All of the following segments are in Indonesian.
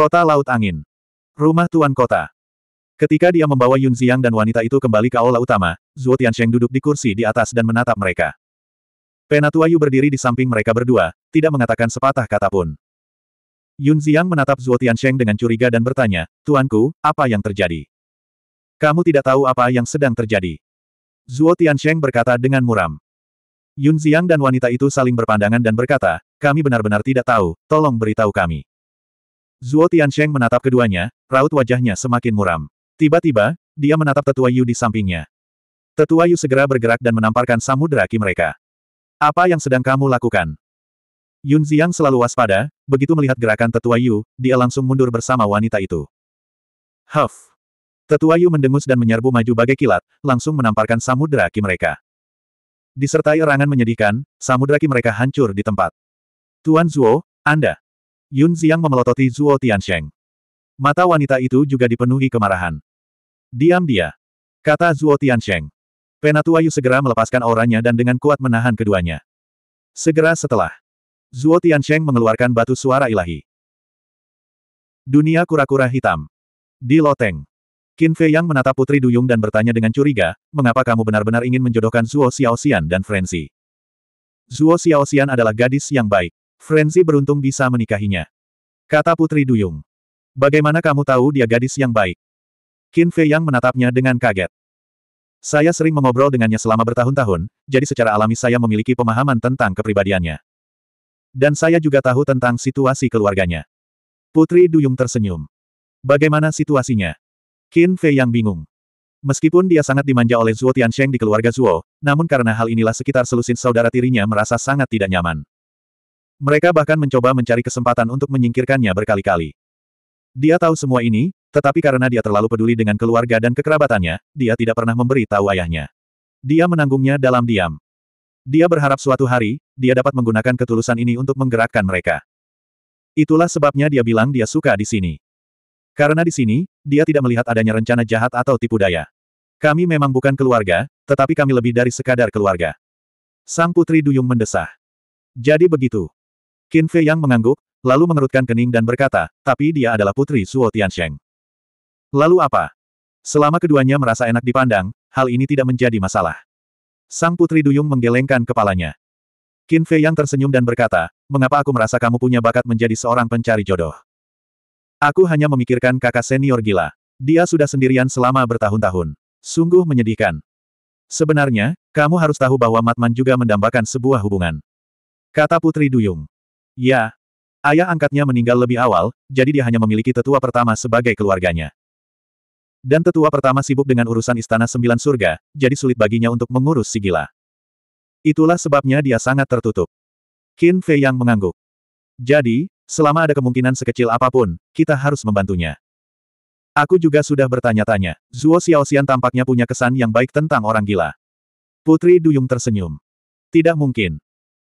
Kota Laut Angin. Rumah Tuan Kota. Ketika dia membawa Yun Ziang dan wanita itu kembali ke aula utama, Zhuo Tiansheng duduk di kursi di atas dan menatap mereka. Penatua Yu berdiri di samping mereka berdua, tidak mengatakan sepatah kata pun. Yun Ziang menatap Zhuo Tiansheng dengan curiga dan bertanya, Tuanku, apa yang terjadi? Kamu tidak tahu apa yang sedang terjadi. Zhuo Tiansheng berkata dengan muram. Yun Ziang dan wanita itu saling berpandangan dan berkata, kami benar-benar tidak tahu, tolong beritahu kami. Zuo Tiansheng menatap keduanya, raut wajahnya semakin muram. Tiba-tiba, dia menatap tetua Yu di sampingnya. Tetua Yu segera bergerak dan menamparkan samudera ki mereka. Apa yang sedang kamu lakukan? Yun Ziang selalu waspada, begitu melihat gerakan tetua Yu, dia langsung mundur bersama wanita itu. Huff! Tetua Yu mendengus dan menyerbu maju bagai kilat, langsung menamparkan samudera ki mereka. Disertai erangan menyedihkan, samudera ki mereka hancur di tempat. Tuan Zuo, Anda! Yun Ziang memelototi Zuo Tiansheng. Mata wanita itu juga dipenuhi kemarahan. Diam dia. Kata Zuo Tiansheng. Penatua Yu segera melepaskan auranya dan dengan kuat menahan keduanya. Segera setelah. Zuo Tiansheng mengeluarkan batu suara ilahi. Dunia kura-kura hitam. Di Loteng. Qin Fei Yang menatap Putri Duyung dan bertanya dengan curiga, mengapa kamu benar-benar ingin menjodohkan Zuo Xiaoxian dan Frenzy? Zuo Xiaoxian adalah gadis yang baik. Frenzy beruntung bisa menikahinya. Kata Putri Duyung. Bagaimana kamu tahu dia gadis yang baik? Qin Fei Yang menatapnya dengan kaget. Saya sering mengobrol dengannya selama bertahun-tahun, jadi secara alami saya memiliki pemahaman tentang kepribadiannya. Dan saya juga tahu tentang situasi keluarganya. Putri Duyung tersenyum. Bagaimana situasinya? Qin Fei Yang bingung. Meskipun dia sangat dimanja oleh Zhuo Tiansheng di keluarga Zhuo, namun karena hal inilah sekitar selusin saudara tirinya merasa sangat tidak nyaman. Mereka bahkan mencoba mencari kesempatan untuk menyingkirkannya berkali-kali. Dia tahu semua ini, tetapi karena dia terlalu peduli dengan keluarga dan kekerabatannya, dia tidak pernah memberi tahu ayahnya. Dia menanggungnya dalam diam. Dia berharap suatu hari, dia dapat menggunakan ketulusan ini untuk menggerakkan mereka. Itulah sebabnya dia bilang dia suka di sini. Karena di sini, dia tidak melihat adanya rencana jahat atau tipu daya. Kami memang bukan keluarga, tetapi kami lebih dari sekadar keluarga. Sang Putri Duyung mendesah. Jadi begitu. Qin Fei Yang mengangguk, lalu mengerutkan kening dan berkata, tapi dia adalah putri Suo Tiansheng. Lalu apa? Selama keduanya merasa enak dipandang, hal ini tidak menjadi masalah. Sang putri duyung menggelengkan kepalanya. Qin Fei Yang tersenyum dan berkata, mengapa aku merasa kamu punya bakat menjadi seorang pencari jodoh? Aku hanya memikirkan kakak senior gila. Dia sudah sendirian selama bertahun-tahun. Sungguh menyedihkan. Sebenarnya, kamu harus tahu bahwa Matman juga mendambakan sebuah hubungan. Kata Putri Duyung. Ya. Ayah angkatnya meninggal lebih awal, jadi dia hanya memiliki tetua pertama sebagai keluarganya. Dan tetua pertama sibuk dengan urusan Istana Sembilan Surga, jadi sulit baginya untuk mengurus si gila. Itulah sebabnya dia sangat tertutup. Qin Fei yang mengangguk. Jadi, selama ada kemungkinan sekecil apapun, kita harus membantunya. Aku juga sudah bertanya-tanya, Zuo Xiaoxian tampaknya punya kesan yang baik tentang orang gila. Putri Duyung tersenyum. Tidak mungkin.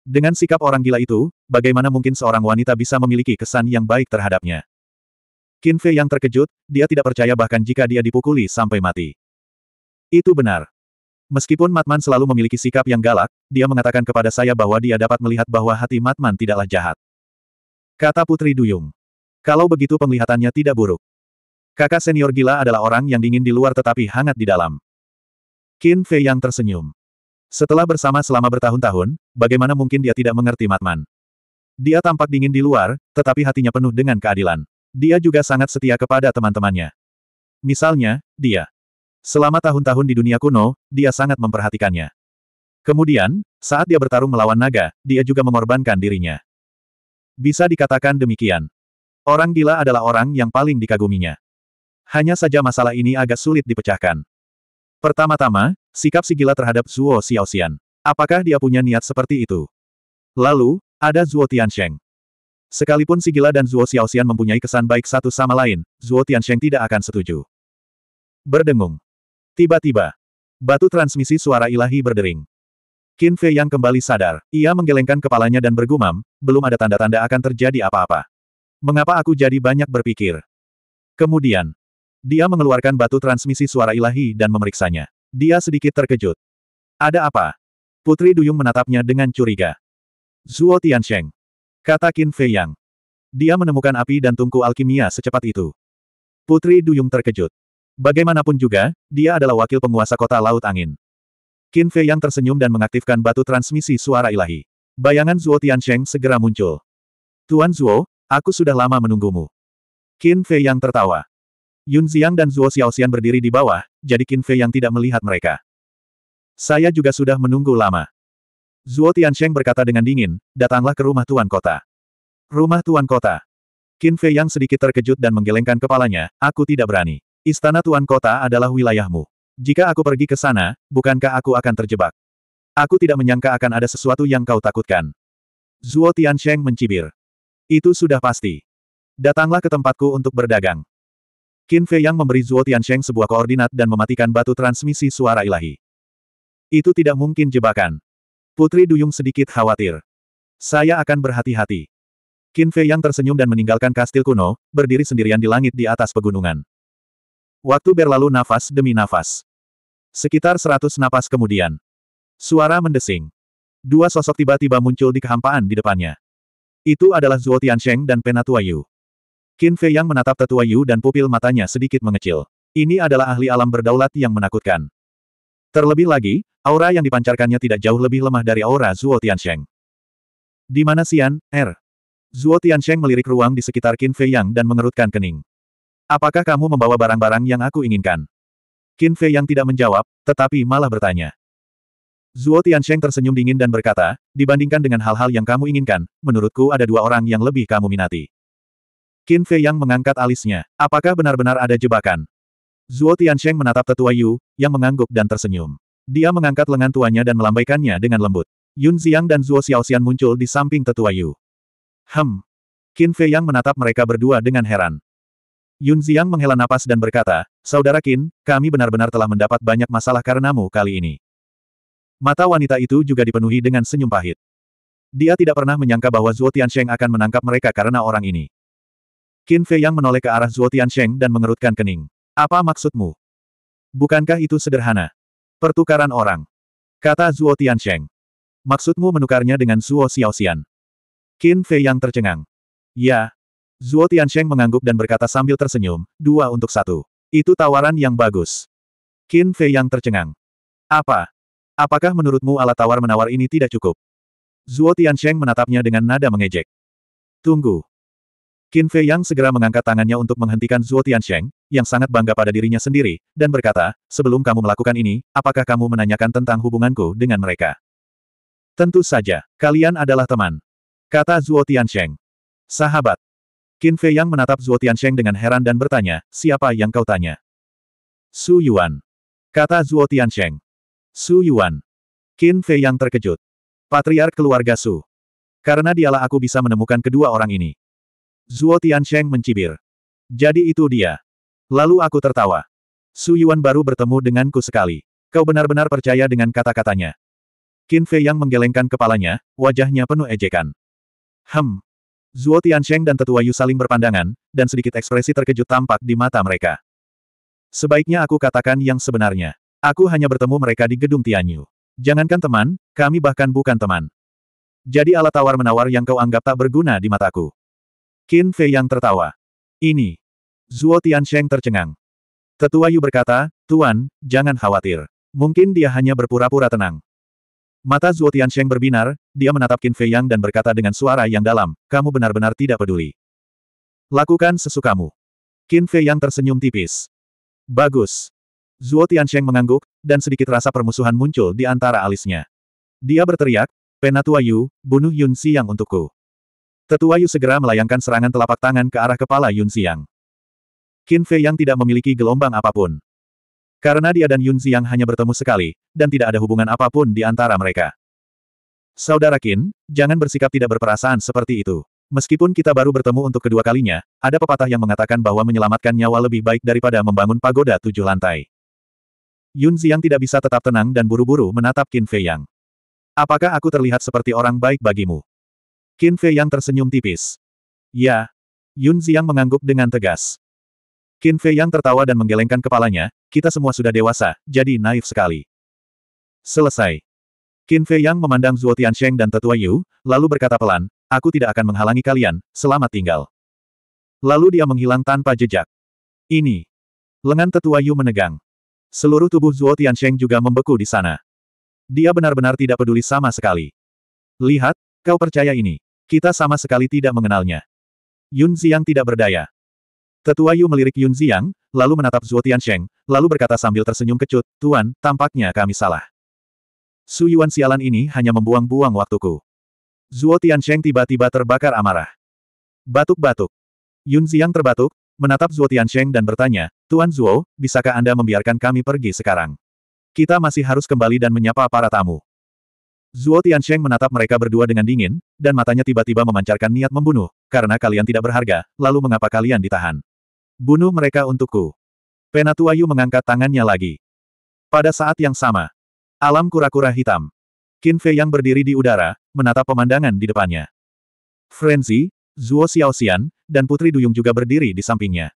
Dengan sikap orang gila itu, bagaimana mungkin seorang wanita bisa memiliki kesan yang baik terhadapnya? Qin Fei yang terkejut, dia tidak percaya bahkan jika dia dipukuli sampai mati. Itu benar. Meskipun Matman selalu memiliki sikap yang galak, dia mengatakan kepada saya bahwa dia dapat melihat bahwa hati Matman tidaklah jahat. Kata Putri Duyung. Kalau begitu penglihatannya tidak buruk. Kakak senior gila adalah orang yang dingin di luar tetapi hangat di dalam. Qin Fei yang tersenyum. Setelah bersama selama bertahun-tahun, bagaimana mungkin dia tidak mengerti Matman? Dia tampak dingin di luar, tetapi hatinya penuh dengan keadilan. Dia juga sangat setia kepada teman-temannya. Misalnya, dia. Selama tahun-tahun di dunia kuno, dia sangat memperhatikannya. Kemudian, saat dia bertarung melawan naga, dia juga mengorbankan dirinya. Bisa dikatakan demikian. Orang gila adalah orang yang paling dikaguminya. Hanya saja masalah ini agak sulit dipecahkan. Pertama-tama, sikap si gila terhadap Zuo Xiaoxian. Apakah dia punya niat seperti itu? Lalu, ada Zuo Tiansheng. Sekalipun si gila dan Zuo Xiaoxian mempunyai kesan baik satu sama lain, Zuo Tiansheng tidak akan setuju. Berdengung. Tiba-tiba, batu transmisi suara ilahi berdering. Qin Fei yang kembali sadar, ia menggelengkan kepalanya dan bergumam, belum ada tanda-tanda akan terjadi apa-apa. Mengapa aku jadi banyak berpikir? Kemudian, dia mengeluarkan batu transmisi suara ilahi dan memeriksanya. Dia sedikit terkejut. Ada apa? Putri Duyung menatapnya dengan curiga. Zuo Tiansheng. Kata Qin Fei Yang. Dia menemukan api dan tungku alkimia secepat itu. Putri Duyung terkejut. Bagaimanapun juga, dia adalah wakil penguasa kota Laut Angin. Qin Fei Yang tersenyum dan mengaktifkan batu transmisi suara ilahi. Bayangan Zuo Tiansheng segera muncul. Tuan Zuo, aku sudah lama menunggumu. Qin Fei Yang tertawa. Yun Xiang dan Zuo Xiaoxian berdiri di bawah, jadi Qin Fei yang tidak melihat mereka. Saya juga sudah menunggu lama. Zuo Tiansheng berkata dengan dingin, datanglah ke rumah Tuan Kota. Rumah Tuan Kota. Qin Fei yang sedikit terkejut dan menggelengkan kepalanya, aku tidak berani. Istana Tuan Kota adalah wilayahmu. Jika aku pergi ke sana, bukankah aku akan terjebak? Aku tidak menyangka akan ada sesuatu yang kau takutkan. Zuo Tiansheng mencibir. Itu sudah pasti. Datanglah ke tempatku untuk berdagang. Qin Fei yang memberi Zhuo Tiansheng sebuah koordinat dan mematikan batu transmisi suara ilahi. Itu tidak mungkin jebakan. Putri Duyung sedikit khawatir. Saya akan berhati-hati. Qin Fei yang tersenyum dan meninggalkan kastil kuno, berdiri sendirian di langit di atas pegunungan. Waktu berlalu nafas demi nafas. Sekitar seratus napas kemudian. Suara mendesing. Dua sosok tiba-tiba muncul di kehampaan di depannya. Itu adalah Zhuo Tiansheng dan Penatua Yu. Qin Fei yang menatap tetua Yu dan pupil matanya sedikit mengecil. Ini adalah ahli alam berdaulat yang menakutkan. Terlebih lagi, aura yang dipancarkannya tidak jauh lebih lemah dari aura Zuo Tiansheng. Di mana Xian, Er? Zuo Tiansheng melirik ruang di sekitar Qin Fei Yang dan mengerutkan kening. Apakah kamu membawa barang-barang yang aku inginkan? Qin Fei Yang tidak menjawab, tetapi malah bertanya. Zuo Tiansheng tersenyum dingin dan berkata, dibandingkan dengan hal-hal yang kamu inginkan, menurutku ada dua orang yang lebih kamu minati. Qin Fei yang mengangkat alisnya. Apakah benar-benar ada jebakan? Zuo Tiansheng menatap tetua Yu, yang mengangguk dan tersenyum. Dia mengangkat lengan tuanya dan melambaikannya dengan lembut. Yun Ziyang dan Zuo Xiaoxian muncul di samping tetua Yu. Hem. Qin Fei yang menatap mereka berdua dengan heran. Yun Ziyang menghela napas dan berkata, Saudara Qin, kami benar-benar telah mendapat banyak masalah karenamu kali ini. Mata wanita itu juga dipenuhi dengan senyum pahit. Dia tidak pernah menyangka bahwa Zuo Tiansheng akan menangkap mereka karena orang ini. Qin Fei yang menoleh ke arah Zuo Tiansheng dan mengerutkan kening. Apa maksudmu? Bukankah itu sederhana? Pertukaran orang. Kata Zuo Tiansheng. Maksudmu menukarnya dengan Zuo Xiaoxian? Qin Fei yang tercengang. Ya. Zuo Tiansheng mengangguk dan berkata sambil tersenyum, dua untuk satu. Itu tawaran yang bagus. Qin Fei yang tercengang. Apa? Apakah menurutmu alat tawar-menawar ini tidak cukup? Zuo Tiansheng menatapnya dengan nada mengejek. Tunggu. Qin Fei Yang segera mengangkat tangannya untuk menghentikan Zhuo Tiansheng, yang sangat bangga pada dirinya sendiri, dan berkata, sebelum kamu melakukan ini, apakah kamu menanyakan tentang hubunganku dengan mereka? Tentu saja, kalian adalah teman. Kata Zhuo Tiansheng. Sahabat. Qin Fei Yang menatap Zhuo Tiansheng dengan heran dan bertanya, siapa yang kau tanya? Su Yuan. Kata Zhuo Tiansheng. Su Yuan. Qin Fei Yang terkejut. Patriark keluarga Su. Karena dialah aku bisa menemukan kedua orang ini. Zuo Tiansheng mencibir. Jadi itu dia. Lalu aku tertawa. Su Yuan baru bertemu denganku sekali. Kau benar-benar percaya dengan kata-katanya. Qin Fei yang menggelengkan kepalanya, wajahnya penuh ejekan. Hem. Zuo Tiansheng dan tetua Yu saling berpandangan, dan sedikit ekspresi terkejut tampak di mata mereka. Sebaiknya aku katakan yang sebenarnya. Aku hanya bertemu mereka di gedung Tianyu. Jangankan teman, kami bahkan bukan teman. Jadi alat tawar-menawar yang kau anggap tak berguna di mataku. Qin Fei yang tertawa. Ini. Zuo Tiansheng tercengang. Tetua Yu berkata, Tuan, jangan khawatir. Mungkin dia hanya berpura-pura tenang. Mata Zuo Tiansheng berbinar, dia menatap Qin Fei Yang dan berkata dengan suara yang dalam, kamu benar-benar tidak peduli. Lakukan sesukamu. Qin Fei Yang tersenyum tipis. Bagus. Zuo Tiansheng mengangguk, dan sedikit rasa permusuhan muncul di antara alisnya. Dia berteriak, Penatua Yu, bunuh Yun Xiang untukku. Tetua Yu segera melayangkan serangan telapak tangan ke arah kepala Yun Xiang. Qin Fei yang tidak memiliki gelombang apapun. Karena dia dan Yun Xiang hanya bertemu sekali, dan tidak ada hubungan apapun di antara mereka. Saudara Qin, jangan bersikap tidak berperasaan seperti itu. Meskipun kita baru bertemu untuk kedua kalinya, ada pepatah yang mengatakan bahwa menyelamatkan nyawa lebih baik daripada membangun pagoda tujuh lantai. Yun Xiang tidak bisa tetap tenang dan buru-buru menatap Qin Fei Yang. Apakah aku terlihat seperti orang baik bagimu? Qin Fei yang tersenyum tipis. Ya. Yun Ziyang mengangguk dengan tegas. Qin Fei yang tertawa dan menggelengkan kepalanya, kita semua sudah dewasa, jadi naif sekali. Selesai. Qin Fei yang memandang Zuo Tiansheng dan Tetua Yu, lalu berkata pelan, aku tidak akan menghalangi kalian, selamat tinggal. Lalu dia menghilang tanpa jejak. Ini. Lengan Tetua Yu menegang. Seluruh tubuh Zuo Tiansheng juga membeku di sana. Dia benar-benar tidak peduli sama sekali. Lihat, kau percaya ini. Kita sama sekali tidak mengenalnya. Yun Ziyang tidak berdaya. Tetua Yu melirik Yun Ziyang, lalu menatap Zuo Tiansheng, lalu berkata sambil tersenyum kecut, Tuan, tampaknya kami salah. Su Yuan sialan ini hanya membuang-buang waktuku. Zuo Tiansheng tiba-tiba terbakar amarah. Batuk-batuk. Yun Ziyang terbatuk, menatap Zuo Tiansheng dan bertanya, Tuan Zuo, bisakah Anda membiarkan kami pergi sekarang? Kita masih harus kembali dan menyapa para tamu. Zuo Tiansheng menatap mereka berdua dengan dingin, dan matanya tiba-tiba memancarkan niat membunuh, karena kalian tidak berharga, lalu mengapa kalian ditahan? Bunuh mereka untukku. Penatua Yu mengangkat tangannya lagi. Pada saat yang sama, alam kura-kura hitam. Qin Fei yang berdiri di udara, menatap pemandangan di depannya. Frenzy, Zuo Xiaoxian, dan Putri Duyung juga berdiri di sampingnya.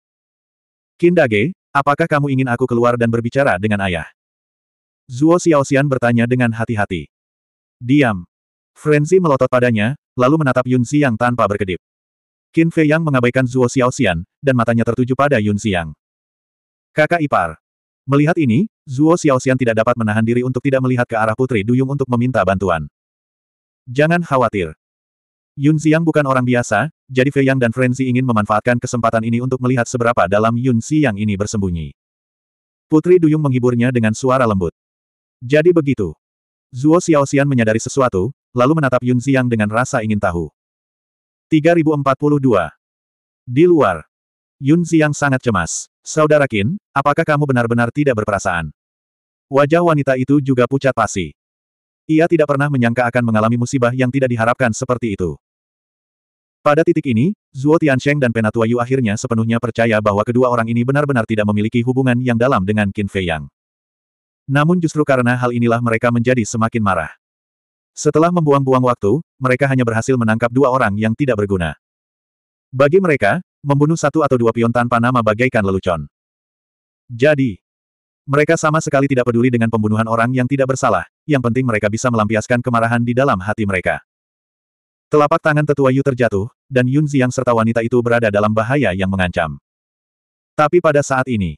Qin Dage, apakah kamu ingin aku keluar dan berbicara dengan ayah? Zuo Xiaoxian bertanya dengan hati-hati. Diam. Frenzy melotot padanya, lalu menatap Yun Xiang tanpa berkedip. Qin Fei Yang mengabaikan Zuo Xiaoxian, dan matanya tertuju pada Yun Xiang. Kakak ipar. Melihat ini, Zuo Xiaoxian tidak dapat menahan diri untuk tidak melihat ke arah Putri Duyung untuk meminta bantuan. Jangan khawatir. Yun Xiang bukan orang biasa, jadi Fei Yang dan Frenzy ingin memanfaatkan kesempatan ini untuk melihat seberapa dalam Yun Xiang ini bersembunyi. Putri Duyung menghiburnya dengan suara lembut. Jadi begitu. Zuo Xiaoxian menyadari sesuatu, lalu menatap Yun Xiang dengan rasa ingin tahu. 3042. Di luar. Yun Xiang sangat cemas. Saudara Qin, apakah kamu benar-benar tidak berperasaan? Wajah wanita itu juga pucat pasi. Ia tidak pernah menyangka akan mengalami musibah yang tidak diharapkan seperti itu. Pada titik ini, Zuo Tiansheng dan Penatua Yu akhirnya sepenuhnya percaya bahwa kedua orang ini benar-benar tidak memiliki hubungan yang dalam dengan Qin Fei Yang. Namun justru karena hal inilah mereka menjadi semakin marah. Setelah membuang-buang waktu, mereka hanya berhasil menangkap dua orang yang tidak berguna. Bagi mereka, membunuh satu atau dua pion tanpa nama bagaikan lelucon. Jadi, mereka sama sekali tidak peduli dengan pembunuhan orang yang tidak bersalah, yang penting mereka bisa melampiaskan kemarahan di dalam hati mereka. Telapak tangan tetua Yu terjatuh, dan Yun Ziyang serta wanita itu berada dalam bahaya yang mengancam. Tapi pada saat ini,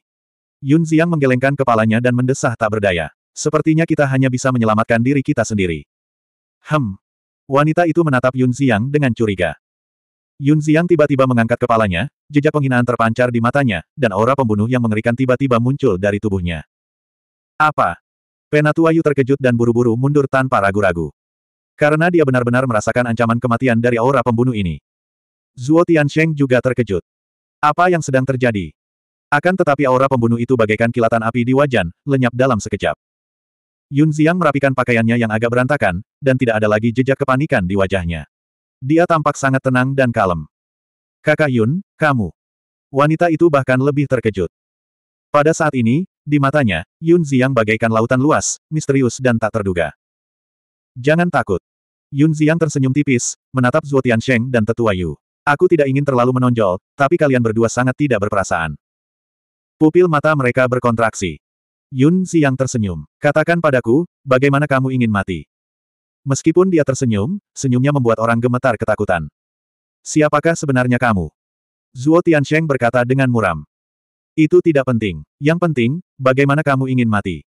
Yun Ziang menggelengkan kepalanya dan mendesah tak berdaya. Sepertinya kita hanya bisa menyelamatkan diri kita sendiri. Hem. Wanita itu menatap Yun Ziang dengan curiga. Yun Ziang tiba-tiba mengangkat kepalanya, jejak penghinaan terpancar di matanya, dan aura pembunuh yang mengerikan tiba-tiba muncul dari tubuhnya. Apa? Penatua Yu terkejut dan buru-buru mundur tanpa ragu-ragu. Karena dia benar-benar merasakan ancaman kematian dari aura pembunuh ini. Zuo Tiansheng juga terkejut. Apa yang sedang terjadi? Akan tetapi aura pembunuh itu bagaikan kilatan api di wajan, lenyap dalam sekejap. Yun Ziang merapikan pakaiannya yang agak berantakan, dan tidak ada lagi jejak kepanikan di wajahnya. Dia tampak sangat tenang dan kalem. Kakak Yun, kamu. Wanita itu bahkan lebih terkejut. Pada saat ini, di matanya, Yun Ziang bagaikan lautan luas, misterius dan tak terduga. Jangan takut. Yun Ziang tersenyum tipis, menatap Zuo Tiansheng dan Tetua Yu. Aku tidak ingin terlalu menonjol, tapi kalian berdua sangat tidak berperasaan. Pupil mata mereka berkontraksi. Yun yang tersenyum. Katakan padaku, bagaimana kamu ingin mati? Meskipun dia tersenyum, senyumnya membuat orang gemetar ketakutan. Siapakah sebenarnya kamu? Zuo Tiansheng berkata dengan muram. Itu tidak penting. Yang penting, bagaimana kamu ingin mati?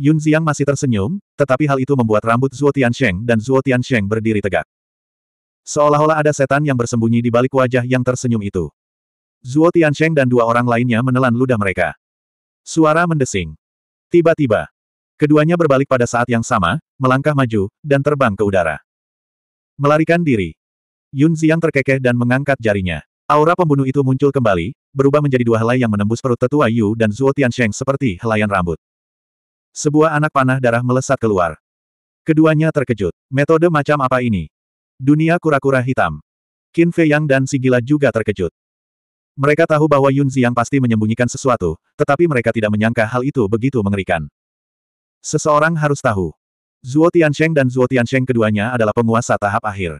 Yun Xiang masih tersenyum, tetapi hal itu membuat rambut Zuo Tiansheng dan Zuo Tiansheng berdiri tegak. Seolah-olah ada setan yang bersembunyi di balik wajah yang tersenyum itu. Zuo Tiansheng dan dua orang lainnya menelan ludah mereka. Suara mendesing. Tiba-tiba, keduanya berbalik pada saat yang sama, melangkah maju, dan terbang ke udara. Melarikan diri. Yun Ziang terkekeh dan mengangkat jarinya. Aura pembunuh itu muncul kembali, berubah menjadi dua helai yang menembus perut tetua Yu dan Zuo Tiansheng seperti helaian rambut. Sebuah anak panah darah melesat keluar. Keduanya terkejut. Metode macam apa ini? Dunia kura-kura hitam. Qin Fei Yang dan Sigila juga terkejut. Mereka tahu bahwa Yun Xiang pasti menyembunyikan sesuatu, tetapi mereka tidak menyangka hal itu begitu mengerikan. Seseorang harus tahu. Zuo Tiansheng dan Zuo Tiansheng keduanya adalah penguasa tahap akhir.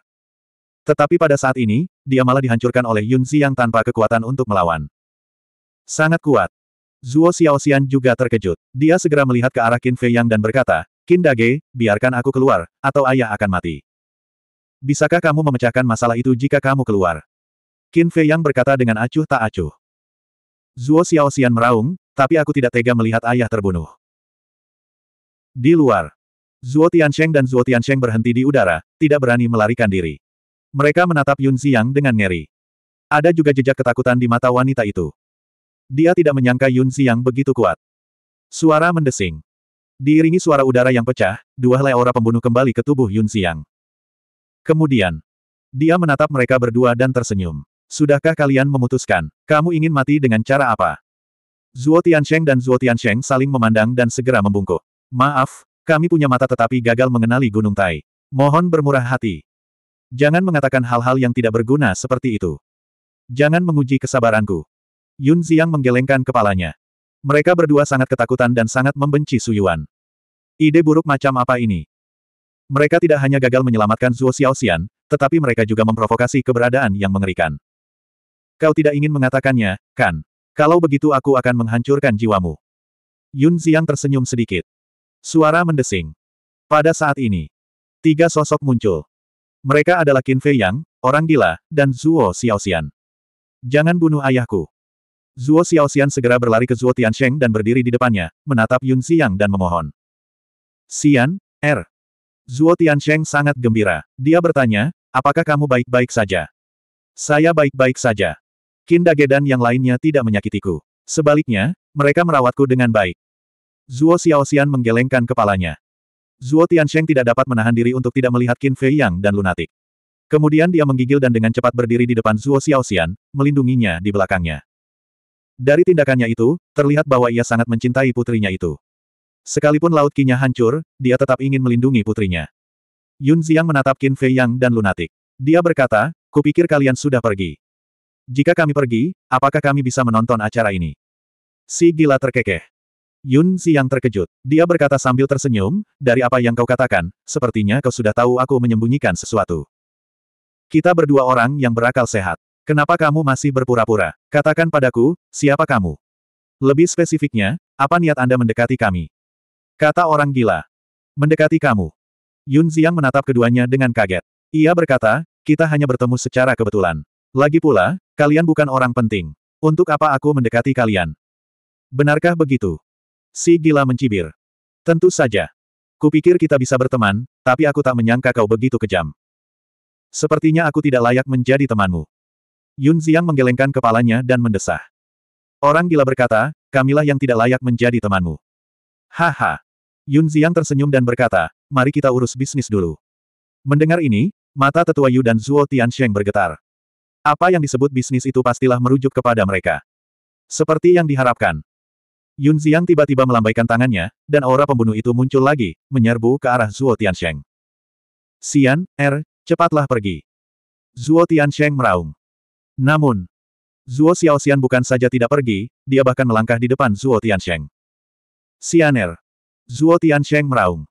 Tetapi pada saat ini, dia malah dihancurkan oleh Yun Xiang tanpa kekuatan untuk melawan. Sangat kuat. Zuo Xiaoxian juga terkejut. Dia segera melihat ke arah Qin Fei Yang dan berkata, Qin Dage, biarkan aku keluar, atau ayah akan mati. Bisakah kamu memecahkan masalah itu jika kamu keluar? Qin Fei Yang berkata dengan acuh tak acuh. Zuo Xian meraung, tapi aku tidak tega melihat ayah terbunuh. Di luar, Zuo Tiansheng dan Zuo Tiansheng berhenti di udara, tidak berani melarikan diri. Mereka menatap Yun Xiang dengan ngeri. Ada juga jejak ketakutan di mata wanita itu. Dia tidak menyangka Yun Xiang begitu kuat. Suara mendesing. Diiringi suara udara yang pecah, dua helai aura pembunuh kembali ke tubuh Yun Xiang. Kemudian, dia menatap mereka berdua dan tersenyum. Sudahkah kalian memutuskan, kamu ingin mati dengan cara apa? Zuo Tiansheng dan Zuo Tiansheng saling memandang dan segera membungkuk. Maaf, kami punya mata tetapi gagal mengenali Gunung Tai. Mohon bermurah hati. Jangan mengatakan hal-hal yang tidak berguna seperti itu. Jangan menguji kesabaranku. Yun Ziyang menggelengkan kepalanya. Mereka berdua sangat ketakutan dan sangat membenci Su Yuan. Ide buruk macam apa ini? Mereka tidak hanya gagal menyelamatkan Zuo Xiaoxian, tetapi mereka juga memprovokasi keberadaan yang mengerikan. Kau tidak ingin mengatakannya, kan? Kalau begitu aku akan menghancurkan jiwamu. Yun Xiang tersenyum sedikit. Suara mendesing. Pada saat ini, tiga sosok muncul. Mereka adalah Qin Fei Yang, orang gila, dan Zuo Xiaoxian. Jangan bunuh ayahku. Zuo Xiaoxian segera berlari ke Zuo Tiansheng dan berdiri di depannya, menatap Yun Xiang dan memohon. Xian, Er. Zuo Tiansheng sangat gembira. Dia bertanya, apakah kamu baik-baik saja? Saya baik-baik saja. Kindage dan yang lainnya tidak menyakitiku. Sebaliknya, mereka merawatku dengan baik. Zuo Xiaoxian menggelengkan kepalanya. Zuo Tiansheng tidak dapat menahan diri untuk tidak melihat Qin Fei Yang dan Lunatic. Kemudian dia menggigil dan dengan cepat berdiri di depan Zuo Xiaoxian, melindunginya di belakangnya. Dari tindakannya itu, terlihat bahwa ia sangat mencintai putrinya itu. Sekalipun laut kinya hancur, dia tetap ingin melindungi putrinya. Yun Ziang menatap Qin Fei Yang dan Lunatic. Dia berkata, kupikir kalian sudah pergi. Jika kami pergi, apakah kami bisa menonton acara ini? Si gila terkekeh. Yun yang terkejut. Dia berkata sambil tersenyum, dari apa yang kau katakan, sepertinya kau sudah tahu aku menyembunyikan sesuatu. Kita berdua orang yang berakal sehat. Kenapa kamu masih berpura-pura? Katakan padaku, siapa kamu? Lebih spesifiknya, apa niat Anda mendekati kami? Kata orang gila. Mendekati kamu. Yun Ziyang menatap keduanya dengan kaget. Ia berkata, kita hanya bertemu secara kebetulan. Lagi pula, Kalian bukan orang penting. Untuk apa aku mendekati kalian? Benarkah begitu? Si gila mencibir. Tentu saja. Kupikir kita bisa berteman, tapi aku tak menyangka kau begitu kejam. Sepertinya aku tidak layak menjadi temanmu. Yun Xiang menggelengkan kepalanya dan mendesah. Orang gila berkata, kamilah yang tidak layak menjadi temanmu. Haha. Yun Xiang tersenyum dan berkata, mari kita urus bisnis dulu. Mendengar ini, mata tetua Yu dan Zuo Tiansheng bergetar. Apa yang disebut bisnis itu pastilah merujuk kepada mereka. Seperti yang diharapkan. Yun Ziang tiba-tiba melambaikan tangannya, dan aura pembunuh itu muncul lagi, menyerbu ke arah Zuo Tiansheng. Xian, Er, cepatlah pergi. Zuo Tiansheng meraung. Namun, Zuo Xiaoxian bukan saja tidak pergi, dia bahkan melangkah di depan Zuo Tiansheng. Er, Zuo Tiansheng meraung.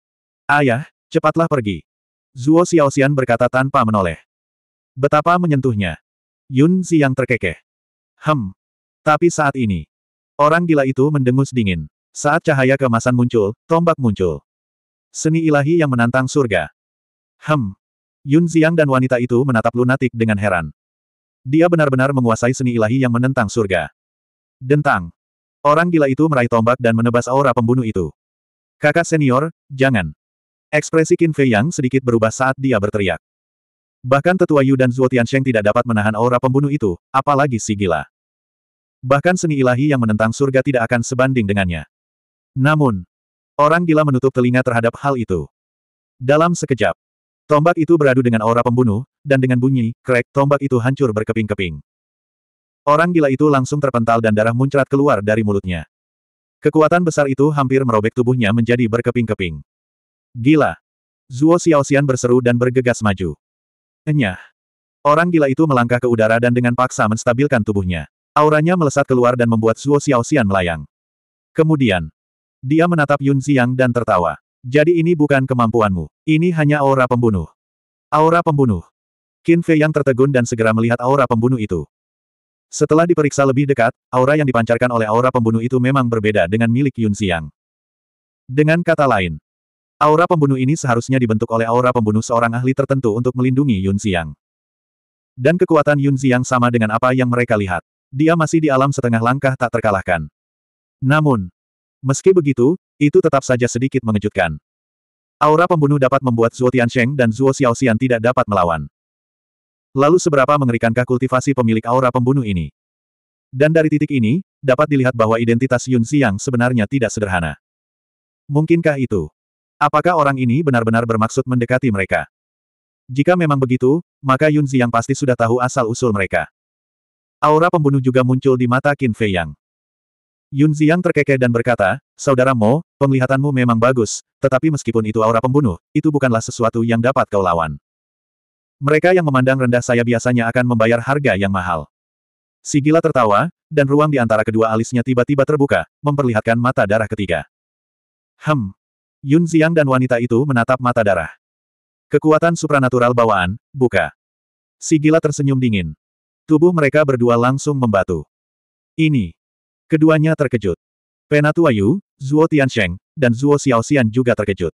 Ayah, cepatlah pergi. Zuo Xiaoxian berkata tanpa menoleh. Betapa menyentuhnya. Yun Zi yang terkekeh. Hem. Tapi saat ini. Orang gila itu mendengus dingin. Saat cahaya kemasan muncul, tombak muncul. Seni ilahi yang menantang surga. Hem. Yun Ziyang dan wanita itu menatap lunatik dengan heran. Dia benar-benar menguasai seni ilahi yang menentang surga. Dentang. Orang gila itu meraih tombak dan menebas aura pembunuh itu. Kakak senior, jangan. Ekspresi Qin Fei yang sedikit berubah saat dia berteriak. Bahkan tetua Yu dan Zuo Tiansheng tidak dapat menahan aura pembunuh itu, apalagi si gila. Bahkan seni ilahi yang menentang surga tidak akan sebanding dengannya. Namun, orang gila menutup telinga terhadap hal itu. Dalam sekejap, tombak itu beradu dengan aura pembunuh, dan dengan bunyi, krek, tombak itu hancur berkeping-keping. Orang gila itu langsung terpental dan darah muncrat keluar dari mulutnya. Kekuatan besar itu hampir merobek tubuhnya menjadi berkeping-keping. Gila! Zuo Xiaoxian berseru dan bergegas maju. Enyah. Orang gila itu melangkah ke udara dan dengan paksa menstabilkan tubuhnya. Auranya melesat keluar dan membuat Zuo Xiaoxian melayang. Kemudian, dia menatap Yun Xiang dan tertawa. Jadi ini bukan kemampuanmu. Ini hanya aura pembunuh. Aura pembunuh. Qin Fei yang tertegun dan segera melihat aura pembunuh itu. Setelah diperiksa lebih dekat, aura yang dipancarkan oleh aura pembunuh itu memang berbeda dengan milik Yun Xiang. Dengan kata lain, Aura pembunuh ini seharusnya dibentuk oleh aura pembunuh seorang ahli tertentu untuk melindungi Yun Xiang. Dan kekuatan Yun Xiang sama dengan apa yang mereka lihat. Dia masih di alam setengah langkah tak terkalahkan. Namun, meski begitu, itu tetap saja sedikit mengejutkan. Aura pembunuh dapat membuat Zuo Tiansheng dan Zhuo Xiaoxian tidak dapat melawan. Lalu seberapa mengerikankah kultivasi pemilik aura pembunuh ini? Dan dari titik ini, dapat dilihat bahwa identitas Yun Xiang sebenarnya tidak sederhana. Mungkinkah itu? Apakah orang ini benar-benar bermaksud mendekati mereka? Jika memang begitu, maka Yun Ziyang pasti sudah tahu asal-usul mereka. Aura pembunuh juga muncul di mata Qin Fei Yang. Yun Ziyang terkekeh dan berkata, Saudara Mo, penglihatanmu memang bagus, tetapi meskipun itu aura pembunuh, itu bukanlah sesuatu yang dapat kau lawan. Mereka yang memandang rendah saya biasanya akan membayar harga yang mahal. Sigila tertawa, dan ruang di antara kedua alisnya tiba-tiba terbuka, memperlihatkan mata darah ketiga. Hem, Yun Xiang dan wanita itu menatap mata darah. Kekuatan supranatural bawaan, buka. Si gila tersenyum dingin. Tubuh mereka berdua langsung membatu. Ini. Keduanya terkejut. Penatua Yu, Zuo Tiansheng, dan Zuo Xiaoxian juga terkejut.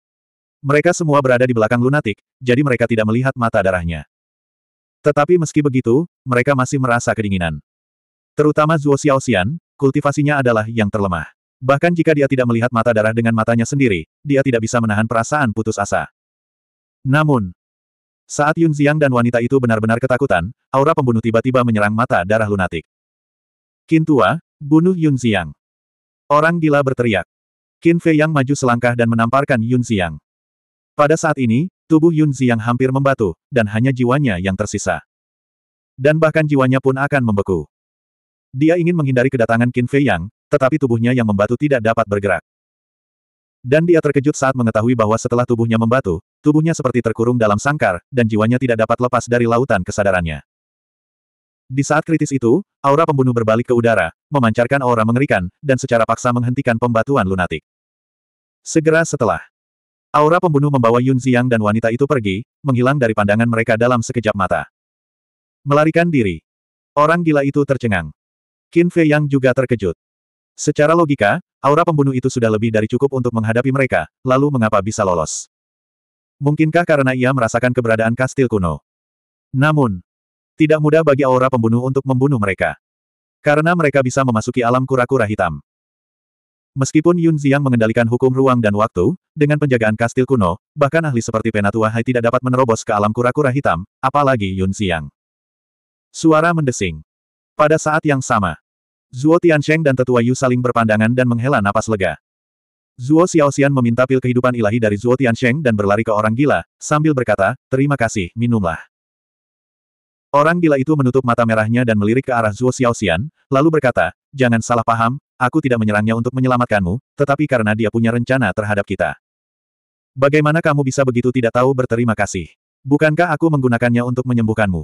Mereka semua berada di belakang lunatik, jadi mereka tidak melihat mata darahnya. Tetapi meski begitu, mereka masih merasa kedinginan. Terutama Zuo Xiaoxian, kultivasinya adalah yang terlemah. Bahkan jika dia tidak melihat mata darah dengan matanya sendiri, dia tidak bisa menahan perasaan putus asa. Namun, saat Yun Ziang dan wanita itu benar-benar ketakutan, aura pembunuh tiba-tiba menyerang mata darah lunatik. Tua, bunuh Yun Ziang. Orang gila berteriak. Qin Fei Yang maju selangkah dan menamparkan Yun Ziang. Pada saat ini, tubuh Yun Ziang hampir membatu, dan hanya jiwanya yang tersisa. Dan bahkan jiwanya pun akan membeku. Dia ingin menghindari kedatangan Qin Fei Yang, tetapi tubuhnya yang membatu tidak dapat bergerak. Dan dia terkejut saat mengetahui bahwa setelah tubuhnya membatu, tubuhnya seperti terkurung dalam sangkar, dan jiwanya tidak dapat lepas dari lautan kesadarannya. Di saat kritis itu, aura pembunuh berbalik ke udara, memancarkan aura mengerikan, dan secara paksa menghentikan pembatuan lunatik. Segera setelah, aura pembunuh membawa Yun Ziang dan wanita itu pergi, menghilang dari pandangan mereka dalam sekejap mata. Melarikan diri. Orang gila itu tercengang. Qin Fei Yang juga terkejut. Secara logika, aura pembunuh itu sudah lebih dari cukup untuk menghadapi mereka, lalu mengapa bisa lolos? Mungkinkah karena ia merasakan keberadaan kastil kuno? Namun, tidak mudah bagi aura pembunuh untuk membunuh mereka. Karena mereka bisa memasuki alam kura-kura hitam. Meskipun Yun Ziyang mengendalikan hukum ruang dan waktu, dengan penjagaan kastil kuno, bahkan ahli seperti Penatua Hai tidak dapat menerobos ke alam kura-kura hitam, apalagi Yun Ziyang. Suara mendesing. Pada saat yang sama, Zuo Tiansheng dan tetua Yu saling berpandangan dan menghela napas lega. Zuo Xiaoxian meminta pil kehidupan ilahi dari Zuo Tiansheng dan berlari ke orang gila, sambil berkata, terima kasih, minumlah. Orang gila itu menutup mata merahnya dan melirik ke arah Zuo Xiaoxian, lalu berkata, jangan salah paham, aku tidak menyerangnya untuk menyelamatkanmu, tetapi karena dia punya rencana terhadap kita. Bagaimana kamu bisa begitu tidak tahu berterima kasih? Bukankah aku menggunakannya untuk menyembuhkanmu?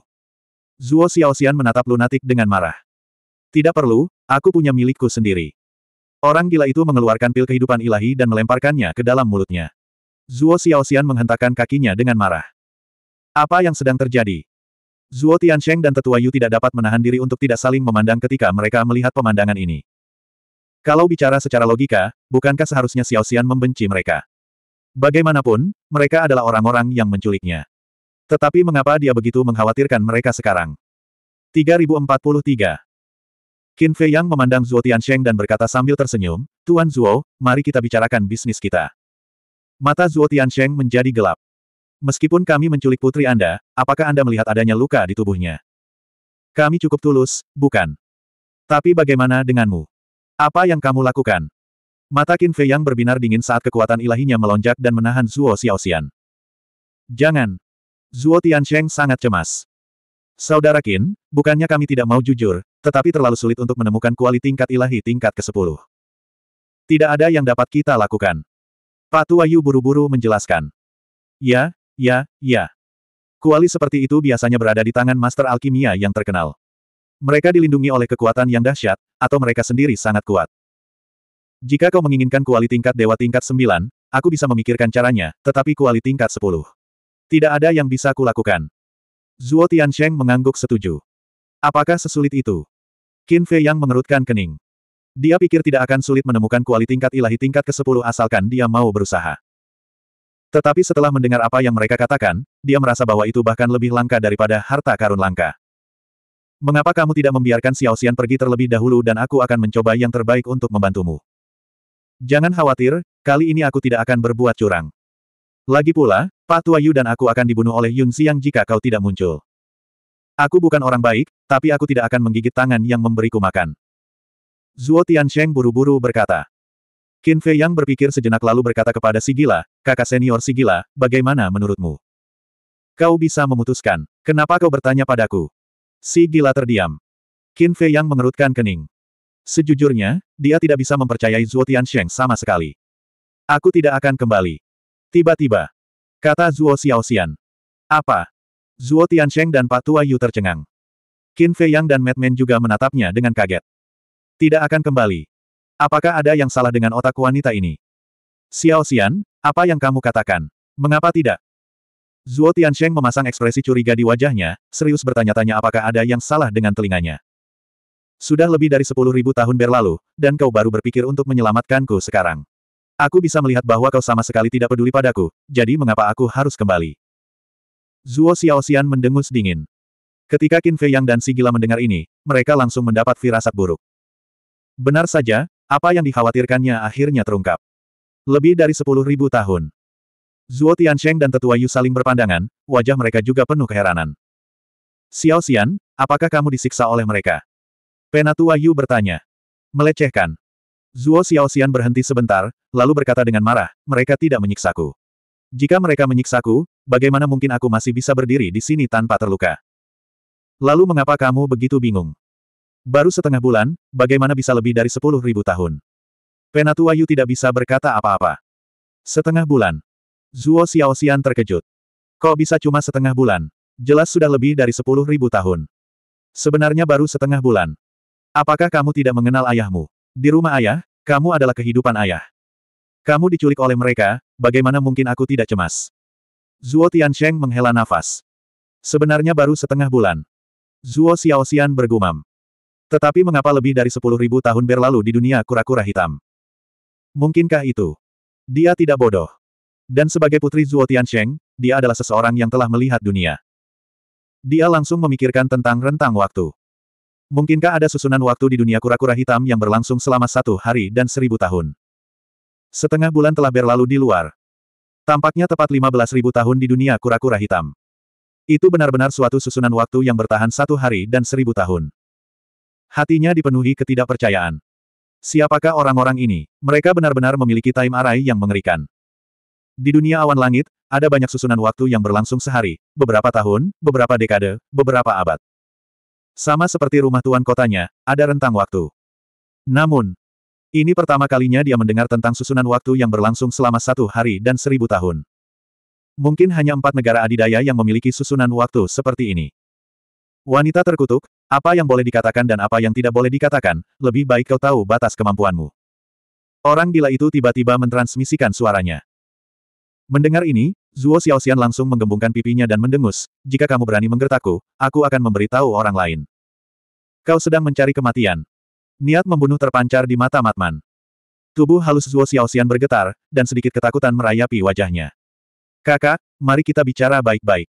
Zuo Xiaoxian menatap lunatik dengan marah. Tidak perlu, aku punya milikku sendiri. Orang gila itu mengeluarkan pil kehidupan ilahi dan melemparkannya ke dalam mulutnya. Zuo Xiaoxian menghentakkan kakinya dengan marah. Apa yang sedang terjadi? Zuo Tiansheng dan Tetua Yu tidak dapat menahan diri untuk tidak saling memandang ketika mereka melihat pemandangan ini. Kalau bicara secara logika, bukankah seharusnya Xiaoxian membenci mereka? Bagaimanapun, mereka adalah orang-orang yang menculiknya. Tetapi mengapa dia begitu mengkhawatirkan mereka sekarang? 3043 Qin Fei Yang memandang Zhuo Tiansheng dan berkata sambil tersenyum, Tuan Zhuo, mari kita bicarakan bisnis kita. Mata Zhuo Tiansheng menjadi gelap. Meskipun kami menculik putri Anda, apakah Anda melihat adanya luka di tubuhnya? Kami cukup tulus, bukan? Tapi bagaimana denganmu? Apa yang kamu lakukan? Mata Qin Fei Yang berbinar dingin saat kekuatan ilahinya melonjak dan menahan Zhuo Xiaoxian. Jangan! Zhuo Tiansheng sangat cemas. Saudara Kin, bukannya kami tidak mau jujur, tetapi terlalu sulit untuk menemukan kuali tingkat ilahi tingkat ke-10. Tidak ada yang dapat kita lakukan. Pak Tuayu buru-buru menjelaskan. Ya, ya, ya. Kuali seperti itu biasanya berada di tangan Master Alkimia yang terkenal. Mereka dilindungi oleh kekuatan yang dahsyat, atau mereka sendiri sangat kuat. Jika kau menginginkan kuali tingkat dewa tingkat 9, aku bisa memikirkan caranya, tetapi kuali tingkat 10. Tidak ada yang bisa kulakukan. Zuo Tiancheng mengangguk setuju. Apakah sesulit itu? Qin Fei yang mengerutkan kening. Dia pikir tidak akan sulit menemukan kuali tingkat ilahi tingkat ke-10 asalkan dia mau berusaha. Tetapi setelah mendengar apa yang mereka katakan, dia merasa bahwa itu bahkan lebih langka daripada harta karun langka. Mengapa kamu tidak membiarkan Xiao Xian pergi terlebih dahulu dan aku akan mencoba yang terbaik untuk membantumu? Jangan khawatir, kali ini aku tidak akan berbuat curang. Lagi pula, Pak Tua Yu dan aku akan dibunuh oleh Yun Xiang jika kau tidak muncul. Aku bukan orang baik, tapi aku tidak akan menggigit tangan yang memberiku makan. Zuo Tiansheng buru-buru berkata. Qin Fei Yang berpikir sejenak lalu berkata kepada Sigila, kakak senior Sigila, bagaimana menurutmu? Kau bisa memutuskan. Kenapa kau bertanya padaku? Sigila terdiam. Qin Fei Yang mengerutkan kening. Sejujurnya, dia tidak bisa mempercayai Zuo Tiansheng sama sekali. Aku tidak akan kembali. Tiba-tiba. Kata Zuo Xiaoxian. Apa? Zuo Tiansheng dan Pak Tua Yu tercengang. Qin Fei Yang dan Madman juga menatapnya dengan kaget. Tidak akan kembali. Apakah ada yang salah dengan otak wanita ini? Xiaoxian, apa yang kamu katakan? Mengapa tidak? Zuo Tiansheng memasang ekspresi curiga di wajahnya, serius bertanya-tanya apakah ada yang salah dengan telinganya. Sudah lebih dari sepuluh ribu tahun berlalu, dan kau baru berpikir untuk menyelamatkanku sekarang. Aku bisa melihat bahwa kau sama sekali tidak peduli padaku, jadi mengapa aku harus kembali? Zuo Xiaoxian mendengus dingin. Ketika Qin Fei Yang dan Si Gila mendengar ini, mereka langsung mendapat firasat buruk. Benar saja, apa yang dikhawatirkannya akhirnya terungkap. Lebih dari sepuluh ribu tahun. Zuo Tiansheng dan Tetua Yu saling berpandangan, wajah mereka juga penuh keheranan. Xiao apakah kamu disiksa oleh mereka? Penatua Yu bertanya. Melecehkan. Zuo Xiaoxian berhenti sebentar, lalu berkata dengan marah, mereka tidak menyiksaku. Jika mereka menyiksaku, bagaimana mungkin aku masih bisa berdiri di sini tanpa terluka? Lalu mengapa kamu begitu bingung? Baru setengah bulan, bagaimana bisa lebih dari sepuluh ribu tahun? Penatua Yu tidak bisa berkata apa-apa. Setengah bulan. Zuo Xiaoxian terkejut. Kok bisa cuma setengah bulan? Jelas sudah lebih dari sepuluh ribu tahun. Sebenarnya baru setengah bulan. Apakah kamu tidak mengenal ayahmu? Di rumah ayah, kamu adalah kehidupan ayah. Kamu diculik oleh mereka, bagaimana mungkin aku tidak cemas? Zuo Tiansheng menghela nafas. Sebenarnya baru setengah bulan. Zuo Xiaoxian bergumam. Tetapi mengapa lebih dari sepuluh ribu tahun berlalu di dunia kura-kura hitam? Mungkinkah itu? Dia tidak bodoh. Dan sebagai putri Zuo Tiansheng, dia adalah seseorang yang telah melihat dunia. Dia langsung memikirkan tentang rentang waktu. Mungkinkah ada susunan waktu di dunia kura-kura hitam yang berlangsung selama satu hari dan seribu tahun? Setengah bulan telah berlalu di luar. Tampaknya tepat ribu tahun di dunia kura-kura hitam. Itu benar-benar suatu susunan waktu yang bertahan satu hari dan seribu tahun. Hatinya dipenuhi ketidakpercayaan. Siapakah orang-orang ini? Mereka benar-benar memiliki time array yang mengerikan. Di dunia awan langit, ada banyak susunan waktu yang berlangsung sehari, beberapa tahun, beberapa dekade, beberapa abad. Sama seperti rumah tuan kotanya, ada rentang waktu. Namun, ini pertama kalinya dia mendengar tentang susunan waktu yang berlangsung selama satu hari dan seribu tahun. Mungkin hanya empat negara adidaya yang memiliki susunan waktu seperti ini. Wanita terkutuk, apa yang boleh dikatakan dan apa yang tidak boleh dikatakan, lebih baik kau tahu batas kemampuanmu. Orang gila itu tiba-tiba mentransmisikan suaranya. Mendengar ini, Zuo Xiaoxian langsung menggembungkan pipinya dan mendengus, jika kamu berani menggertakku, aku akan memberitahu orang lain. Kau sedang mencari kematian. Niat membunuh terpancar di mata Matman. Tubuh halus Zuo Xiaoxian bergetar, dan sedikit ketakutan merayapi wajahnya. Kakak, mari kita bicara baik-baik.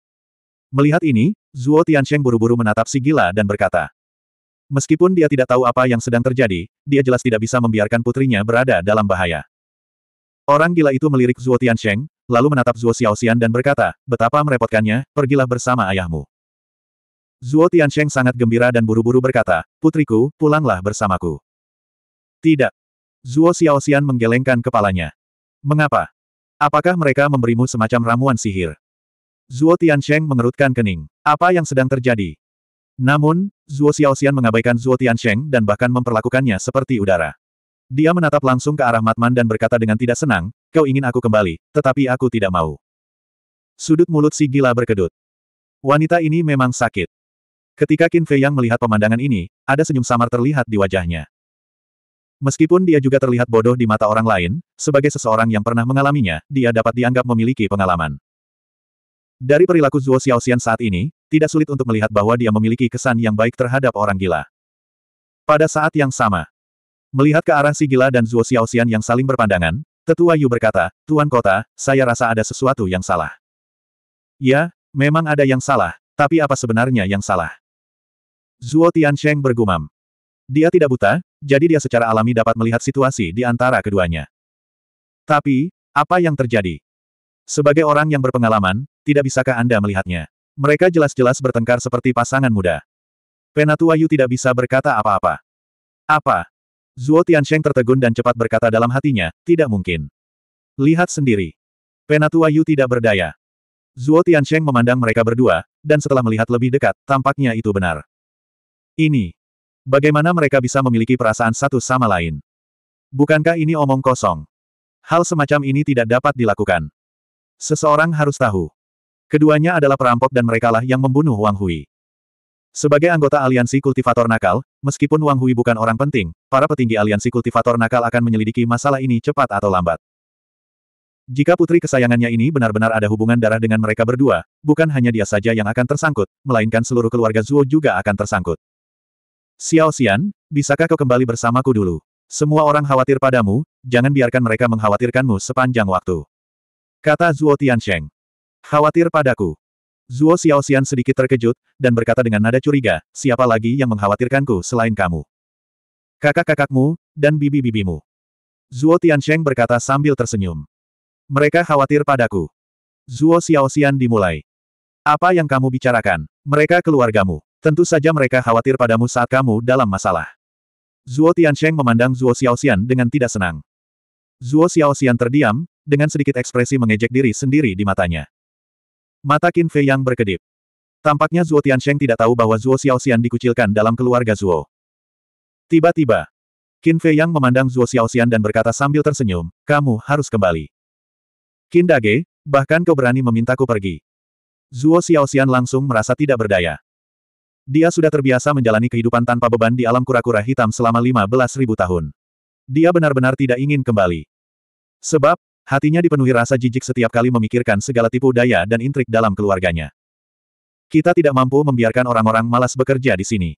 Melihat ini, Zuo Tiansheng buru-buru menatap si gila dan berkata. Meskipun dia tidak tahu apa yang sedang terjadi, dia jelas tidak bisa membiarkan putrinya berada dalam bahaya. Orang gila itu melirik Zuo Tiansheng, lalu menatap Zuo Xiaoxian dan berkata, betapa merepotkannya, pergilah bersama ayahmu. Zuo Tiansheng sangat gembira dan buru-buru berkata, putriku, pulanglah bersamaku. Tidak. Zuo Xiaoxian menggelengkan kepalanya. Mengapa? Apakah mereka memberimu semacam ramuan sihir? Zuo Tiansheng mengerutkan kening. Apa yang sedang terjadi? Namun, Zuo Xiaoxian mengabaikan Zuo Tiansheng dan bahkan memperlakukannya seperti udara. Dia menatap langsung ke arah Matman dan berkata dengan tidak senang, kau ingin aku kembali, tetapi aku tidak mau. Sudut mulut si gila berkedut. Wanita ini memang sakit. Ketika Qin Fei Yang melihat pemandangan ini, ada senyum samar terlihat di wajahnya. Meskipun dia juga terlihat bodoh di mata orang lain, sebagai seseorang yang pernah mengalaminya, dia dapat dianggap memiliki pengalaman. Dari perilaku Zuo Xiaoxian saat ini, tidak sulit untuk melihat bahwa dia memiliki kesan yang baik terhadap orang gila. Pada saat yang sama, Melihat ke arah Si Gila dan Zuo Xiaoxian yang saling berpandangan, Tetua Yu berkata, Tuan Kota, saya rasa ada sesuatu yang salah. Ya, memang ada yang salah, tapi apa sebenarnya yang salah? Zuo Tiansheng bergumam. Dia tidak buta, jadi dia secara alami dapat melihat situasi di antara keduanya. Tapi, apa yang terjadi? Sebagai orang yang berpengalaman, tidak bisakah Anda melihatnya? Mereka jelas-jelas bertengkar seperti pasangan muda. Penatua Yu tidak bisa berkata apa-apa. Apa? Zuo Tiansheng tertegun dan cepat berkata dalam hatinya, tidak mungkin. Lihat sendiri. Penatua Yu tidak berdaya. Zuo Tiansheng memandang mereka berdua, dan setelah melihat lebih dekat, tampaknya itu benar. Ini. Bagaimana mereka bisa memiliki perasaan satu sama lain? Bukankah ini omong kosong? Hal semacam ini tidak dapat dilakukan. Seseorang harus tahu. Keduanya adalah perampok dan merekalah yang membunuh Wang Hui. Sebagai anggota aliansi kultivator nakal, meskipun Wang Hui bukan orang penting, para petinggi aliansi kultivator nakal akan menyelidiki masalah ini cepat atau lambat. Jika putri kesayangannya ini benar-benar ada hubungan darah dengan mereka berdua, bukan hanya dia saja yang akan tersangkut, melainkan seluruh keluarga Zuo juga akan tersangkut. Xiao Xian, bisakah kau kembali bersamaku dulu? Semua orang khawatir padamu, jangan biarkan mereka mengkhawatirkanmu sepanjang waktu. Kata Zuo Tiansheng. Khawatir padaku. Zuo Xiaoxian sedikit terkejut, dan berkata dengan nada curiga, siapa lagi yang mengkhawatirkanku selain kamu? Kakak-kakakmu, dan bibi-bibimu. Zuo Tiansheng berkata sambil tersenyum. Mereka khawatir padaku. Zuo Xiaoxian dimulai. Apa yang kamu bicarakan? Mereka keluargamu. Tentu saja mereka khawatir padamu saat kamu dalam masalah. Zuo Tiansheng memandang Zuo Xiaoxian dengan tidak senang. Zuo Xiaoxian terdiam, dengan sedikit ekspresi mengejek diri sendiri di matanya. Mata Qin Fei yang berkedip. Tampaknya Zuo Tiansheng tidak tahu bahwa Zuo Xiaoxian dikucilkan dalam keluarga Zuo. Tiba-tiba, Qin Fei yang memandang Zuo Xiaoxian dan berkata sambil tersenyum, kamu harus kembali. Qin Dage, bahkan kau berani memintaku pergi. Zuo Xiaoxian langsung merasa tidak berdaya. Dia sudah terbiasa menjalani kehidupan tanpa beban di alam kura-kura hitam selama 15.000 tahun. Dia benar-benar tidak ingin kembali. Sebab, Hatinya dipenuhi rasa jijik setiap kali memikirkan segala tipu daya dan intrik dalam keluarganya. Kita tidak mampu membiarkan orang-orang malas bekerja di sini.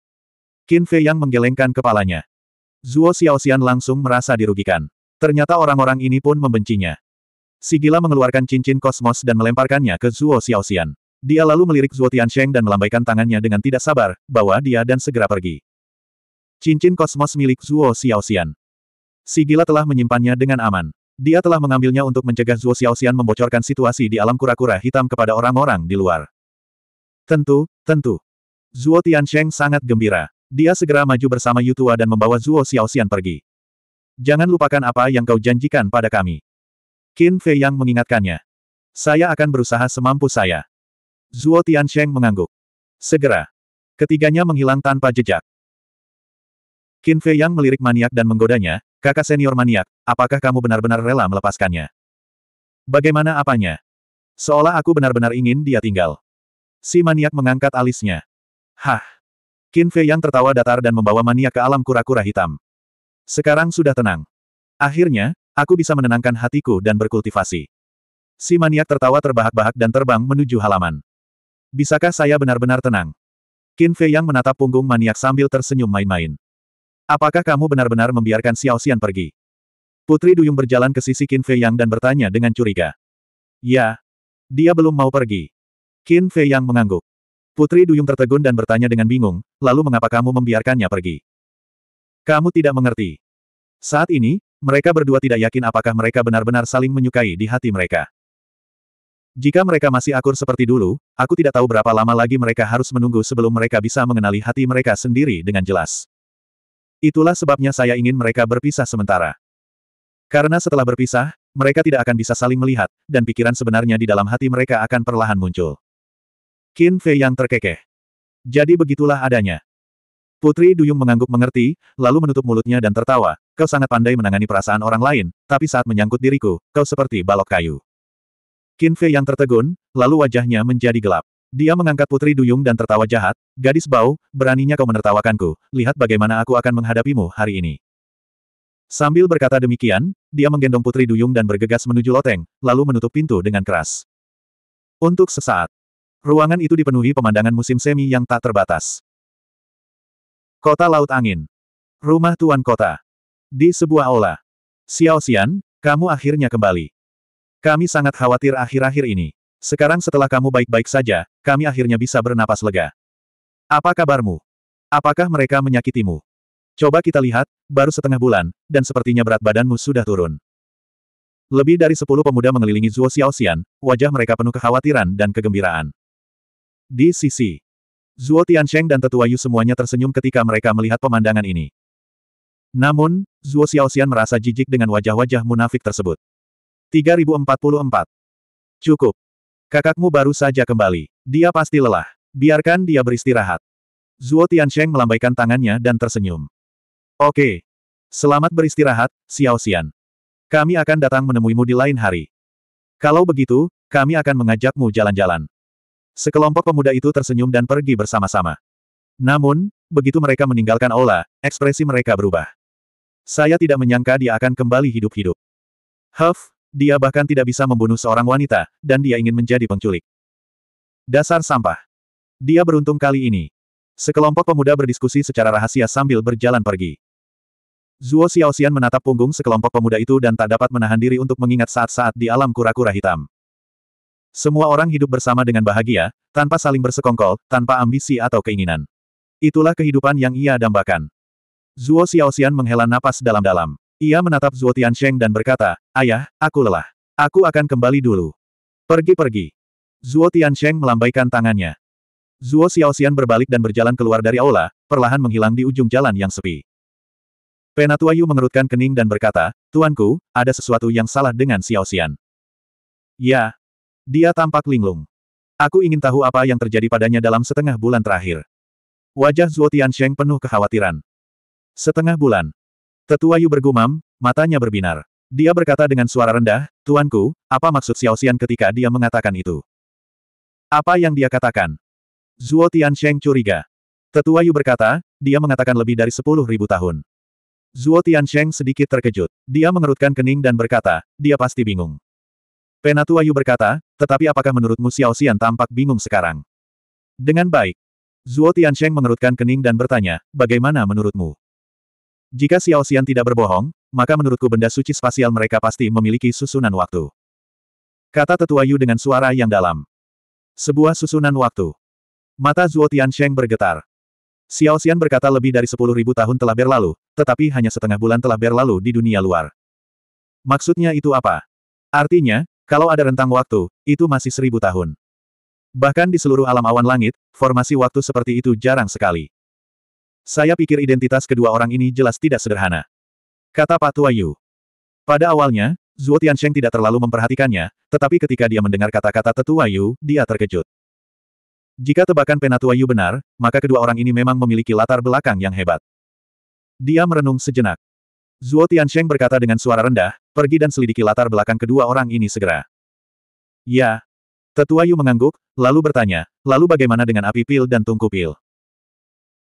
Qin Fei yang menggelengkan kepalanya. Zuo Xiaoxian langsung merasa dirugikan. Ternyata orang-orang ini pun membencinya. Sigila mengeluarkan cincin kosmos dan melemparkannya ke Zuo Xiaoxian. Dia lalu melirik Zuo Tiansheng dan melambaikan tangannya dengan tidak sabar, bawa dia dan segera pergi. Cincin kosmos milik Zuo Xiaoxian. Si gila telah menyimpannya dengan aman. Dia telah mengambilnya untuk mencegah Zuo Xiaoxian membocorkan situasi di alam kura-kura hitam kepada orang-orang di luar. Tentu, tentu. Zuo Tiansheng sangat gembira. Dia segera maju bersama Yutua dan membawa Zuo Xiaoxian pergi. Jangan lupakan apa yang kau janjikan pada kami. Qin Fei Yang mengingatkannya. Saya akan berusaha semampu saya. Zuo Tiansheng mengangguk. Segera. Ketiganya menghilang tanpa jejak. Qin Fei Yang melirik maniak dan menggodanya, kakak senior maniak, apakah kamu benar-benar rela melepaskannya? Bagaimana apanya? Seolah aku benar-benar ingin dia tinggal. Si maniak mengangkat alisnya. Hah! Qin Fei Yang tertawa datar dan membawa maniak ke alam kura-kura hitam. Sekarang sudah tenang. Akhirnya, aku bisa menenangkan hatiku dan berkultivasi. Si maniak tertawa terbahak-bahak dan terbang menuju halaman. Bisakah saya benar-benar tenang? Qin Fei Yang menatap punggung maniak sambil tersenyum main-main. Apakah kamu benar-benar membiarkan Xiao Xian pergi? Putri Duyung berjalan ke sisi Qin Fei Yang dan bertanya dengan curiga. Ya. Dia belum mau pergi. Qin Fei Yang mengangguk. Putri Duyung tertegun dan bertanya dengan bingung, lalu mengapa kamu membiarkannya pergi? Kamu tidak mengerti. Saat ini, mereka berdua tidak yakin apakah mereka benar-benar saling menyukai di hati mereka. Jika mereka masih akur seperti dulu, aku tidak tahu berapa lama lagi mereka harus menunggu sebelum mereka bisa mengenali hati mereka sendiri dengan jelas. Itulah sebabnya saya ingin mereka berpisah sementara. Karena setelah berpisah, mereka tidak akan bisa saling melihat, dan pikiran sebenarnya di dalam hati mereka akan perlahan muncul. Qin Fei yang terkekeh. Jadi begitulah adanya. Putri Duyung mengangguk mengerti, lalu menutup mulutnya dan tertawa, kau sangat pandai menangani perasaan orang lain, tapi saat menyangkut diriku, kau seperti balok kayu. Qin Fei yang tertegun, lalu wajahnya menjadi gelap. Dia mengangkat Putri Duyung dan tertawa jahat, gadis bau, beraninya kau menertawakanku, lihat bagaimana aku akan menghadapimu hari ini. Sambil berkata demikian, dia menggendong Putri Duyung dan bergegas menuju loteng, lalu menutup pintu dengan keras. Untuk sesaat, ruangan itu dipenuhi pemandangan musim semi yang tak terbatas. Kota Laut Angin. Rumah Tuan Kota. Di sebuah aula. Xiao Xian, kamu akhirnya kembali. Kami sangat khawatir akhir-akhir ini. Sekarang setelah kamu baik-baik saja, kami akhirnya bisa bernapas lega. Apa kabarmu? Apakah mereka menyakitimu? Coba kita lihat, baru setengah bulan, dan sepertinya berat badanmu sudah turun. Lebih dari sepuluh pemuda mengelilingi Zhuo Xiaoxian, wajah mereka penuh kekhawatiran dan kegembiraan. Di sisi, Zhuo Tiansheng dan Tetua Yu semuanya tersenyum ketika mereka melihat pemandangan ini. Namun, Zhuo Xiaoxian merasa jijik dengan wajah-wajah munafik tersebut. 3044. Cukup. Kakakmu baru saja kembali. Dia pasti lelah. Biarkan dia beristirahat. Zuo Tiansheng melambaikan tangannya dan tersenyum. Oke. Selamat beristirahat, Xiao Xian. Kami akan datang menemuimu di lain hari. Kalau begitu, kami akan mengajakmu jalan-jalan. Sekelompok pemuda itu tersenyum dan pergi bersama-sama. Namun, begitu mereka meninggalkan aula, ekspresi mereka berubah. Saya tidak menyangka dia akan kembali hidup-hidup. Huff, dia bahkan tidak bisa membunuh seorang wanita, dan dia ingin menjadi penculik. Dasar sampah. Dia beruntung kali ini. Sekelompok pemuda berdiskusi secara rahasia sambil berjalan pergi. Zuo Xiaoxian menatap punggung sekelompok pemuda itu dan tak dapat menahan diri untuk mengingat saat-saat di alam kura-kura hitam. Semua orang hidup bersama dengan bahagia, tanpa saling bersekongkol, tanpa ambisi atau keinginan. Itulah kehidupan yang ia dambakan. Zuo Xiaoxian menghela napas dalam-dalam. Ia menatap Zuo Tiansheng dan berkata, Ayah, aku lelah. Aku akan kembali dulu. Pergi-pergi. Zuo Tiansheng melambaikan tangannya. Zuo Xiaoxian berbalik dan berjalan keluar dari aula, perlahan menghilang di ujung jalan yang sepi. Penatua Yu mengerutkan kening dan berkata, Tuanku, ada sesuatu yang salah dengan Xiaoxian. Ya. Dia tampak linglung. Aku ingin tahu apa yang terjadi padanya dalam setengah bulan terakhir. Wajah Zuo Tiansheng penuh kekhawatiran. Setengah bulan. Tetua Yu bergumam, matanya berbinar. Dia berkata dengan suara rendah, Tuanku, apa maksud Xiao Xian ketika dia mengatakan itu? Apa yang dia katakan? Zuo Tiansheng curiga. Tetua Yu berkata, dia mengatakan lebih dari sepuluh ribu tahun. Zuo Tiansheng sedikit terkejut. Dia mengerutkan kening dan berkata, dia pasti bingung. Penatua Yu berkata, tetapi apakah menurutmu Xiao Xian tampak bingung sekarang? Dengan baik. Zuo Tiansheng mengerutkan kening dan bertanya, bagaimana menurutmu? Jika Xiao Xian tidak berbohong, maka menurutku benda suci spasial mereka pasti memiliki susunan waktu. Kata tetua Yu dengan suara yang dalam. Sebuah susunan waktu. Mata Zhuo Tiansheng bergetar. Xiao Xian berkata lebih dari sepuluh ribu tahun telah berlalu, tetapi hanya setengah bulan telah berlalu di dunia luar. Maksudnya itu apa? Artinya, kalau ada rentang waktu, itu masih seribu tahun. Bahkan di seluruh alam awan langit, formasi waktu seperti itu jarang sekali. Saya pikir identitas kedua orang ini jelas tidak sederhana. Kata Pak Tua Yu. Pada awalnya, Zhuo Tiansheng tidak terlalu memperhatikannya, tetapi ketika dia mendengar kata-kata Tetua Yu, dia terkejut. Jika tebakan Penatua Yu benar, maka kedua orang ini memang memiliki latar belakang yang hebat. Dia merenung sejenak. Zhuo Tiansheng berkata dengan suara rendah, pergi dan selidiki latar belakang kedua orang ini segera. Ya. Tetua Yu mengangguk, lalu bertanya, lalu bagaimana dengan api pil dan tungku pil?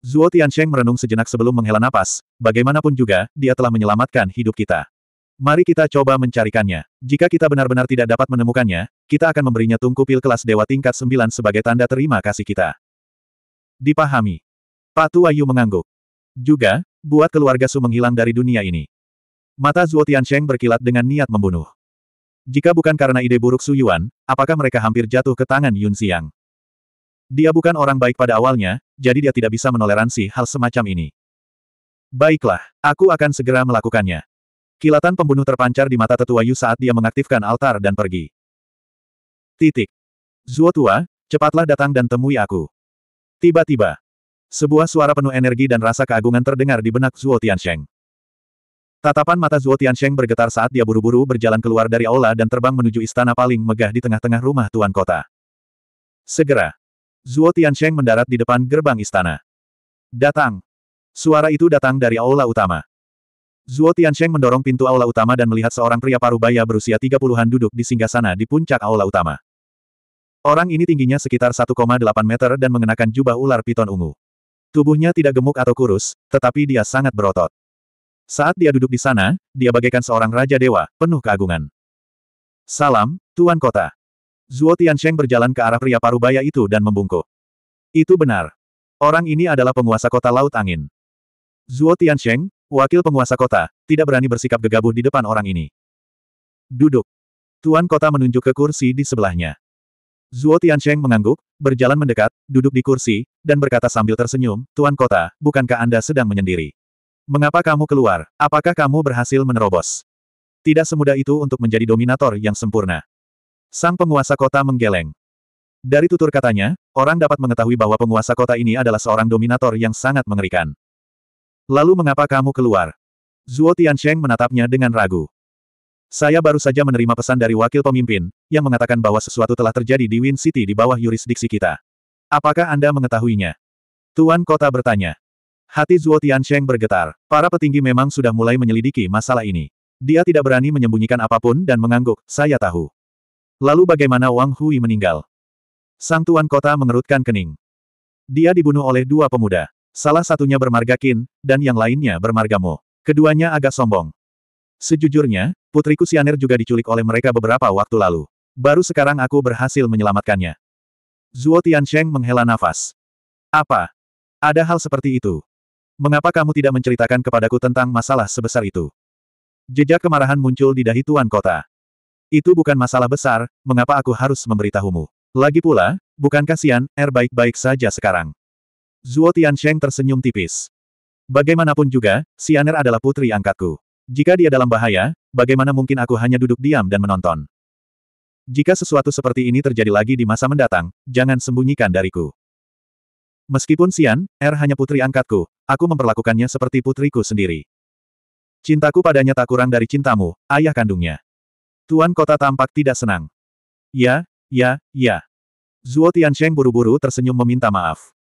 Zuo Tiansheng merenung sejenak sebelum menghela napas, bagaimanapun juga, dia telah menyelamatkan hidup kita. Mari kita coba mencarikannya. Jika kita benar-benar tidak dapat menemukannya, kita akan memberinya tungku pil kelas dewa tingkat 9 sebagai tanda terima kasih kita. Dipahami. Patu Ayu mengangguk. Juga, buat keluarga Su menghilang dari dunia ini. Mata Zuo Tiansheng berkilat dengan niat membunuh. Jika bukan karena ide buruk Su Yuan, apakah mereka hampir jatuh ke tangan Yun Xiang? Dia bukan orang baik pada awalnya, jadi dia tidak bisa menoleransi hal semacam ini. Baiklah, aku akan segera melakukannya. Kilatan pembunuh terpancar di mata tetua Yu saat dia mengaktifkan altar dan pergi. Titik. Zuo tua, cepatlah datang dan temui aku. Tiba-tiba. Sebuah suara penuh energi dan rasa keagungan terdengar di benak Zuo Tiansheng. Tatapan mata Zuo Tiansheng bergetar saat dia buru-buru berjalan keluar dari aula dan terbang menuju istana paling megah di tengah-tengah rumah tuan kota. Segera, Zuo Tiansheng mendarat di depan gerbang istana. Datang! Suara itu datang dari aula utama. Zuo Tiansheng mendorong pintu aula utama dan melihat seorang pria paruh baya berusia 30-an duduk di singgah sana di puncak aula utama. Orang ini tingginya sekitar 1,8 meter dan mengenakan jubah ular piton ungu. Tubuhnya tidak gemuk atau kurus, tetapi dia sangat berotot. Saat dia duduk di sana, dia bagaikan seorang raja dewa, penuh keagungan. Salam, Tuan Kota. Zuo Tiansheng berjalan ke arah pria parubaya itu dan membungkuk. Itu benar. Orang ini adalah penguasa kota Laut Angin. Zuo Tiansheng, wakil penguasa kota, tidak berani bersikap gegabah di depan orang ini. Duduk. Tuan kota menunjuk ke kursi di sebelahnya. Zuo Tiansheng mengangguk, berjalan mendekat, duduk di kursi, dan berkata sambil tersenyum, Tuan kota, bukankah Anda sedang menyendiri? Mengapa kamu keluar? Apakah kamu berhasil menerobos? Tidak semudah itu untuk menjadi dominator yang sempurna. Sang penguasa kota menggeleng. Dari tutur katanya, orang dapat mengetahui bahwa penguasa kota ini adalah seorang dominator yang sangat mengerikan. Lalu mengapa kamu keluar? Zuo Tiansheng menatapnya dengan ragu. Saya baru saja menerima pesan dari wakil pemimpin, yang mengatakan bahwa sesuatu telah terjadi di Win City di bawah yurisdiksi kita. Apakah Anda mengetahuinya? Tuan kota bertanya. Hati Zuo Tiansheng bergetar. Para petinggi memang sudah mulai menyelidiki masalah ini. Dia tidak berani menyembunyikan apapun dan mengangguk, saya tahu. Lalu bagaimana Wang Hui meninggal? Sang Tuan Kota mengerutkan kening. Dia dibunuh oleh dua pemuda. Salah satunya bermarga Qin, dan yang lainnya bermarga Mo. Keduanya agak sombong. Sejujurnya, putriku Sianer juga diculik oleh mereka beberapa waktu lalu. Baru sekarang aku berhasil menyelamatkannya. Zuo Tiansheng menghela nafas. Apa? Ada hal seperti itu. Mengapa kamu tidak menceritakan kepadaku tentang masalah sebesar itu? Jejak kemarahan muncul di dahi Tuan Kota. Itu bukan masalah besar, mengapa aku harus memberitahumu? Lagi pula, bukan kasihan. Er baik-baik saja sekarang? Zuo Tiansheng tersenyum tipis. Bagaimanapun juga, Sianer adalah putri angkatku. Jika dia dalam bahaya, bagaimana mungkin aku hanya duduk diam dan menonton? Jika sesuatu seperti ini terjadi lagi di masa mendatang, jangan sembunyikan dariku. Meskipun Sian, Er hanya putri angkatku, aku memperlakukannya seperti putriku sendiri. Cintaku padanya tak kurang dari cintamu, ayah kandungnya. Tuan kota tampak tidak senang. Ya, ya, ya. Zuo Tiansheng buru-buru tersenyum meminta maaf.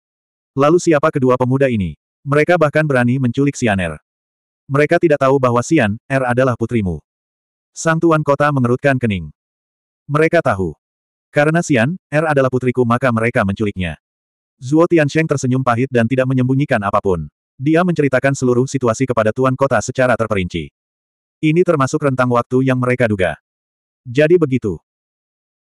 Lalu siapa kedua pemuda ini? Mereka bahkan berani menculik Er. Mereka tidak tahu bahwa Sian, Er adalah putrimu. Sang Tuan Kota mengerutkan kening. Mereka tahu. Karena Sian, Er adalah putriku maka mereka menculiknya. Zuo Tiansheng tersenyum pahit dan tidak menyembunyikan apapun. Dia menceritakan seluruh situasi kepada Tuan Kota secara terperinci. Ini termasuk rentang waktu yang mereka duga. Jadi begitu.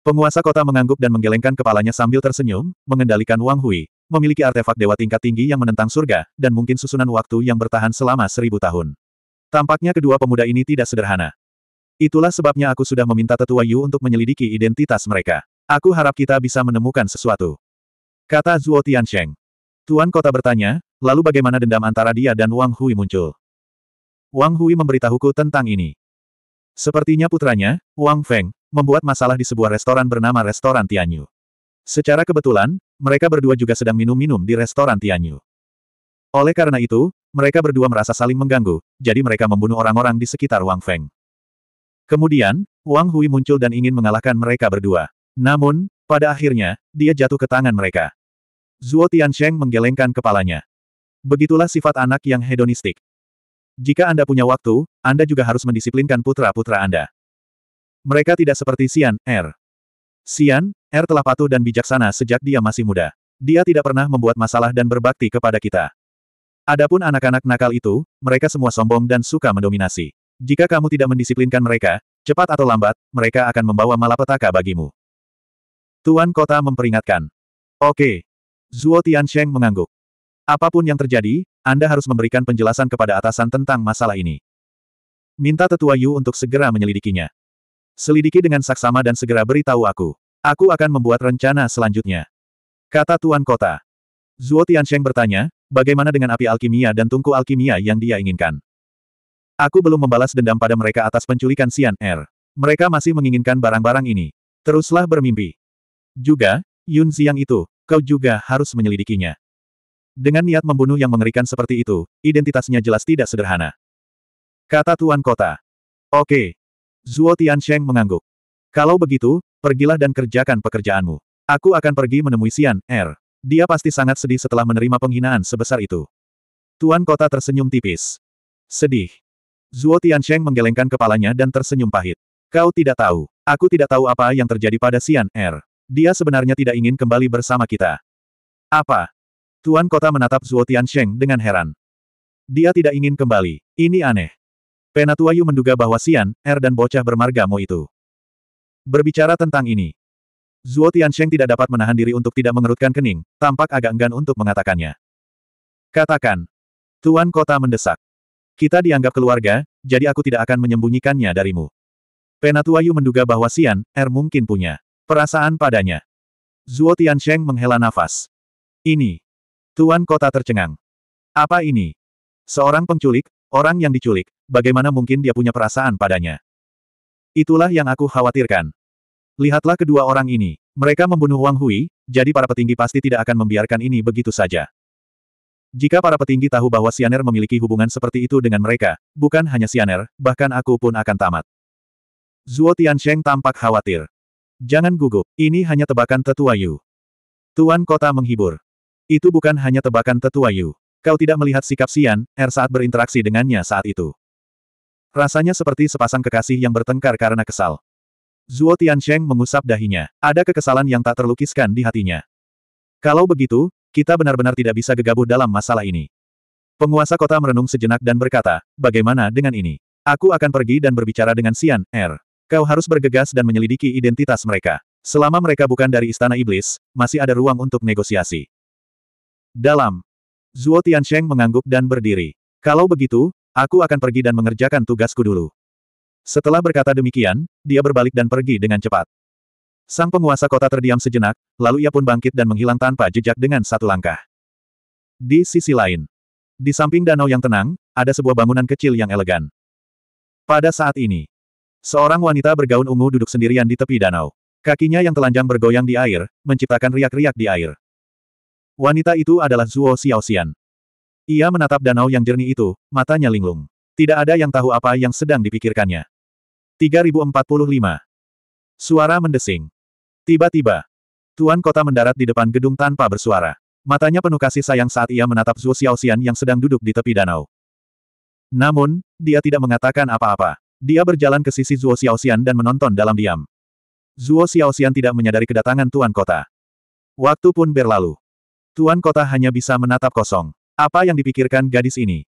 Penguasa kota mengangguk dan menggelengkan kepalanya sambil tersenyum, mengendalikan Wang Hui, memiliki artefak dewa tingkat tinggi yang menentang surga, dan mungkin susunan waktu yang bertahan selama seribu tahun. Tampaknya kedua pemuda ini tidak sederhana. Itulah sebabnya aku sudah meminta tetua Yu untuk menyelidiki identitas mereka. Aku harap kita bisa menemukan sesuatu. Kata Zhuo Tiansheng. Tuan kota bertanya, lalu bagaimana dendam antara dia dan Wang Hui muncul? Wang Hui memberitahuku tentang ini. Sepertinya putranya, Wang Feng, membuat masalah di sebuah restoran bernama Restoran Tianyu. Secara kebetulan, mereka berdua juga sedang minum-minum di Restoran Tianyu. Oleh karena itu, mereka berdua merasa saling mengganggu, jadi mereka membunuh orang-orang di sekitar Wang Feng. Kemudian, Wang Hui muncul dan ingin mengalahkan mereka berdua. Namun, pada akhirnya, dia jatuh ke tangan mereka. Zuo Tiansheng menggelengkan kepalanya. Begitulah sifat anak yang hedonistik. Jika Anda punya waktu, Anda juga harus mendisiplinkan putra-putra Anda. Mereka tidak seperti Sian, Er. Sian, Er telah patuh dan bijaksana sejak dia masih muda. Dia tidak pernah membuat masalah dan berbakti kepada kita. Adapun anak-anak nakal itu, mereka semua sombong dan suka mendominasi. Jika kamu tidak mendisiplinkan mereka, cepat atau lambat, mereka akan membawa malapetaka bagimu. Tuan Kota memperingatkan. Oke. Zuo Tian Sheng mengangguk. Apapun yang terjadi, Anda harus memberikan penjelasan kepada atasan tentang masalah ini. Minta tetua Yu untuk segera menyelidikinya. Selidiki dengan saksama dan segera beritahu aku. Aku akan membuat rencana selanjutnya. Kata Tuan Kota. Zuo Tiansheng bertanya, bagaimana dengan api alkimia dan tungku alkimia yang dia inginkan? Aku belum membalas dendam pada mereka atas penculikan Xian Er. Mereka masih menginginkan barang-barang ini. Teruslah bermimpi. Juga, Yun Xiang itu, kau juga harus menyelidikinya. Dengan niat membunuh yang mengerikan seperti itu, identitasnya jelas tidak sederhana. Kata Tuan Kota. Oke. Zuo Tiansheng mengangguk. Kalau begitu, pergilah dan kerjakan pekerjaanmu. Aku akan pergi menemui Sian Er. Dia pasti sangat sedih setelah menerima penghinaan sebesar itu. Tuan Kota tersenyum tipis. Sedih. Zuo Tiansheng menggelengkan kepalanya dan tersenyum pahit. Kau tidak tahu. Aku tidak tahu apa yang terjadi pada Sian Er. Dia sebenarnya tidak ingin kembali bersama kita. Apa? Tuan kota menatap Zuo Tiansheng dengan heran. Dia tidak ingin kembali. Ini aneh. Penatuayu menduga bahwa Sian, Er dan bocah bermarga Mo itu. Berbicara tentang ini. Zuo Tiansheng tidak dapat menahan diri untuk tidak mengerutkan kening, tampak agak enggan untuk mengatakannya. Katakan. Tuan kota mendesak. Kita dianggap keluarga, jadi aku tidak akan menyembunyikannya darimu. Penatuayu menduga bahwa Sian, Er mungkin punya perasaan padanya. Zuo Tiansheng menghela nafas. Ini, Tuan kota tercengang. Apa ini? Seorang penculik, orang yang diculik, bagaimana mungkin dia punya perasaan padanya? Itulah yang aku khawatirkan. Lihatlah kedua orang ini. Mereka membunuh Wang Hui, jadi para petinggi pasti tidak akan membiarkan ini begitu saja. Jika para petinggi tahu bahwa Sianer memiliki hubungan seperti itu dengan mereka, bukan hanya Sianer, bahkan aku pun akan tamat. Zuo Tiansheng tampak khawatir. Jangan gugup, ini hanya tebakan tetua Yu. Tuan kota menghibur. Itu bukan hanya tebakan tetua Yu. Kau tidak melihat sikap Sian Er saat berinteraksi dengannya saat itu. Rasanya seperti sepasang kekasih yang bertengkar karena kesal. Zuo Tiansheng mengusap dahinya. Ada kekesalan yang tak terlukiskan di hatinya. Kalau begitu, kita benar-benar tidak bisa gegabah dalam masalah ini. Penguasa kota merenung sejenak dan berkata, bagaimana dengan ini? Aku akan pergi dan berbicara dengan Sian Er. Kau harus bergegas dan menyelidiki identitas mereka. Selama mereka bukan dari Istana Iblis, masih ada ruang untuk negosiasi. Dalam. Zuo Tiansheng mengangguk dan berdiri. Kalau begitu, aku akan pergi dan mengerjakan tugasku dulu. Setelah berkata demikian, dia berbalik dan pergi dengan cepat. Sang penguasa kota terdiam sejenak, lalu ia pun bangkit dan menghilang tanpa jejak dengan satu langkah. Di sisi lain, di samping danau yang tenang, ada sebuah bangunan kecil yang elegan. Pada saat ini, seorang wanita bergaun ungu duduk sendirian di tepi danau. Kakinya yang telanjang bergoyang di air, menciptakan riak-riak di air. Wanita itu adalah Zuo Xiaoxian. Ia menatap danau yang jernih itu, matanya linglung. Tidak ada yang tahu apa yang sedang dipikirkannya. 3045. Suara mendesing. Tiba-tiba, Tuan Kota mendarat di depan gedung tanpa bersuara. Matanya penuh kasih sayang saat ia menatap Zuo Xiaoxian yang sedang duduk di tepi danau. Namun, dia tidak mengatakan apa-apa. Dia berjalan ke sisi Zuo Xiaoxian dan menonton dalam diam. Zuo Xiaoxian tidak menyadari kedatangan Tuan Kota. Waktu pun berlalu. Tuan kota hanya bisa menatap kosong. Apa yang dipikirkan gadis ini?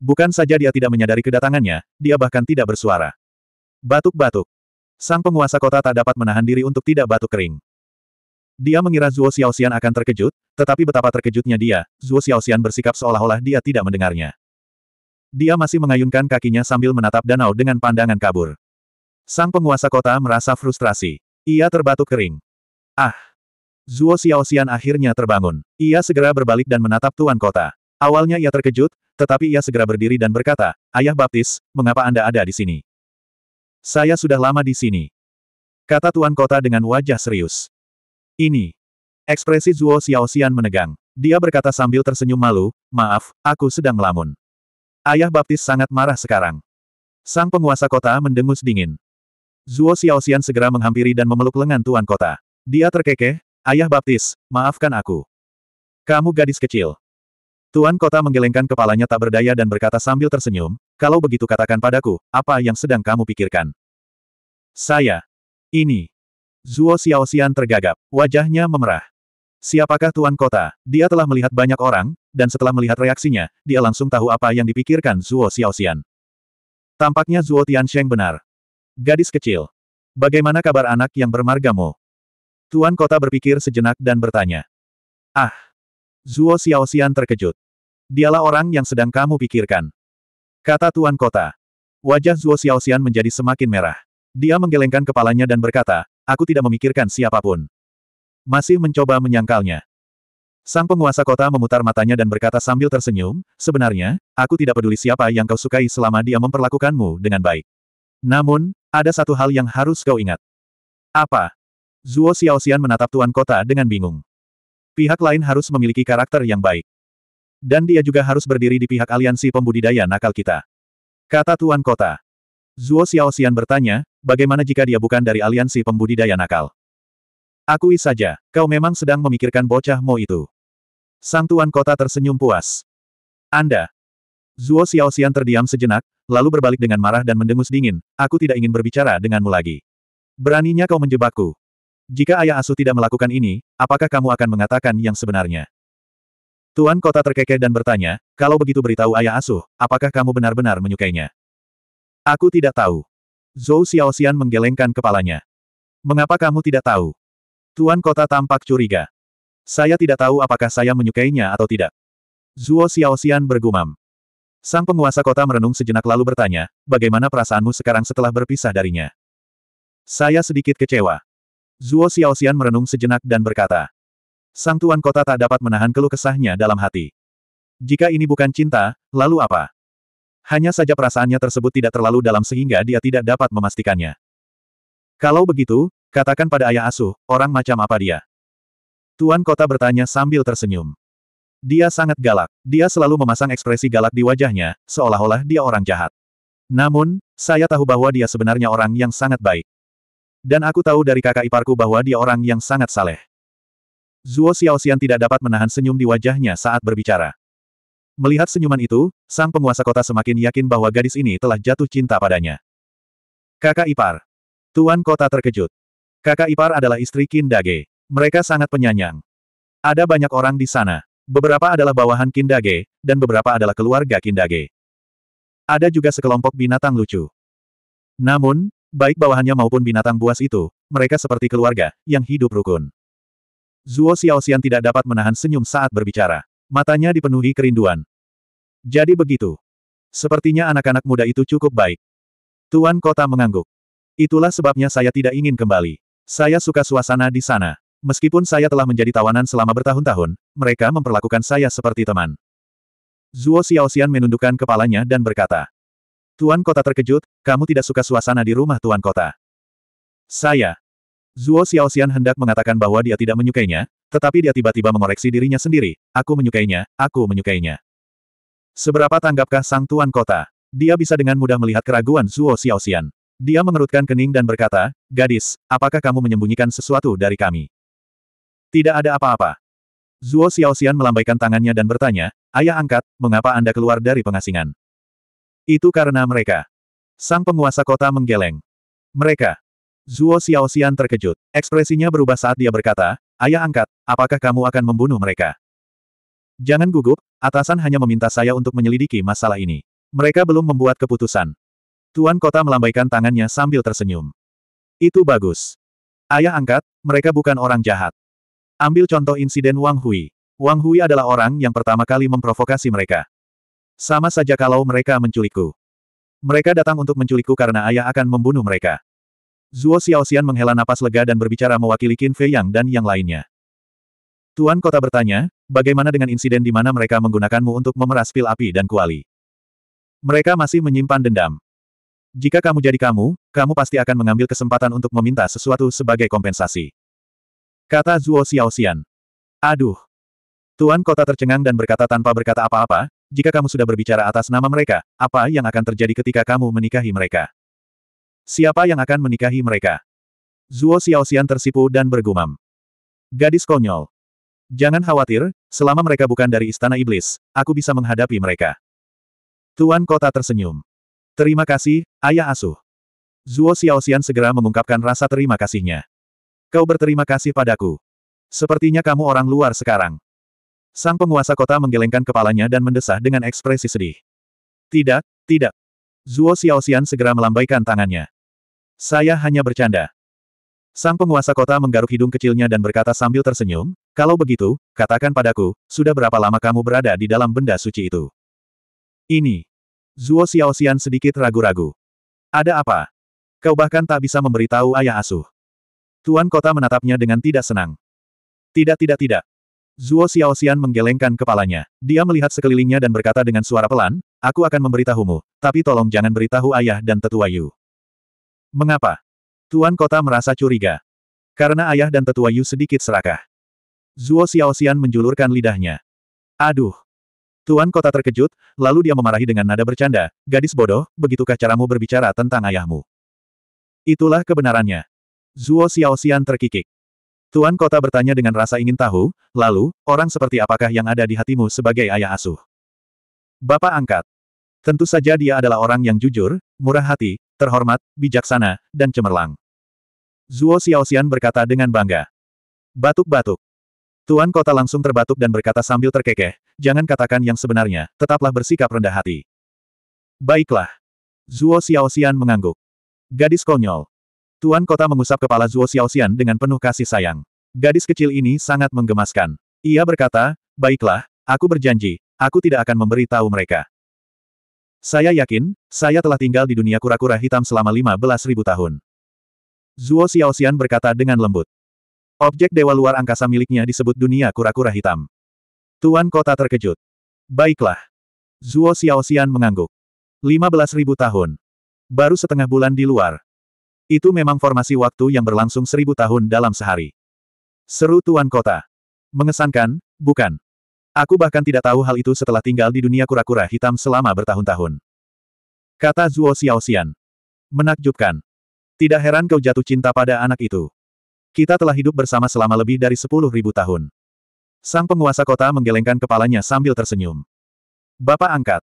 Bukan saja dia tidak menyadari kedatangannya, dia bahkan tidak bersuara. Batuk-batuk. Sang penguasa kota tak dapat menahan diri untuk tidak batuk kering. Dia mengira Zuo Xiaoxian akan terkejut, tetapi betapa terkejutnya dia, Zuo Xiaoxian bersikap seolah-olah dia tidak mendengarnya. Dia masih mengayunkan kakinya sambil menatap danau dengan pandangan kabur. Sang penguasa kota merasa frustrasi. Ia terbatuk kering. Ah! Zuo Xiaoxian akhirnya terbangun. Ia segera berbalik dan menatap Tuan Kota. Awalnya ia terkejut, tetapi ia segera berdiri dan berkata, Ayah Baptis, mengapa Anda ada di sini? Saya sudah lama di sini. Kata Tuan Kota dengan wajah serius. Ini. Ekspresi Zuo Xiaoxian menegang. Dia berkata sambil tersenyum malu, maaf, aku sedang melamun. Ayah Baptis sangat marah sekarang. Sang penguasa kota mendengus dingin. Zuo Xiaoxian segera menghampiri dan memeluk lengan Tuan Kota. Dia terkekeh, Ayah baptis, maafkan aku. Kamu gadis kecil. Tuan kota menggelengkan kepalanya tak berdaya dan berkata sambil tersenyum, kalau begitu katakan padaku, apa yang sedang kamu pikirkan? Saya. Ini. Zuo Xiaoxian tergagap, wajahnya memerah. Siapakah tuan kota? Dia telah melihat banyak orang, dan setelah melihat reaksinya, dia langsung tahu apa yang dipikirkan Zuo Xiaoxian. Tampaknya Zuo Tiansheng benar. Gadis kecil. Bagaimana kabar anak yang bermargamu? Tuan kota berpikir sejenak dan bertanya. Ah! Zuo Xiaoxian terkejut. Dialah orang yang sedang kamu pikirkan. Kata Tuan kota. Wajah Zuo Xiaoxian menjadi semakin merah. Dia menggelengkan kepalanya dan berkata, aku tidak memikirkan siapapun. Masih mencoba menyangkalnya. Sang penguasa kota memutar matanya dan berkata sambil tersenyum, sebenarnya, aku tidak peduli siapa yang kau sukai selama dia memperlakukanmu dengan baik. Namun, ada satu hal yang harus kau ingat. Apa? Zuo Xiaoxian menatap tuan kota dengan bingung. Pihak lain harus memiliki karakter yang baik. Dan dia juga harus berdiri di pihak aliansi pembudidaya nakal kita. Kata tuan kota. Zuo Xiaoxian bertanya, bagaimana jika dia bukan dari aliansi pembudidaya nakal? Akui saja, kau memang sedang memikirkan bocah Mo itu. Sang tuan kota tersenyum puas. Anda. Zuo Xiaoxian terdiam sejenak, lalu berbalik dengan marah dan mendengus dingin, aku tidak ingin berbicara denganmu lagi. Beraninya kau menjebakku. Jika ayah asuh tidak melakukan ini, apakah kamu akan mengatakan yang sebenarnya? Tuan kota terkekeh dan bertanya, kalau begitu beritahu ayah asuh, apakah kamu benar-benar menyukainya? Aku tidak tahu. Zhou Xiaoxian menggelengkan kepalanya. Mengapa kamu tidak tahu? Tuan kota tampak curiga. Saya tidak tahu apakah saya menyukainya atau tidak. Zhuo Xiaoxian bergumam. Sang penguasa kota merenung sejenak lalu bertanya, bagaimana perasaanmu sekarang setelah berpisah darinya? Saya sedikit kecewa. Zuo Xiaoxian merenung sejenak dan berkata. Sang Tuan Kota tak dapat menahan keluh kesahnya dalam hati. Jika ini bukan cinta, lalu apa? Hanya saja perasaannya tersebut tidak terlalu dalam sehingga dia tidak dapat memastikannya. Kalau begitu, katakan pada ayah asuh, orang macam apa dia? Tuan Kota bertanya sambil tersenyum. Dia sangat galak. Dia selalu memasang ekspresi galak di wajahnya, seolah-olah dia orang jahat. Namun, saya tahu bahwa dia sebenarnya orang yang sangat baik. Dan aku tahu dari kakak iparku bahwa dia orang yang sangat saleh. Zuo Xiaoxian tidak dapat menahan senyum di wajahnya saat berbicara. Melihat senyuman itu, sang penguasa kota semakin yakin bahwa gadis ini telah jatuh cinta padanya. Kakak ipar. Tuan kota terkejut. Kakak ipar adalah istri Kindage. Mereka sangat penyanyang. Ada banyak orang di sana. Beberapa adalah bawahan Kindage, dan beberapa adalah keluarga Kindage. Ada juga sekelompok binatang lucu. Namun, Baik bawahannya maupun binatang buas itu, mereka seperti keluarga, yang hidup rukun. Zuo Xiaoxian tidak dapat menahan senyum saat berbicara. Matanya dipenuhi kerinduan. Jadi begitu. Sepertinya anak-anak muda itu cukup baik. Tuan kota mengangguk. Itulah sebabnya saya tidak ingin kembali. Saya suka suasana di sana. Meskipun saya telah menjadi tawanan selama bertahun-tahun, mereka memperlakukan saya seperti teman. Zuo Xiaoxian menundukkan kepalanya dan berkata, Tuan Kota terkejut, kamu tidak suka suasana di rumah Tuan Kota. Saya. Zuo Xiaoxian hendak mengatakan bahwa dia tidak menyukainya, tetapi dia tiba-tiba mengoreksi dirinya sendiri, aku menyukainya, aku menyukainya. Seberapa tanggapkah sang Tuan Kota? Dia bisa dengan mudah melihat keraguan Zuo Xiaoxian. Dia mengerutkan kening dan berkata, Gadis, apakah kamu menyembunyikan sesuatu dari kami? Tidak ada apa-apa. Zuo Xiaoxian melambaikan tangannya dan bertanya, Ayah angkat, mengapa Anda keluar dari pengasingan? Itu karena mereka. Sang penguasa kota menggeleng. Mereka. Zuo Xiaoxian terkejut. Ekspresinya berubah saat dia berkata, Ayah angkat, apakah kamu akan membunuh mereka? Jangan gugup, atasan hanya meminta saya untuk menyelidiki masalah ini. Mereka belum membuat keputusan. Tuan kota melambaikan tangannya sambil tersenyum. Itu bagus. Ayah angkat, mereka bukan orang jahat. Ambil contoh insiden Wang Hui. Wang Hui adalah orang yang pertama kali memprovokasi mereka. Sama saja kalau mereka menculikku. Mereka datang untuk menculikku karena ayah akan membunuh mereka. Zuo Xiaoxian menghela napas lega dan berbicara mewakili Qin Fei Yang dan yang lainnya. Tuan kota bertanya, bagaimana dengan insiden di mana mereka menggunakanmu untuk memeras pil api dan kuali? Mereka masih menyimpan dendam. Jika kamu jadi kamu, kamu pasti akan mengambil kesempatan untuk meminta sesuatu sebagai kompensasi. Kata Zuo Xiaoxian. Aduh. Tuan kota tercengang dan berkata tanpa berkata apa-apa, jika kamu sudah berbicara atas nama mereka, apa yang akan terjadi ketika kamu menikahi mereka? Siapa yang akan menikahi mereka? Zuo Xiaoxian tersipu dan bergumam. Gadis konyol. Jangan khawatir, selama mereka bukan dari Istana Iblis, aku bisa menghadapi mereka. Tuan Kota tersenyum. Terima kasih, Ayah Asuh. Zuo Xiaoxian segera mengungkapkan rasa terima kasihnya. Kau berterima kasih padaku. Sepertinya kamu orang luar sekarang. Sang penguasa kota menggelengkan kepalanya dan mendesah dengan ekspresi sedih. Tidak, tidak. Zuo Xiaoxian segera melambaikan tangannya. Saya hanya bercanda. Sang penguasa kota menggaruk hidung kecilnya dan berkata sambil tersenyum, kalau begitu, katakan padaku, sudah berapa lama kamu berada di dalam benda suci itu? Ini. Zuo Xiaoxian sedikit ragu-ragu. Ada apa? Kau bahkan tak bisa memberitahu ayah asuh. Tuan kota menatapnya dengan tidak senang. Tidak tidak tidak, Zuo Xiaoxian menggelengkan kepalanya. Dia melihat sekelilingnya dan berkata dengan suara pelan, aku akan memberitahumu, tapi tolong jangan beritahu ayah dan tetua Yu. Mengapa? Tuan kota merasa curiga. Karena ayah dan tetua Yu sedikit serakah. Zuo Xiaoxian menjulurkan lidahnya. Aduh. Tuan kota terkejut, lalu dia memarahi dengan nada bercanda, gadis bodoh, begitukah caramu berbicara tentang ayahmu? Itulah kebenarannya. Zuo Xiaoxian terkikik. Tuan kota bertanya dengan rasa ingin tahu, lalu, orang seperti apakah yang ada di hatimu sebagai ayah asuh? Bapak angkat. Tentu saja dia adalah orang yang jujur, murah hati, terhormat, bijaksana, dan cemerlang. Zuo Xiaoxian berkata dengan bangga. Batuk-batuk. Tuan kota langsung terbatuk dan berkata sambil terkekeh, jangan katakan yang sebenarnya, tetaplah bersikap rendah hati. Baiklah. Zuo Xiaoxian mengangguk. Gadis konyol. Tuan kota mengusap kepala Zuo Xiaoxian dengan penuh kasih sayang. Gadis kecil ini sangat menggemaskan. Ia berkata, baiklah, aku berjanji, aku tidak akan memberi tahu mereka. Saya yakin, saya telah tinggal di dunia kura-kura hitam selama ribu tahun. Zuo Xiaoxian berkata dengan lembut. Objek dewa luar angkasa miliknya disebut dunia kura-kura hitam. Tuan kota terkejut. Baiklah. Zuo Xiaoxian mengangguk. ribu tahun. Baru setengah bulan di luar. Itu memang formasi waktu yang berlangsung seribu tahun dalam sehari. Seru Tuan Kota. Mengesankan, bukan? Aku bahkan tidak tahu hal itu setelah tinggal di dunia kura-kura hitam selama bertahun-tahun. Kata Zuo Xiaoxian. Menakjubkan. Tidak heran kau jatuh cinta pada anak itu. Kita telah hidup bersama selama lebih dari sepuluh ribu tahun. Sang penguasa kota menggelengkan kepalanya sambil tersenyum. Bapak angkat.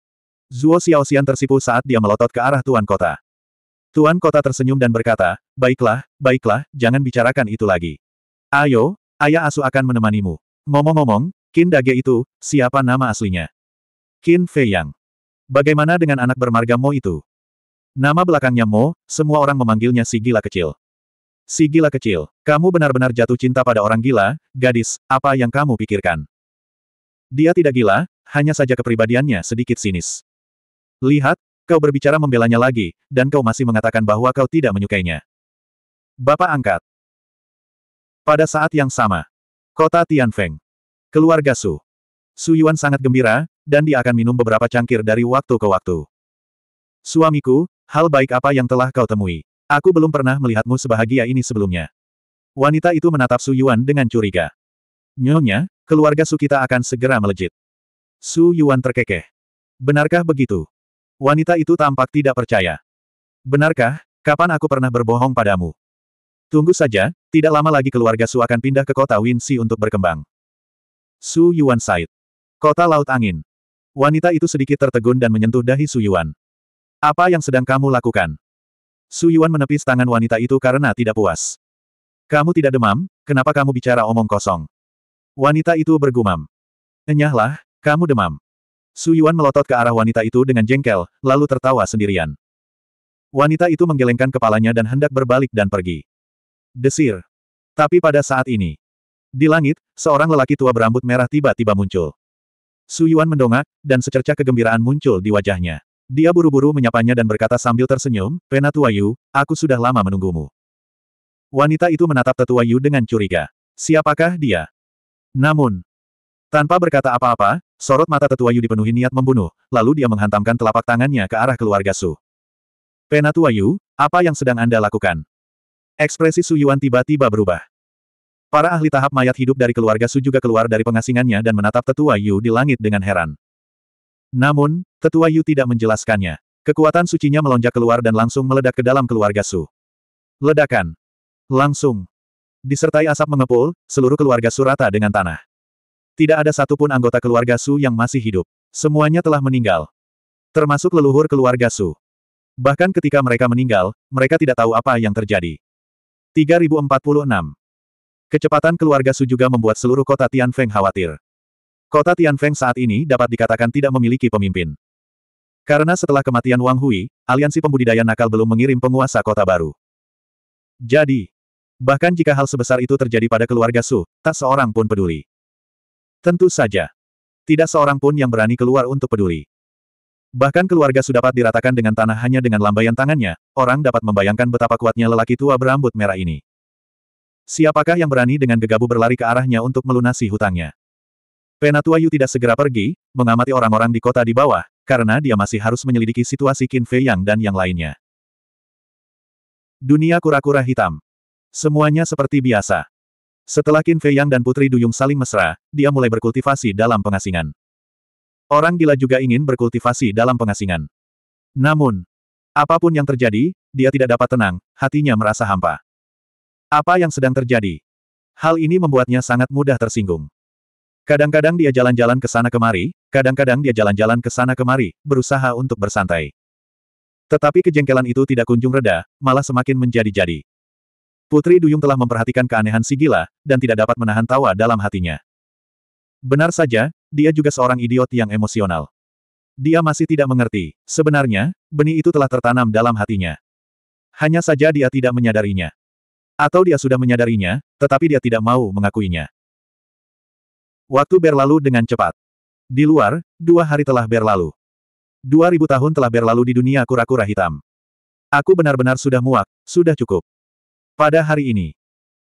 Zuo Xiaoxian tersipu saat dia melotot ke arah tuan kota. Tuan kota tersenyum dan berkata, baiklah, baiklah, jangan bicarakan itu lagi. Ayo, ayah asu akan menemanimu. Ngomong-ngomong, Qin Dage itu, siapa nama aslinya? Kin Qin Yang. Bagaimana dengan anak bermarga Mo itu? Nama belakangnya Mo, semua orang memanggilnya si gila kecil. Si gila kecil, kamu benar-benar jatuh cinta pada orang gila, gadis, apa yang kamu pikirkan? Dia tidak gila, hanya saja kepribadiannya sedikit sinis. Lihat, Kau berbicara membelanya lagi, dan kau masih mengatakan bahwa kau tidak menyukainya. Bapak angkat. Pada saat yang sama. Kota Tianfeng. Keluarga Su. Su Yuan sangat gembira, dan dia akan minum beberapa cangkir dari waktu ke waktu. Suamiku, hal baik apa yang telah kau temui? Aku belum pernah melihatmu sebahagia ini sebelumnya. Wanita itu menatap Su Yuan dengan curiga. Nyonya, keluarga Su kita akan segera melejit. Su Yuan terkekeh. Benarkah begitu? Wanita itu tampak tidak percaya. Benarkah, kapan aku pernah berbohong padamu? Tunggu saja, tidak lama lagi keluarga Su akan pindah ke kota Winsi untuk berkembang. Su Yuan Said. Kota Laut Angin. Wanita itu sedikit tertegun dan menyentuh dahi Su Yuan. Apa yang sedang kamu lakukan? Su Yuan menepis tangan wanita itu karena tidak puas. Kamu tidak demam, kenapa kamu bicara omong kosong? Wanita itu bergumam. Enyahlah, kamu demam. Su Yuan melotot ke arah wanita itu dengan jengkel, lalu tertawa sendirian. Wanita itu menggelengkan kepalanya dan hendak berbalik dan pergi. Desir. Tapi pada saat ini, di langit, seorang lelaki tua berambut merah tiba-tiba muncul. Su Yuan mendongak, dan secercah kegembiraan muncul di wajahnya. Dia buru-buru menyapanya dan berkata sambil tersenyum, Penatua Yu, aku sudah lama menunggumu. Wanita itu menatap tetua Yu dengan curiga. Siapakah dia? Namun, tanpa berkata apa-apa, sorot mata tetua Yu dipenuhi niat membunuh, lalu dia menghantamkan telapak tangannya ke arah keluarga Su. Penatua Yu, apa yang sedang Anda lakukan? Ekspresi Su Yuan tiba-tiba berubah. Para ahli tahap mayat hidup dari keluarga Su juga keluar dari pengasingannya dan menatap tetua Yu di langit dengan heran. Namun, tetua Yu tidak menjelaskannya. Kekuatan sucinya melonjak keluar dan langsung meledak ke dalam keluarga Su. Ledakan. Langsung. Disertai asap mengepul, seluruh keluarga Su rata dengan tanah. Tidak ada satupun anggota keluarga Su yang masih hidup. Semuanya telah meninggal. Termasuk leluhur keluarga Su. Bahkan ketika mereka meninggal, mereka tidak tahu apa yang terjadi. 3046. Kecepatan keluarga Su juga membuat seluruh kota Tianfeng khawatir. Kota Tianfeng saat ini dapat dikatakan tidak memiliki pemimpin. Karena setelah kematian Wang Hui, aliansi pembudidaya nakal belum mengirim penguasa kota baru. Jadi, bahkan jika hal sebesar itu terjadi pada keluarga Su, tak seorang pun peduli. Tentu saja. Tidak seorang pun yang berani keluar untuk peduli. Bahkan keluarga sudah dapat diratakan dengan tanah hanya dengan lambaian tangannya, orang dapat membayangkan betapa kuatnya lelaki tua berambut merah ini. Siapakah yang berani dengan gegabah berlari ke arahnya untuk melunasi hutangnya? Penatua Yu tidak segera pergi, mengamati orang-orang di kota di bawah, karena dia masih harus menyelidiki situasi Qin Fei Yang dan yang lainnya. Dunia kura-kura hitam. Semuanya seperti biasa. Setelah Qin Fei Yang dan Putri Duyung saling mesra, dia mulai berkultivasi dalam pengasingan. Orang gila juga ingin berkultivasi dalam pengasingan. Namun, apapun yang terjadi, dia tidak dapat tenang, hatinya merasa hampa. Apa yang sedang terjadi? Hal ini membuatnya sangat mudah tersinggung. Kadang-kadang dia jalan-jalan ke sana kemari, kadang-kadang dia jalan-jalan ke sana kemari, berusaha untuk bersantai. Tetapi kejengkelan itu tidak kunjung reda, malah semakin menjadi-jadi. Putri Duyung telah memperhatikan keanehan si gila, dan tidak dapat menahan tawa dalam hatinya. Benar saja, dia juga seorang idiot yang emosional. Dia masih tidak mengerti, sebenarnya, benih itu telah tertanam dalam hatinya. Hanya saja dia tidak menyadarinya. Atau dia sudah menyadarinya, tetapi dia tidak mau mengakuinya. Waktu berlalu dengan cepat. Di luar, dua hari telah berlalu. Dua ribu tahun telah berlalu di dunia kura-kura hitam. Aku benar-benar sudah muak, sudah cukup. Pada hari ini,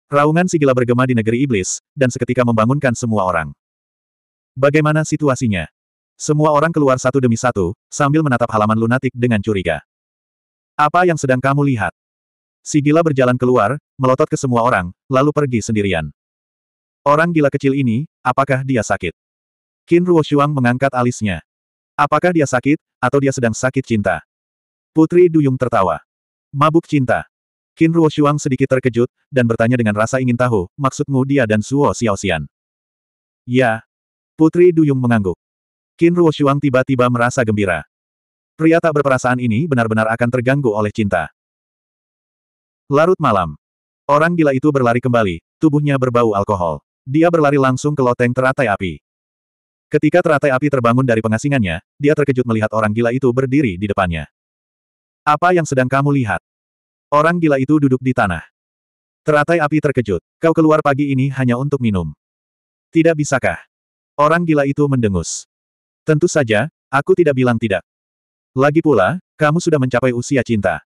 raungan sigila bergema di negeri iblis, dan seketika membangunkan semua orang. Bagaimana situasinya? Semua orang keluar satu demi satu, sambil menatap halaman lunatik dengan curiga. Apa yang sedang kamu lihat? Si gila berjalan keluar, melotot ke semua orang, lalu pergi sendirian. Orang gila kecil ini, apakah dia sakit? Qin Ruoshuang mengangkat alisnya. Apakah dia sakit, atau dia sedang sakit cinta? Putri Duyung tertawa. Mabuk cinta. Qin Shuang sedikit terkejut, dan bertanya dengan rasa ingin tahu, maksudmu dia dan Suo Xian? Ya. Putri Duyung mengangguk. Qin Shuang tiba-tiba merasa gembira. Pria tak berperasaan ini benar-benar akan terganggu oleh cinta. Larut malam. Orang gila itu berlari kembali, tubuhnya berbau alkohol. Dia berlari langsung ke loteng teratai api. Ketika teratai api terbangun dari pengasingannya, dia terkejut melihat orang gila itu berdiri di depannya. Apa yang sedang kamu lihat? Orang gila itu duduk di tanah. Teratai api terkejut. Kau keluar pagi ini hanya untuk minum. Tidak bisakah? Orang gila itu mendengus. Tentu saja, aku tidak bilang tidak. Lagi pula, kamu sudah mencapai usia cinta.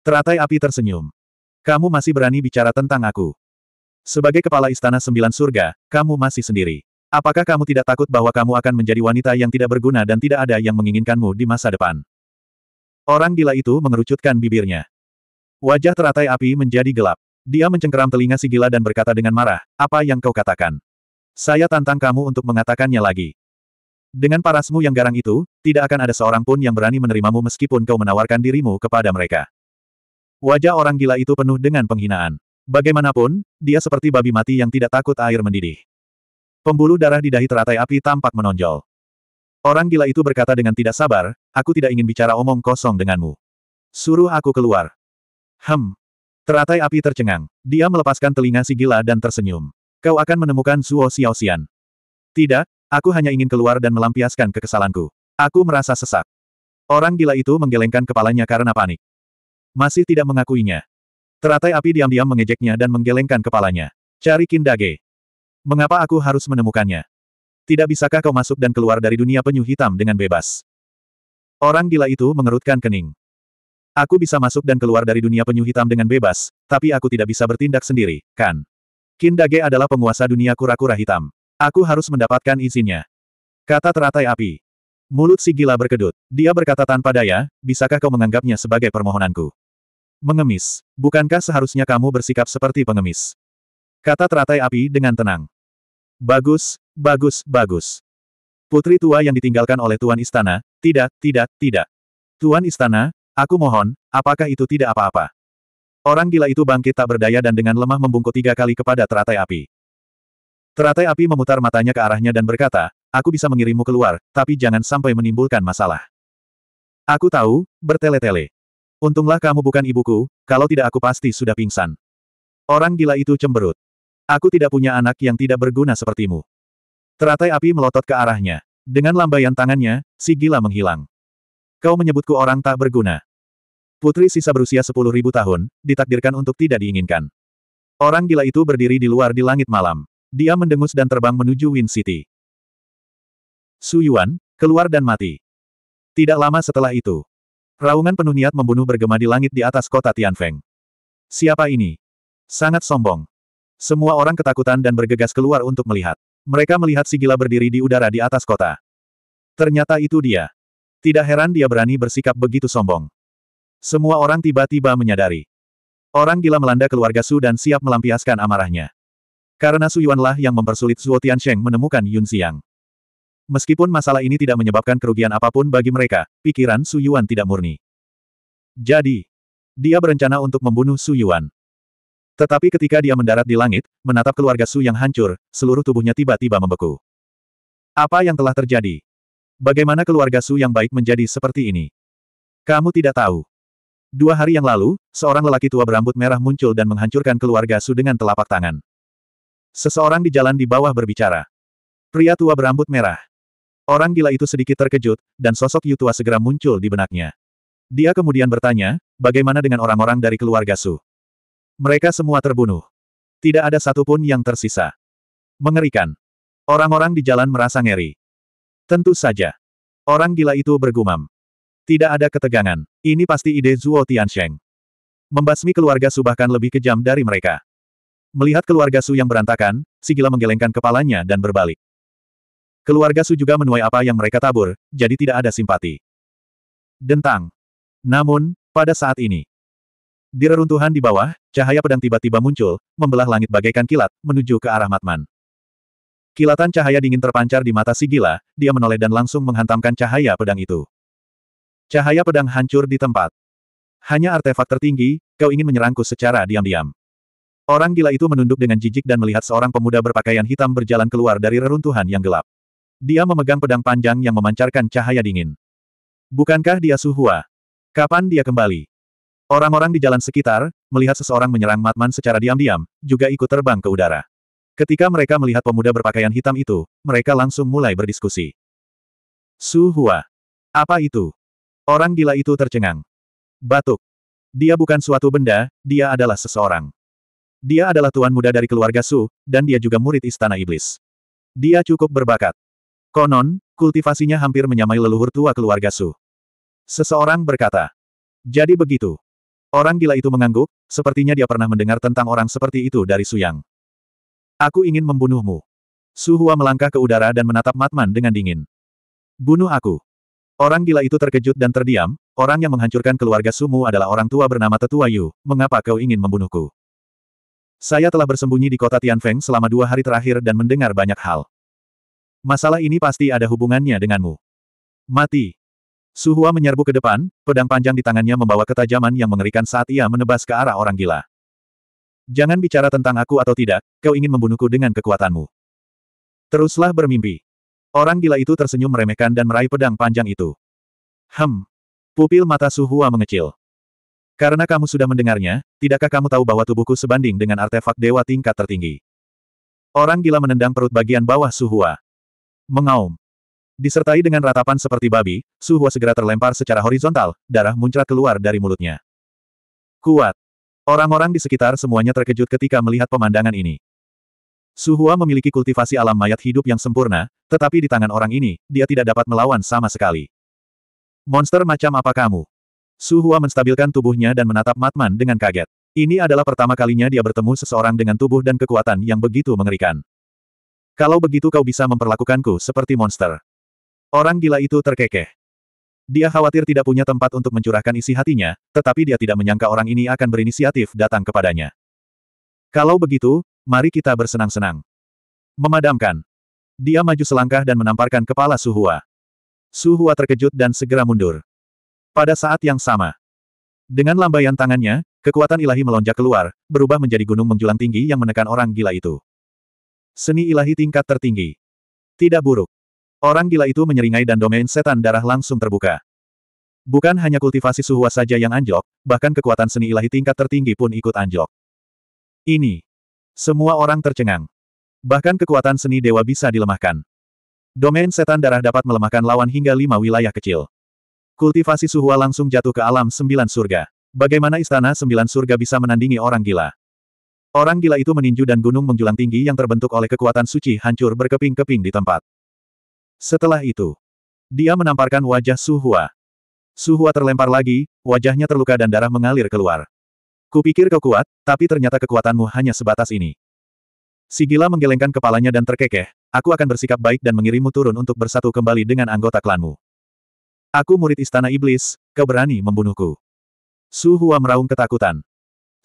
Teratai api tersenyum. Kamu masih berani bicara tentang aku. Sebagai kepala istana sembilan surga, kamu masih sendiri. Apakah kamu tidak takut bahwa kamu akan menjadi wanita yang tidak berguna dan tidak ada yang menginginkanmu di masa depan? Orang gila itu mengerucutkan bibirnya. Wajah teratai api menjadi gelap. Dia mencengkeram telinga si gila dan berkata dengan marah, apa yang kau katakan? Saya tantang kamu untuk mengatakannya lagi. Dengan parasmu yang garang itu, tidak akan ada seorang pun yang berani menerimamu meskipun kau menawarkan dirimu kepada mereka. Wajah orang gila itu penuh dengan penghinaan. Bagaimanapun, dia seperti babi mati yang tidak takut air mendidih. Pembuluh darah di dahi teratai api tampak menonjol. Orang gila itu berkata dengan tidak sabar, aku tidak ingin bicara omong kosong denganmu. Suruh aku keluar. Hem. Teratai api tercengang. Dia melepaskan telinga si gila dan tersenyum. Kau akan menemukan Zuo Xiaoxian. Tidak, aku hanya ingin keluar dan melampiaskan kekesalanku. Aku merasa sesak. Orang gila itu menggelengkan kepalanya karena panik. Masih tidak mengakuinya. Teratai api diam-diam mengejeknya dan menggelengkan kepalanya. Cari Kindage. Mengapa aku harus menemukannya? Tidak bisakah kau masuk dan keluar dari dunia penyu hitam dengan bebas? Orang gila itu mengerutkan kening. Aku bisa masuk dan keluar dari dunia penyu hitam dengan bebas, tapi aku tidak bisa bertindak sendiri, kan? Kindage adalah penguasa dunia kura-kura hitam. Aku harus mendapatkan izinnya. Kata teratai api. Mulut si gila berkedut. Dia berkata tanpa daya, bisakah kau menganggapnya sebagai permohonanku? Mengemis. Bukankah seharusnya kamu bersikap seperti pengemis? Kata teratai api dengan tenang. Bagus, bagus, bagus. Putri tua yang ditinggalkan oleh Tuan Istana, tidak, tidak, tidak. Tuan Istana, Aku mohon, apakah itu tidak apa-apa? Orang gila itu bangkit tak berdaya dan dengan lemah membungkuk tiga kali kepada teratai api. Teratai api memutar matanya ke arahnya dan berkata, aku bisa mengirimmu keluar, tapi jangan sampai menimbulkan masalah. Aku tahu, bertele-tele. Untunglah kamu bukan ibuku, kalau tidak aku pasti sudah pingsan. Orang gila itu cemberut. Aku tidak punya anak yang tidak berguna sepertimu. Teratai api melotot ke arahnya. Dengan lambaian tangannya, si gila menghilang. Kau menyebutku orang tak berguna. Putri sisa berusia 10.000 tahun, ditakdirkan untuk tidak diinginkan. Orang gila itu berdiri di luar di langit malam. Dia mendengus dan terbang menuju Wind City. Su Yuan, keluar dan mati. Tidak lama setelah itu, raungan penuh niat membunuh bergema di langit di atas kota Tianfeng. Siapa ini? Sangat sombong. Semua orang ketakutan dan bergegas keluar untuk melihat. Mereka melihat si gila berdiri di udara di atas kota. Ternyata itu dia. Tidak heran dia berani bersikap begitu sombong. Semua orang tiba-tiba menyadari. Orang gila melanda keluarga Su dan siap melampiaskan amarahnya. Karena Su Yuanlah yang mempersulit Zhuo Tiansheng menemukan Yun Xiang. Meskipun masalah ini tidak menyebabkan kerugian apapun bagi mereka, pikiran Su Yuan tidak murni. Jadi, dia berencana untuk membunuh Su Yuan. Tetapi ketika dia mendarat di langit, menatap keluarga Su yang hancur, seluruh tubuhnya tiba-tiba membeku. Apa yang telah terjadi? Bagaimana keluarga Su yang baik menjadi seperti ini? Kamu tidak tahu. Dua hari yang lalu, seorang lelaki tua berambut merah muncul dan menghancurkan keluarga Su dengan telapak tangan. Seseorang di jalan di bawah berbicara. Pria tua berambut merah. Orang gila itu sedikit terkejut, dan sosok Yu tua segera muncul di benaknya. Dia kemudian bertanya, bagaimana dengan orang-orang dari keluarga Su? Mereka semua terbunuh. Tidak ada satupun yang tersisa. Mengerikan. Orang-orang di jalan merasa ngeri. Tentu saja. Orang gila itu bergumam. Tidak ada ketegangan. Ini pasti ide Zuo Tiansheng. Membasmi keluarga Su bahkan lebih kejam dari mereka. Melihat keluarga Su yang berantakan, si menggelengkan kepalanya dan berbalik. Keluarga Su juga menuai apa yang mereka tabur, jadi tidak ada simpati. Dentang. Namun, pada saat ini, di reruntuhan di bawah, cahaya pedang tiba-tiba muncul, membelah langit bagaikan kilat, menuju ke arah Matman. Kilatan cahaya dingin terpancar di mata si dia menoleh dan langsung menghantamkan cahaya pedang itu. Cahaya pedang hancur di tempat. Hanya artefak tertinggi, kau ingin menyerangku secara diam-diam. Orang gila itu menunduk dengan jijik dan melihat seorang pemuda berpakaian hitam berjalan keluar dari reruntuhan yang gelap. Dia memegang pedang panjang yang memancarkan cahaya dingin. Bukankah dia Suhua? Kapan dia kembali? Orang-orang di jalan sekitar, melihat seseorang menyerang Matman secara diam-diam, juga ikut terbang ke udara. Ketika mereka melihat pemuda berpakaian hitam itu, mereka langsung mulai berdiskusi. Suhua. Apa itu? Orang gila itu tercengang. Batuk. Dia bukan suatu benda, dia adalah seseorang. Dia adalah tuan muda dari keluarga Su, dan dia juga murid istana iblis. Dia cukup berbakat. Konon, kultivasinya hampir menyamai leluhur tua keluarga Su. Seseorang berkata. Jadi begitu. Orang gila itu mengangguk, sepertinya dia pernah mendengar tentang orang seperti itu dari Su Yang. Aku ingin membunuhmu. Su Hua melangkah ke udara dan menatap Matman dengan dingin. Bunuh aku. Orang gila itu terkejut dan terdiam, orang yang menghancurkan keluarga Sumu adalah orang tua bernama Tetua Yu, mengapa kau ingin membunuhku? Saya telah bersembunyi di kota Tianfeng selama dua hari terakhir dan mendengar banyak hal. Masalah ini pasti ada hubungannya denganmu. Mati. Suhua menyerbu ke depan, pedang panjang di tangannya membawa ketajaman yang mengerikan saat ia menebas ke arah orang gila. Jangan bicara tentang aku atau tidak, kau ingin membunuhku dengan kekuatanmu. Teruslah bermimpi. Orang gila itu tersenyum meremehkan dan meraih pedang panjang itu. Hem. Pupil mata Suhua mengecil. Karena kamu sudah mendengarnya, tidakkah kamu tahu bahwa tubuhku sebanding dengan artefak dewa tingkat tertinggi? Orang gila menendang perut bagian bawah Suhua. Mengaum. Disertai dengan ratapan seperti babi, Suhua segera terlempar secara horizontal, darah muncrat keluar dari mulutnya. Kuat. Orang-orang di sekitar semuanya terkejut ketika melihat pemandangan ini. Suhua memiliki kultivasi alam mayat hidup yang sempurna, tetapi di tangan orang ini, dia tidak dapat melawan sama sekali. Monster macam apa kamu? Suhua menstabilkan tubuhnya dan menatap Matman dengan kaget. Ini adalah pertama kalinya dia bertemu seseorang dengan tubuh dan kekuatan yang begitu mengerikan. Kalau begitu kau bisa memperlakukanku seperti monster. Orang gila itu terkekeh. Dia khawatir tidak punya tempat untuk mencurahkan isi hatinya, tetapi dia tidak menyangka orang ini akan berinisiatif datang kepadanya. Kalau begitu, mari kita bersenang-senang. Memadamkan. Dia maju selangkah dan menamparkan kepala Suhua. Suhua terkejut dan segera mundur. Pada saat yang sama. Dengan lambaian tangannya, kekuatan ilahi melonjak keluar, berubah menjadi gunung menjulang tinggi yang menekan orang gila itu. Seni ilahi tingkat tertinggi. Tidak buruk. Orang gila itu menyeringai dan domain setan darah langsung terbuka. Bukan hanya kultivasi Suhua saja yang anjlok, bahkan kekuatan seni ilahi tingkat tertinggi pun ikut anjlok. Ini semua orang tercengang. Bahkan kekuatan seni dewa bisa dilemahkan. Domain setan darah dapat melemahkan lawan hingga lima wilayah kecil. Kultivasi Suhua langsung jatuh ke alam sembilan surga. Bagaimana istana sembilan surga bisa menandingi orang gila? Orang gila itu meninju dan gunung menjulang tinggi yang terbentuk oleh kekuatan suci hancur berkeping-keping di tempat. Setelah itu, dia menamparkan wajah Suhua. Suhua terlempar lagi, wajahnya terluka dan darah mengalir keluar. Kupikir kau kuat, tapi ternyata kekuatanmu hanya sebatas ini. Sigila menggelengkan kepalanya dan terkekeh, aku akan bersikap baik dan mengirimmu turun untuk bersatu kembali dengan anggota klanmu. Aku murid istana iblis, kau berani membunuhku. Su meraung ketakutan.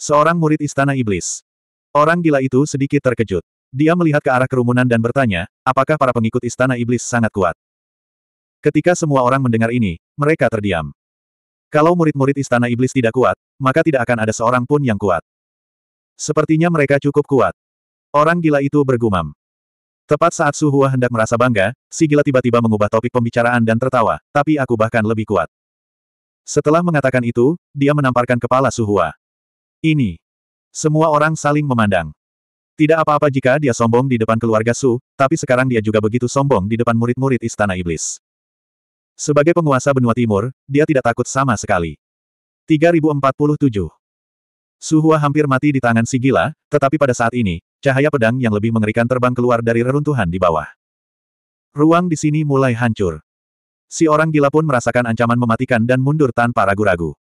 Seorang murid istana iblis. Orang gila itu sedikit terkejut. Dia melihat ke arah kerumunan dan bertanya, apakah para pengikut istana iblis sangat kuat? Ketika semua orang mendengar ini, mereka terdiam. Kalau murid-murid istana iblis tidak kuat, maka tidak akan ada seorang pun yang kuat. Sepertinya mereka cukup kuat. Orang gila itu bergumam. Tepat saat Su Hua hendak merasa bangga, si gila tiba-tiba mengubah topik pembicaraan dan tertawa, tapi aku bahkan lebih kuat. Setelah mengatakan itu, dia menamparkan kepala Su Hua. Ini. Semua orang saling memandang. Tidak apa-apa jika dia sombong di depan keluarga Su, tapi sekarang dia juga begitu sombong di depan murid-murid Istana Iblis. Sebagai penguasa benua timur, dia tidak takut sama sekali. 3047 Suhua hampir mati di tangan si gila, tetapi pada saat ini, cahaya pedang yang lebih mengerikan terbang keluar dari reruntuhan di bawah. Ruang di sini mulai hancur. Si orang gila pun merasakan ancaman mematikan dan mundur tanpa ragu-ragu.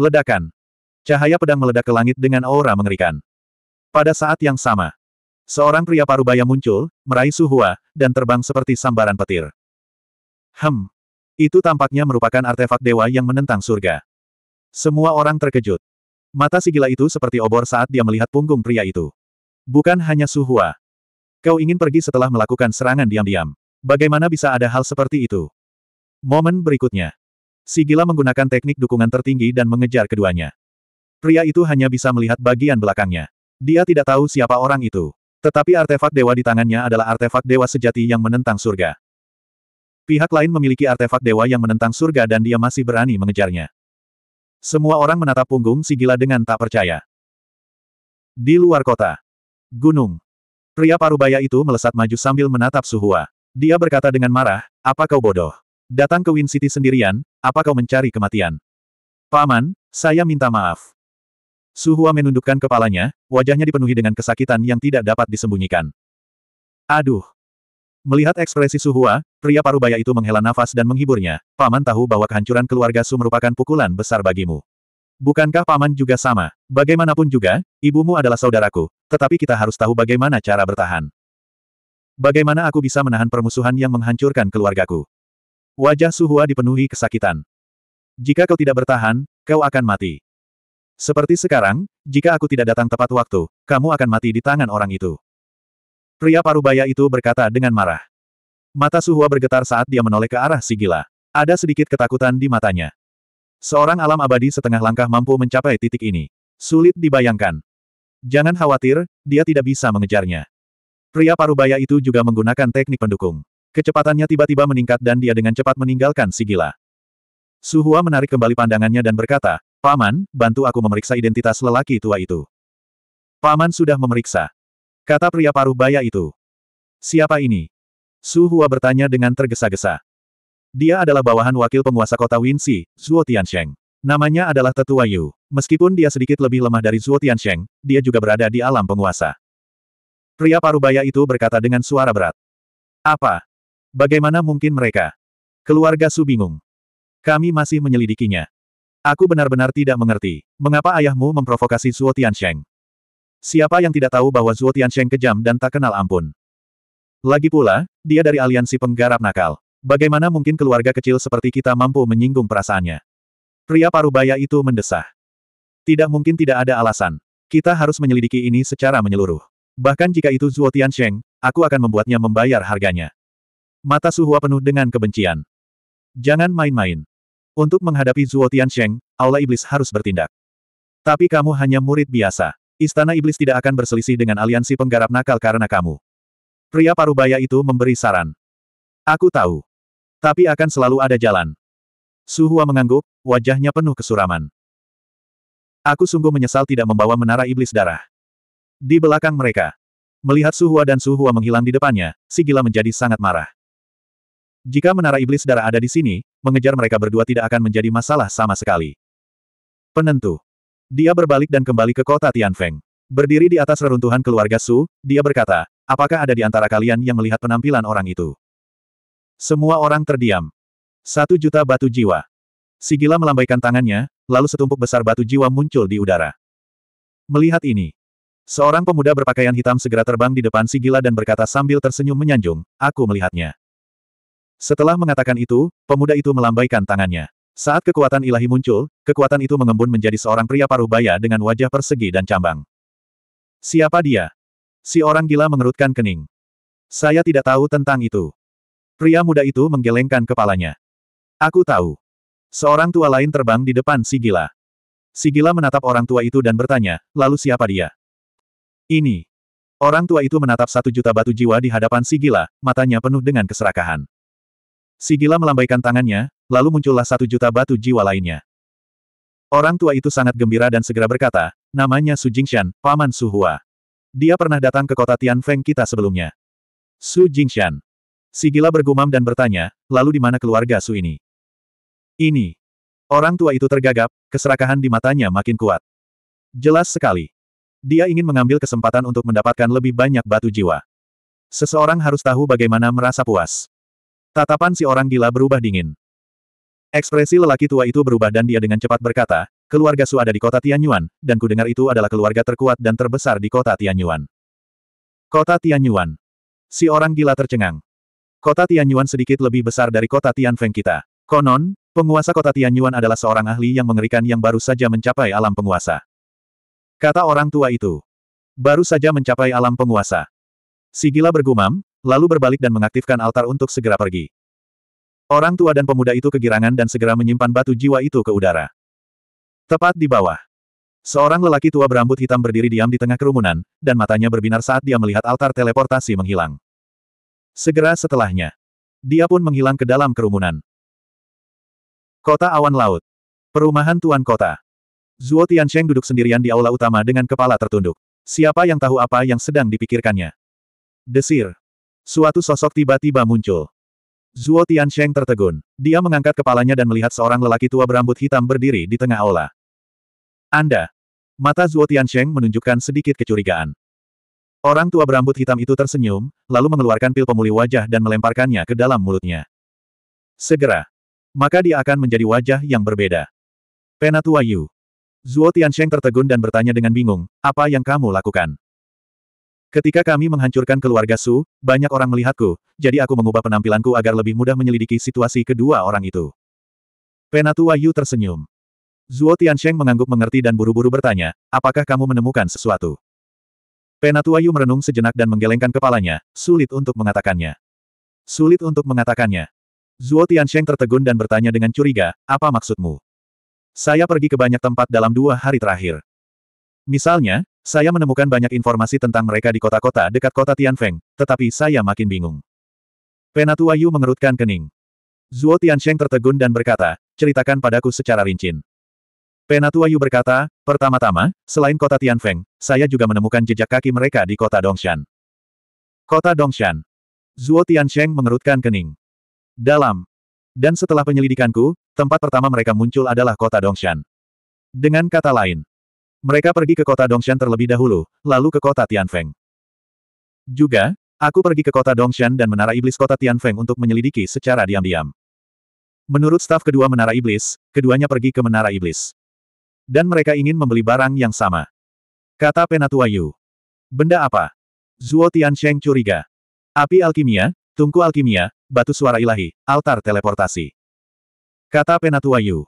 Ledakan. Cahaya pedang meledak ke langit dengan aura mengerikan. Pada saat yang sama, seorang pria parubaya muncul, meraih Suhua, dan terbang seperti sambaran petir. Hem, itu tampaknya merupakan artefak dewa yang menentang surga. Semua orang terkejut. Mata si gila itu seperti obor saat dia melihat punggung pria itu. Bukan hanya Suhua. Kau ingin pergi setelah melakukan serangan diam-diam. Bagaimana bisa ada hal seperti itu? Momen berikutnya. Si gila menggunakan teknik dukungan tertinggi dan mengejar keduanya. Pria itu hanya bisa melihat bagian belakangnya. Dia tidak tahu siapa orang itu. Tetapi artefak dewa di tangannya adalah artefak dewa sejati yang menentang surga. Pihak lain memiliki artefak dewa yang menentang surga dan dia masih berani mengejarnya. Semua orang menatap punggung si gila dengan tak percaya. Di luar kota. Gunung. Pria parubaya itu melesat maju sambil menatap Suhua. Dia berkata dengan marah, apa kau bodoh? Datang ke Wind City sendirian, apa kau mencari kematian? Paman, saya minta maaf. Suhua menundukkan kepalanya, wajahnya dipenuhi dengan kesakitan yang tidak dapat disembunyikan. Aduh, Melihat ekspresi Suhua, pria parubaya itu menghela nafas dan menghiburnya. Paman tahu bahwa kehancuran keluarga Su merupakan pukulan besar bagimu. Bukankah paman juga sama? Bagaimanapun juga, ibumu adalah saudaraku, tetapi kita harus tahu bagaimana cara bertahan. Bagaimana aku bisa menahan permusuhan yang menghancurkan keluargaku? Wajah Suhua dipenuhi kesakitan. Jika kau tidak bertahan, kau akan mati. Seperti sekarang, jika aku tidak datang tepat waktu, kamu akan mati di tangan orang itu. Pria parubaya itu berkata dengan marah. Mata Suhua bergetar saat dia menoleh ke arah Sigila. Ada sedikit ketakutan di matanya. Seorang alam abadi setengah langkah mampu mencapai titik ini. Sulit dibayangkan. Jangan khawatir, dia tidak bisa mengejarnya. Pria parubaya itu juga menggunakan teknik pendukung. Kecepatannya tiba-tiba meningkat dan dia dengan cepat meninggalkan Sigila. Suhua menarik kembali pandangannya dan berkata, Paman, bantu aku memeriksa identitas lelaki tua itu. Paman sudah memeriksa. Kata pria paruh baya itu. Siapa ini? Su Hua bertanya dengan tergesa-gesa. Dia adalah bawahan wakil penguasa kota Winsi, Zuo Tiansheng. Namanya adalah Tetua Yu. Meskipun dia sedikit lebih lemah dari Zuo Tiansheng, dia juga berada di alam penguasa. Pria paruh baya itu berkata dengan suara berat. Apa? Bagaimana mungkin mereka? Keluarga Su bingung. Kami masih menyelidikinya. Aku benar-benar tidak mengerti. Mengapa ayahmu memprovokasi Zuo Tiansheng? Siapa yang tidak tahu bahwa Zuo Tiancheng kejam dan tak kenal ampun? Lagi pula, dia dari aliansi penggarap nakal. Bagaimana mungkin keluarga kecil seperti kita mampu menyinggung perasaannya? Pria parubaya itu mendesah. Tidak mungkin tidak ada alasan. Kita harus menyelidiki ini secara menyeluruh. Bahkan jika itu Zuo Tiancheng, aku akan membuatnya membayar harganya. Mata Suhua penuh dengan kebencian. Jangan main-main. Untuk menghadapi Zuo Tiancheng, Aula Iblis harus bertindak. Tapi kamu hanya murid biasa. Istana Iblis tidak akan berselisih dengan aliansi penggarap nakal karena kamu. Pria parubaya itu memberi saran. Aku tahu. Tapi akan selalu ada jalan. Suhua mengangguk, wajahnya penuh kesuraman. Aku sungguh menyesal tidak membawa menara iblis darah. Di belakang mereka. Melihat Suhua dan Suhua menghilang di depannya, si menjadi sangat marah. Jika menara iblis darah ada di sini, mengejar mereka berdua tidak akan menjadi masalah sama sekali. Penentu. Dia berbalik dan kembali ke kota Tianfeng. Berdiri di atas reruntuhan keluarga Su, dia berkata, apakah ada di antara kalian yang melihat penampilan orang itu? Semua orang terdiam. Satu juta batu jiwa. Sigila melambaikan tangannya, lalu setumpuk besar batu jiwa muncul di udara. Melihat ini, seorang pemuda berpakaian hitam segera terbang di depan Sigila dan berkata sambil tersenyum menyanjung, aku melihatnya. Setelah mengatakan itu, pemuda itu melambaikan tangannya. Saat kekuatan ilahi muncul, kekuatan itu mengembun menjadi seorang pria parubaya dengan wajah persegi dan cambang. Siapa dia? Si orang gila mengerutkan kening. Saya tidak tahu tentang itu. Pria muda itu menggelengkan kepalanya. Aku tahu. Seorang tua lain terbang di depan si gila. Si gila menatap orang tua itu dan bertanya, lalu siapa dia? Ini. Orang tua itu menatap satu juta batu jiwa di hadapan si gila, matanya penuh dengan keserakahan. Sigila melambaikan tangannya, lalu muncullah satu juta batu jiwa lainnya. Orang tua itu sangat gembira dan segera berkata, namanya Su Jingshan, Paman Su Hua. Dia pernah datang ke kota Tianfeng kita sebelumnya. Su Jingshan. Sigila bergumam dan bertanya, lalu di mana keluarga Su ini? Ini. Orang tua itu tergagap, keserakahan di matanya makin kuat. Jelas sekali. Dia ingin mengambil kesempatan untuk mendapatkan lebih banyak batu jiwa. Seseorang harus tahu bagaimana merasa puas. Tatapan si orang gila berubah dingin. Ekspresi lelaki tua itu berubah dan dia dengan cepat berkata, keluarga Su ada di kota Tianyuan, dan kudengar itu adalah keluarga terkuat dan terbesar di kota Tianyuan. Kota Tianyuan. Si orang gila tercengang. Kota Tianyuan sedikit lebih besar dari kota Tianfeng kita. Konon, penguasa kota Tianyuan adalah seorang ahli yang mengerikan yang baru saja mencapai alam penguasa. Kata orang tua itu. Baru saja mencapai alam penguasa. Si gila bergumam, lalu berbalik dan mengaktifkan altar untuk segera pergi. Orang tua dan pemuda itu kegirangan dan segera menyimpan batu jiwa itu ke udara. Tepat di bawah. Seorang lelaki tua berambut hitam berdiri diam di tengah kerumunan, dan matanya berbinar saat dia melihat altar teleportasi menghilang. Segera setelahnya, dia pun menghilang ke dalam kerumunan. Kota Awan Laut. Perumahan Tuan Kota. Zuo Tiansheng duduk sendirian di aula utama dengan kepala tertunduk. Siapa yang tahu apa yang sedang dipikirkannya? Desir. Suatu sosok tiba-tiba muncul. Zuo Tiansheng tertegun. Dia mengangkat kepalanya dan melihat seorang lelaki tua berambut hitam berdiri di tengah aula. Anda. Mata Zuo Tiansheng menunjukkan sedikit kecurigaan. Orang tua berambut hitam itu tersenyum, lalu mengeluarkan pil pemulih wajah dan melemparkannya ke dalam mulutnya. Segera. Maka dia akan menjadi wajah yang berbeda. Penatua Yu. Zuo Tiansheng tertegun dan bertanya dengan bingung, apa yang kamu lakukan? Ketika kami menghancurkan keluarga Su, banyak orang melihatku, jadi aku mengubah penampilanku agar lebih mudah menyelidiki situasi kedua orang itu. Penatua Yu tersenyum. Zuo Tiansheng mengangguk mengerti dan buru-buru bertanya, apakah kamu menemukan sesuatu? Penatua Yu merenung sejenak dan menggelengkan kepalanya, sulit untuk mengatakannya. Sulit untuk mengatakannya. Zuo Tiansheng tertegun dan bertanya dengan curiga, apa maksudmu? Saya pergi ke banyak tempat dalam dua hari terakhir. Misalnya, saya menemukan banyak informasi tentang mereka di kota-kota dekat kota Tianfeng, tetapi saya makin bingung. Penatua Yu mengerutkan kening. Zuo Tiansheng tertegun dan berkata, ceritakan padaku secara rincin. Penatua Yu berkata, pertama-tama, selain kota Tianfeng, saya juga menemukan jejak kaki mereka di kota Dongshan. Kota Dongshan. Zuo Tiansheng mengerutkan kening. Dalam. Dan setelah penyelidikanku, tempat pertama mereka muncul adalah kota Dongshan. Dengan kata lain, mereka pergi ke kota Dongshan terlebih dahulu, lalu ke kota Tianfeng. Juga, aku pergi ke kota Dongshan dan Menara Iblis kota Tianfeng untuk menyelidiki secara diam-diam. Menurut staf kedua Menara Iblis, keduanya pergi ke Menara Iblis. Dan mereka ingin membeli barang yang sama. Kata Penatua Yu. Benda apa? Zuo Tiansheng curiga. Api alkimia, tungku alkimia, batu suara ilahi, altar teleportasi. Kata Penatua Yu.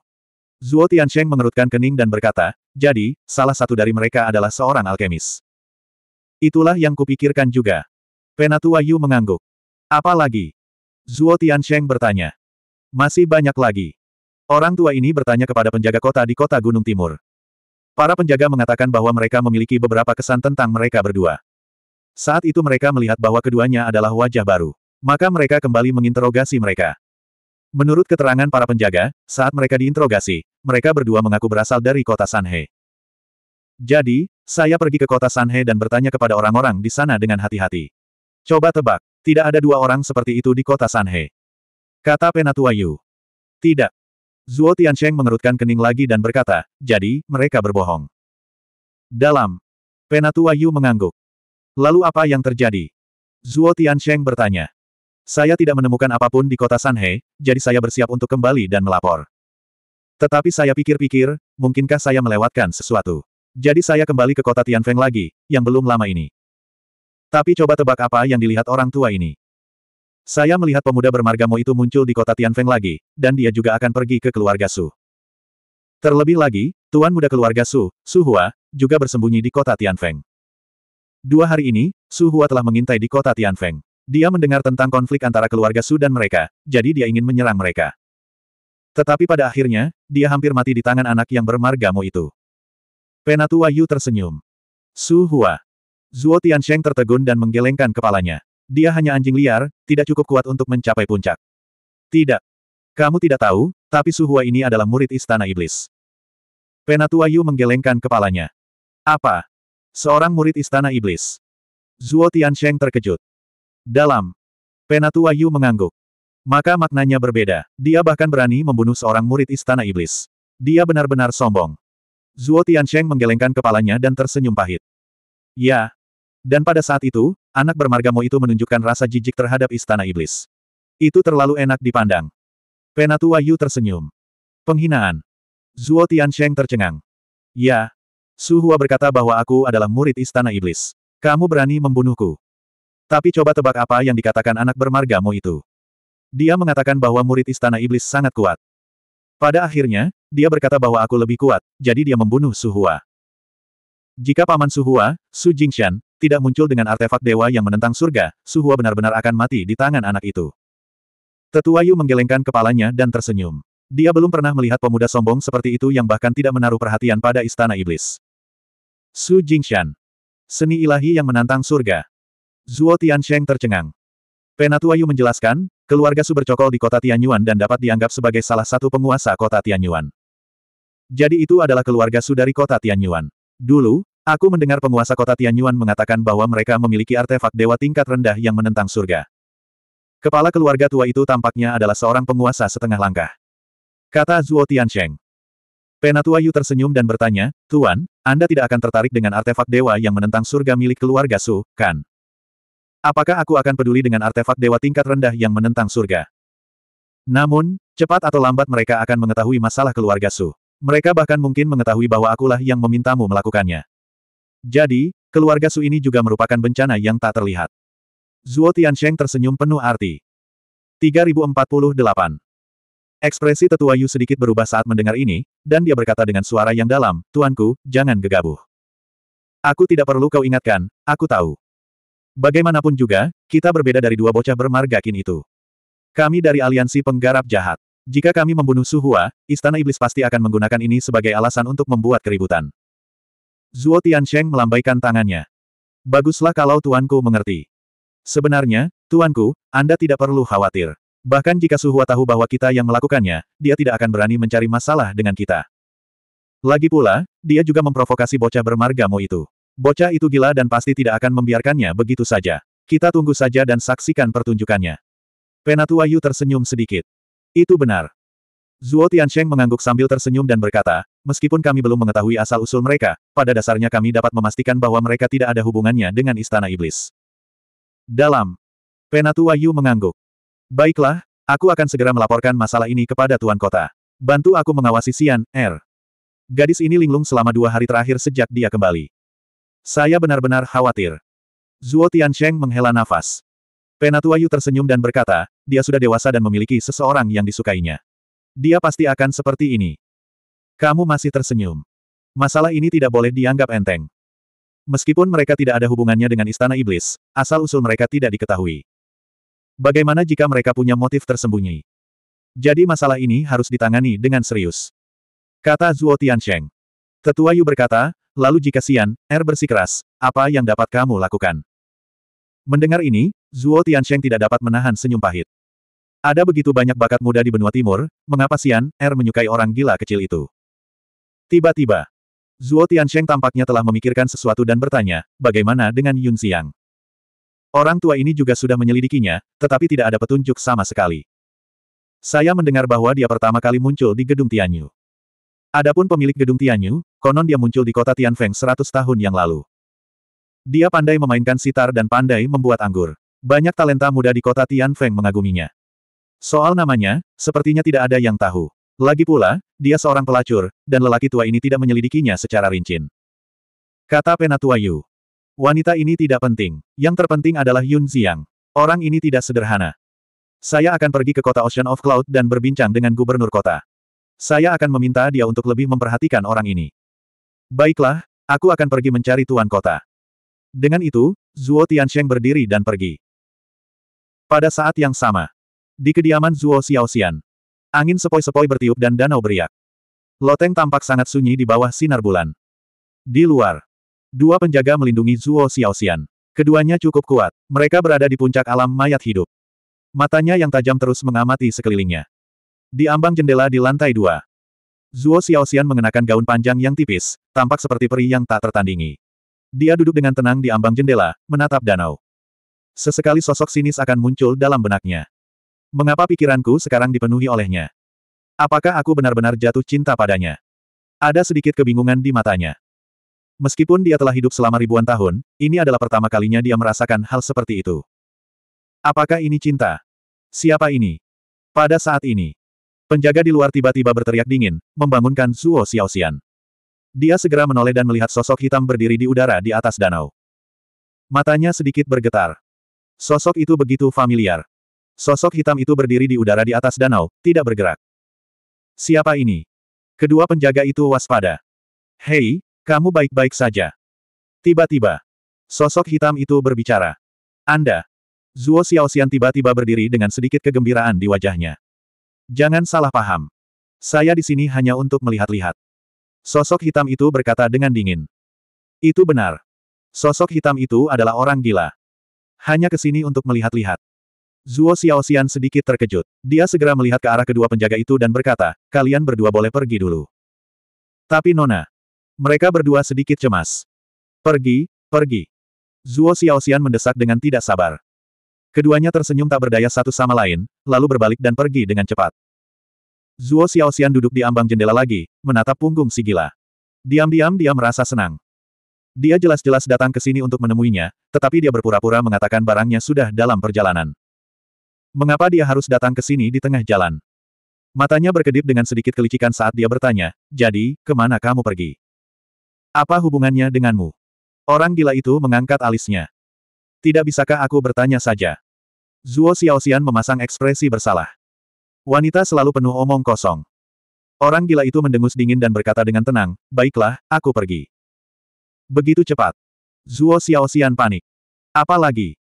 Zuo Tiancheng mengerutkan kening dan berkata, jadi, salah satu dari mereka adalah seorang alkemis. Itulah yang kupikirkan juga. Penatua Yu mengangguk. Apa lagi? Zuo Tiansheng bertanya. Masih banyak lagi. Orang tua ini bertanya kepada penjaga kota di kota Gunung Timur. Para penjaga mengatakan bahwa mereka memiliki beberapa kesan tentang mereka berdua. Saat itu mereka melihat bahwa keduanya adalah wajah baru. Maka mereka kembali menginterogasi mereka. Menurut keterangan para penjaga, saat mereka diinterogasi, mereka berdua mengaku berasal dari kota Sanhe. Jadi, saya pergi ke kota Sanhe dan bertanya kepada orang-orang di sana dengan hati-hati. Coba tebak, tidak ada dua orang seperti itu di kota Sanhe. Kata Penatua Yu. Tidak. Zuo Tiancheng mengerutkan kening lagi dan berkata, jadi, mereka berbohong. Dalam. Penatua Yu mengangguk. Lalu apa yang terjadi? Zuo Tiancheng bertanya. Saya tidak menemukan apapun di kota Sanhe, jadi saya bersiap untuk kembali dan melapor. Tetapi saya pikir-pikir, mungkinkah saya melewatkan sesuatu? Jadi saya kembali ke kota Tianfeng lagi, yang belum lama ini. Tapi coba tebak apa yang dilihat orang tua ini. Saya melihat pemuda bermargamo itu muncul di kota Tianfeng lagi, dan dia juga akan pergi ke keluarga Su. Terlebih lagi, tuan muda keluarga Su, Su Hua, juga bersembunyi di kota Tianfeng. Dua hari ini, Su Hua telah mengintai di kota Tianfeng. Dia mendengar tentang konflik antara keluarga Su dan mereka, jadi dia ingin menyerang mereka. Tetapi pada akhirnya, dia hampir mati di tangan anak yang bermargamu itu. Penatua Yu tersenyum. Su Hua. Zuo Tiansheng tertegun dan menggelengkan kepalanya. Dia hanya anjing liar, tidak cukup kuat untuk mencapai puncak. Tidak. Kamu tidak tahu, tapi Su Hua ini adalah murid Istana Iblis. Penatua Yu menggelengkan kepalanya. Apa? Seorang murid Istana Iblis. Zuo Tiansheng terkejut. Dalam. Penatua Yu mengangguk. Maka maknanya berbeda. Dia bahkan berani membunuh seorang murid istana iblis. Dia benar-benar sombong. Zuo Tiansheng menggelengkan kepalanya dan tersenyum pahit. Ya. Dan pada saat itu, anak bermargamo itu menunjukkan rasa jijik terhadap istana iblis. Itu terlalu enak dipandang. Penatua Yu tersenyum. Penghinaan. Zuo Tiansheng tercengang. Ya. Su Hua berkata bahwa aku adalah murid istana iblis. Kamu berani membunuhku. Tapi coba tebak apa yang dikatakan anak bermargamu itu. Dia mengatakan bahwa murid istana iblis sangat kuat. Pada akhirnya, dia berkata bahwa aku lebih kuat, jadi dia membunuh Suhua. Jika paman Suhua, Su Jingxian, tidak muncul dengan artefak dewa yang menentang surga, Suhua benar-benar akan mati di tangan anak itu. Tetua Yu menggelengkan kepalanya dan tersenyum. Dia belum pernah melihat pemuda sombong seperti itu yang bahkan tidak menaruh perhatian pada istana iblis. Su Jingxian, Seni ilahi yang menantang surga. Zuo Tiansheng tercengang. Penatuayu menjelaskan, keluarga Su bercokol di kota Tianyuan dan dapat dianggap sebagai salah satu penguasa kota Tianyuan. Jadi itu adalah keluarga Su dari kota Tianyuan. Dulu, aku mendengar penguasa kota Tianyuan mengatakan bahwa mereka memiliki artefak dewa tingkat rendah yang menentang surga. Kepala keluarga tua itu tampaknya adalah seorang penguasa setengah langkah. Kata Zuo Tiansheng. Penatua Yu tersenyum dan bertanya, Tuan, Anda tidak akan tertarik dengan artefak dewa yang menentang surga milik keluarga Su, kan? Apakah aku akan peduli dengan artefak dewa tingkat rendah yang menentang surga? Namun, cepat atau lambat mereka akan mengetahui masalah keluarga Su. Mereka bahkan mungkin mengetahui bahwa akulah yang memintamu melakukannya. Jadi, keluarga Su ini juga merupakan bencana yang tak terlihat. Zuo Tiansheng tersenyum penuh arti. 3048 Ekspresi tetua Yu sedikit berubah saat mendengar ini, dan dia berkata dengan suara yang dalam, Tuanku, jangan gegabah. Aku tidak perlu kau ingatkan, aku tahu. Bagaimanapun juga, kita berbeda dari dua bocah bermarga kini itu. Kami dari aliansi penggarap jahat. Jika kami membunuh Suhua, Istana Iblis pasti akan menggunakan ini sebagai alasan untuk membuat keributan. Zuo Tiansheng melambaikan tangannya. Baguslah kalau tuanku mengerti. Sebenarnya, tuanku, Anda tidak perlu khawatir. Bahkan jika Suhua tahu bahwa kita yang melakukannya, dia tidak akan berani mencari masalah dengan kita. Lagi pula, dia juga memprovokasi bocah bermargamu itu. Bocah itu gila dan pasti tidak akan membiarkannya begitu saja. Kita tunggu saja dan saksikan pertunjukannya. Penatua Yu tersenyum sedikit. Itu benar. Zuo Tiansheng mengangguk sambil tersenyum dan berkata, meskipun kami belum mengetahui asal-usul mereka, pada dasarnya kami dapat memastikan bahwa mereka tidak ada hubungannya dengan Istana Iblis. Dalam. Penatua Yu mengangguk. Baiklah, aku akan segera melaporkan masalah ini kepada Tuan Kota. Bantu aku mengawasi Sian, R. Er. Gadis ini linglung selama dua hari terakhir sejak dia kembali. Saya benar-benar khawatir. Zuo Tiancheng menghela nafas. Penatua Yu tersenyum dan berkata, dia sudah dewasa dan memiliki seseorang yang disukainya. Dia pasti akan seperti ini. Kamu masih tersenyum. Masalah ini tidak boleh dianggap enteng. Meskipun mereka tidak ada hubungannya dengan Istana Iblis, asal-usul mereka tidak diketahui. Bagaimana jika mereka punya motif tersembunyi? Jadi masalah ini harus ditangani dengan serius. Kata Zuo Tiancheng. Tetua Yu berkata, lalu jika Xian, Er bersikeras, apa yang dapat kamu lakukan? Mendengar ini, Zuo Tiansheng tidak dapat menahan senyum pahit. Ada begitu banyak bakat muda di benua timur, mengapa Sian Er menyukai orang gila kecil itu? Tiba-tiba, Zuo Tiansheng tampaknya telah memikirkan sesuatu dan bertanya, bagaimana dengan Yun Xiang? Orang tua ini juga sudah menyelidikinya, tetapi tidak ada petunjuk sama sekali. Saya mendengar bahwa dia pertama kali muncul di gedung Tianyu. Adapun pemilik gedung Tianyu, konon dia muncul di kota Tianfeng 100 tahun yang lalu. Dia pandai memainkan sitar dan pandai membuat anggur. Banyak talenta muda di kota Tianfeng mengaguminya. Soal namanya, sepertinya tidak ada yang tahu. Lagi pula, dia seorang pelacur, dan lelaki tua ini tidak menyelidikinya secara rinci. Kata penatua Yu. Wanita ini tidak penting. Yang terpenting adalah Yun Xiang. Orang ini tidak sederhana. Saya akan pergi ke kota Ocean of Cloud dan berbincang dengan gubernur kota. Saya akan meminta dia untuk lebih memperhatikan orang ini. Baiklah, aku akan pergi mencari tuan kota. Dengan itu, Zuo Tiansheng berdiri dan pergi. Pada saat yang sama, di kediaman Zuo Xiaoxian, angin sepoi-sepoi bertiup dan danau beriak. Loteng tampak sangat sunyi di bawah sinar bulan. Di luar, dua penjaga melindungi Zuo Xiaoxian. Keduanya cukup kuat, mereka berada di puncak alam mayat hidup. Matanya yang tajam terus mengamati sekelilingnya. Di ambang jendela di lantai dua. Zuo Xiaoxian mengenakan gaun panjang yang tipis, tampak seperti peri yang tak tertandingi. Dia duduk dengan tenang di ambang jendela, menatap danau. Sesekali sosok sinis akan muncul dalam benaknya. Mengapa pikiranku sekarang dipenuhi olehnya? Apakah aku benar-benar jatuh cinta padanya? Ada sedikit kebingungan di matanya. Meskipun dia telah hidup selama ribuan tahun, ini adalah pertama kalinya dia merasakan hal seperti itu. Apakah ini cinta? Siapa ini? Pada saat ini, Penjaga di luar tiba-tiba berteriak dingin, membangunkan Zuo Xiaoxian. Dia segera menoleh dan melihat sosok hitam berdiri di udara di atas danau. Matanya sedikit bergetar. Sosok itu begitu familiar. Sosok hitam itu berdiri di udara di atas danau, tidak bergerak. Siapa ini? Kedua penjaga itu waspada. Hei, kamu baik-baik saja. Tiba-tiba, sosok hitam itu berbicara. Anda. Zuo Xiaoxian tiba-tiba berdiri dengan sedikit kegembiraan di wajahnya. Jangan salah paham. Saya di sini hanya untuk melihat-lihat. Sosok hitam itu berkata dengan dingin. Itu benar. Sosok hitam itu adalah orang gila. Hanya ke sini untuk melihat-lihat. Zuo Xiaoxian sedikit terkejut. Dia segera melihat ke arah kedua penjaga itu dan berkata, kalian berdua boleh pergi dulu. Tapi Nona. Mereka berdua sedikit cemas. Pergi, pergi. Zuo Xiaoxian mendesak dengan tidak sabar. Keduanya tersenyum tak berdaya satu sama lain, lalu berbalik dan pergi dengan cepat. Zuo Xiaoxian duduk di ambang jendela lagi, menatap punggung si gila. Diam-diam dia merasa senang. Dia jelas-jelas datang ke sini untuk menemuinya, tetapi dia berpura-pura mengatakan barangnya sudah dalam perjalanan. Mengapa dia harus datang ke sini di tengah jalan? Matanya berkedip dengan sedikit kelicikan saat dia bertanya, jadi, kemana kamu pergi? Apa hubungannya denganmu? Orang gila itu mengangkat alisnya. Tidak bisakah aku bertanya saja? Zuo Xiaoxian memasang ekspresi bersalah. Wanita selalu penuh omong kosong. Orang gila itu mendengus dingin dan berkata dengan tenang, baiklah, aku pergi. Begitu cepat. Zuo Xiaoxian panik. Apalagi?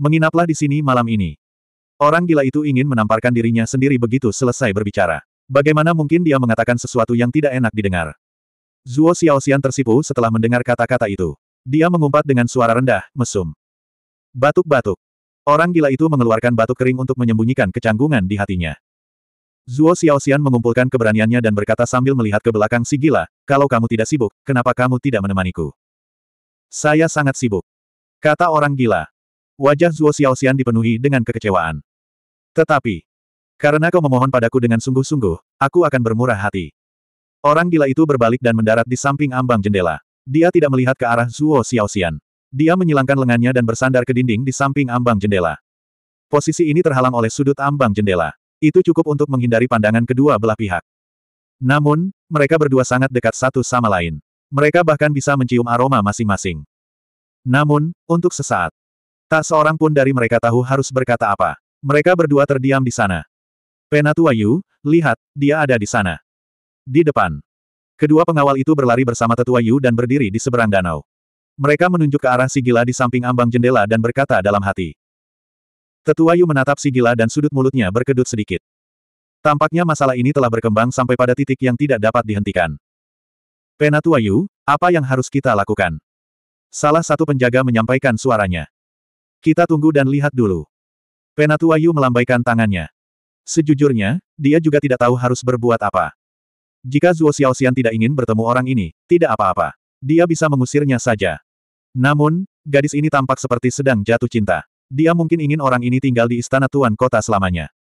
Menginaplah di sini malam ini. Orang gila itu ingin menamparkan dirinya sendiri begitu selesai berbicara. Bagaimana mungkin dia mengatakan sesuatu yang tidak enak didengar? Zuo Xiaoxian tersipu setelah mendengar kata-kata itu. Dia mengumpat dengan suara rendah, mesum. Batuk-batuk. Orang gila itu mengeluarkan batuk kering untuk menyembunyikan kecanggungan di hatinya. Zuo Xiaoxian mengumpulkan keberaniannya dan berkata sambil melihat ke belakang si gila, kalau kamu tidak sibuk, kenapa kamu tidak menemaniku? Saya sangat sibuk. Kata orang gila. Wajah Zuo Xiaoxian dipenuhi dengan kekecewaan. Tetapi, karena kau memohon padaku dengan sungguh-sungguh, aku akan bermurah hati. Orang gila itu berbalik dan mendarat di samping ambang jendela. Dia tidak melihat ke arah Zuo Xiaoxian. Dia menyilangkan lengannya dan bersandar ke dinding di samping ambang jendela. Posisi ini terhalang oleh sudut ambang jendela. Itu cukup untuk menghindari pandangan kedua belah pihak. Namun, mereka berdua sangat dekat satu sama lain. Mereka bahkan bisa mencium aroma masing-masing. Namun, untuk sesaat, tak seorang pun dari mereka tahu harus berkata apa. Mereka berdua terdiam di sana. Penatua Yu, lihat, dia ada di sana. Di depan. Kedua pengawal itu berlari bersama tetua Yu dan berdiri di seberang danau. Mereka menunjuk ke arah Sigila di samping ambang jendela dan berkata dalam hati. Tetua Yu menatap Sigila dan sudut mulutnya berkedut sedikit. Tampaknya masalah ini telah berkembang sampai pada titik yang tidak dapat dihentikan. Penatua Yu, apa yang harus kita lakukan? Salah satu penjaga menyampaikan suaranya. Kita tunggu dan lihat dulu. Penatua Yu melambaikan tangannya. Sejujurnya, dia juga tidak tahu harus berbuat apa. Jika Zuo Xiaoxian tidak ingin bertemu orang ini, tidak apa-apa. Dia bisa mengusirnya saja. Namun, gadis ini tampak seperti sedang jatuh cinta. Dia mungkin ingin orang ini tinggal di istana tuan kota selamanya.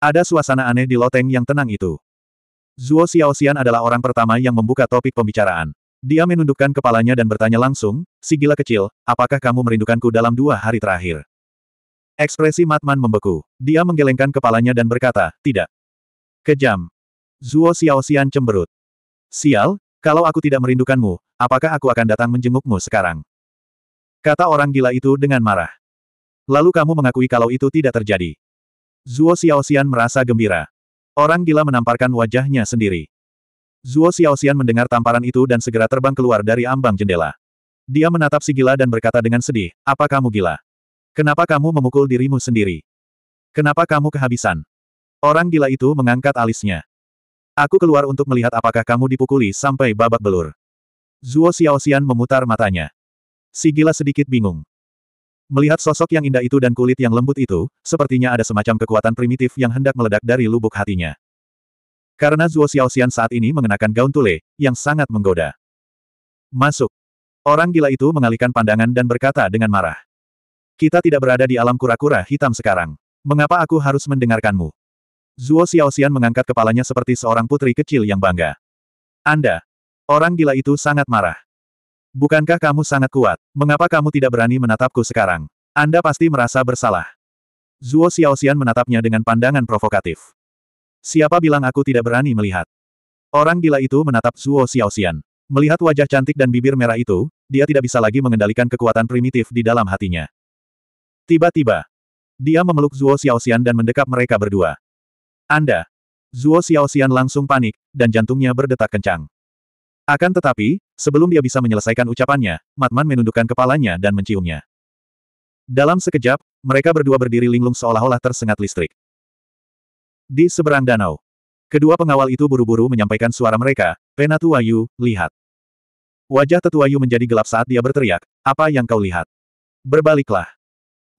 Ada suasana aneh di loteng yang tenang itu. Zuo Xiaoxian adalah orang pertama yang membuka topik pembicaraan. Dia menundukkan kepalanya dan bertanya langsung, si gila kecil, apakah kamu merindukanku dalam dua hari terakhir? Ekspresi Matman membeku. Dia menggelengkan kepalanya dan berkata, tidak. Kejam. Zuo Xiaoxian cemberut. Sial, kalau aku tidak merindukanmu, apakah aku akan datang menjengukmu sekarang? Kata orang gila itu dengan marah. Lalu kamu mengakui kalau itu tidak terjadi. Zuo Xiaoxian merasa gembira. Orang gila menamparkan wajahnya sendiri. Zuo Xiaoxian mendengar tamparan itu dan segera terbang keluar dari ambang jendela. Dia menatap si gila dan berkata dengan sedih, apa kamu gila? Kenapa kamu memukul dirimu sendiri? Kenapa kamu kehabisan? Orang gila itu mengangkat alisnya. Aku keluar untuk melihat apakah kamu dipukuli sampai babak belur. Zuo Xiaoxian memutar matanya. Si gila sedikit bingung. Melihat sosok yang indah itu dan kulit yang lembut itu, sepertinya ada semacam kekuatan primitif yang hendak meledak dari lubuk hatinya. Karena Zuo Xiaoxian saat ini mengenakan gaun tule, yang sangat menggoda. Masuk. Orang gila itu mengalihkan pandangan dan berkata dengan marah. Kita tidak berada di alam kura-kura hitam sekarang. Mengapa aku harus mendengarkanmu? Zuo Xiaoxian mengangkat kepalanya seperti seorang putri kecil yang bangga. Anda! Orang gila itu sangat marah. Bukankah kamu sangat kuat? Mengapa kamu tidak berani menatapku sekarang? Anda pasti merasa bersalah. Zuo Xiaoxian menatapnya dengan pandangan provokatif. Siapa bilang aku tidak berani melihat? Orang gila itu menatap Zuo Xiaoxian. Melihat wajah cantik dan bibir merah itu, dia tidak bisa lagi mengendalikan kekuatan primitif di dalam hatinya. Tiba-tiba, dia memeluk Zuo Xiaoxian dan mendekap mereka berdua. Anda. Zuo Xiaoxian langsung panik, dan jantungnya berdetak kencang. Akan tetapi, sebelum dia bisa menyelesaikan ucapannya, Matman menundukkan kepalanya dan menciumnya. Dalam sekejap, mereka berdua berdiri linglung seolah-olah tersengat listrik. Di seberang danau, kedua pengawal itu buru-buru menyampaikan suara mereka, Penatua Yu, lihat. Wajah tetua Yu menjadi gelap saat dia berteriak, apa yang kau lihat? Berbaliklah.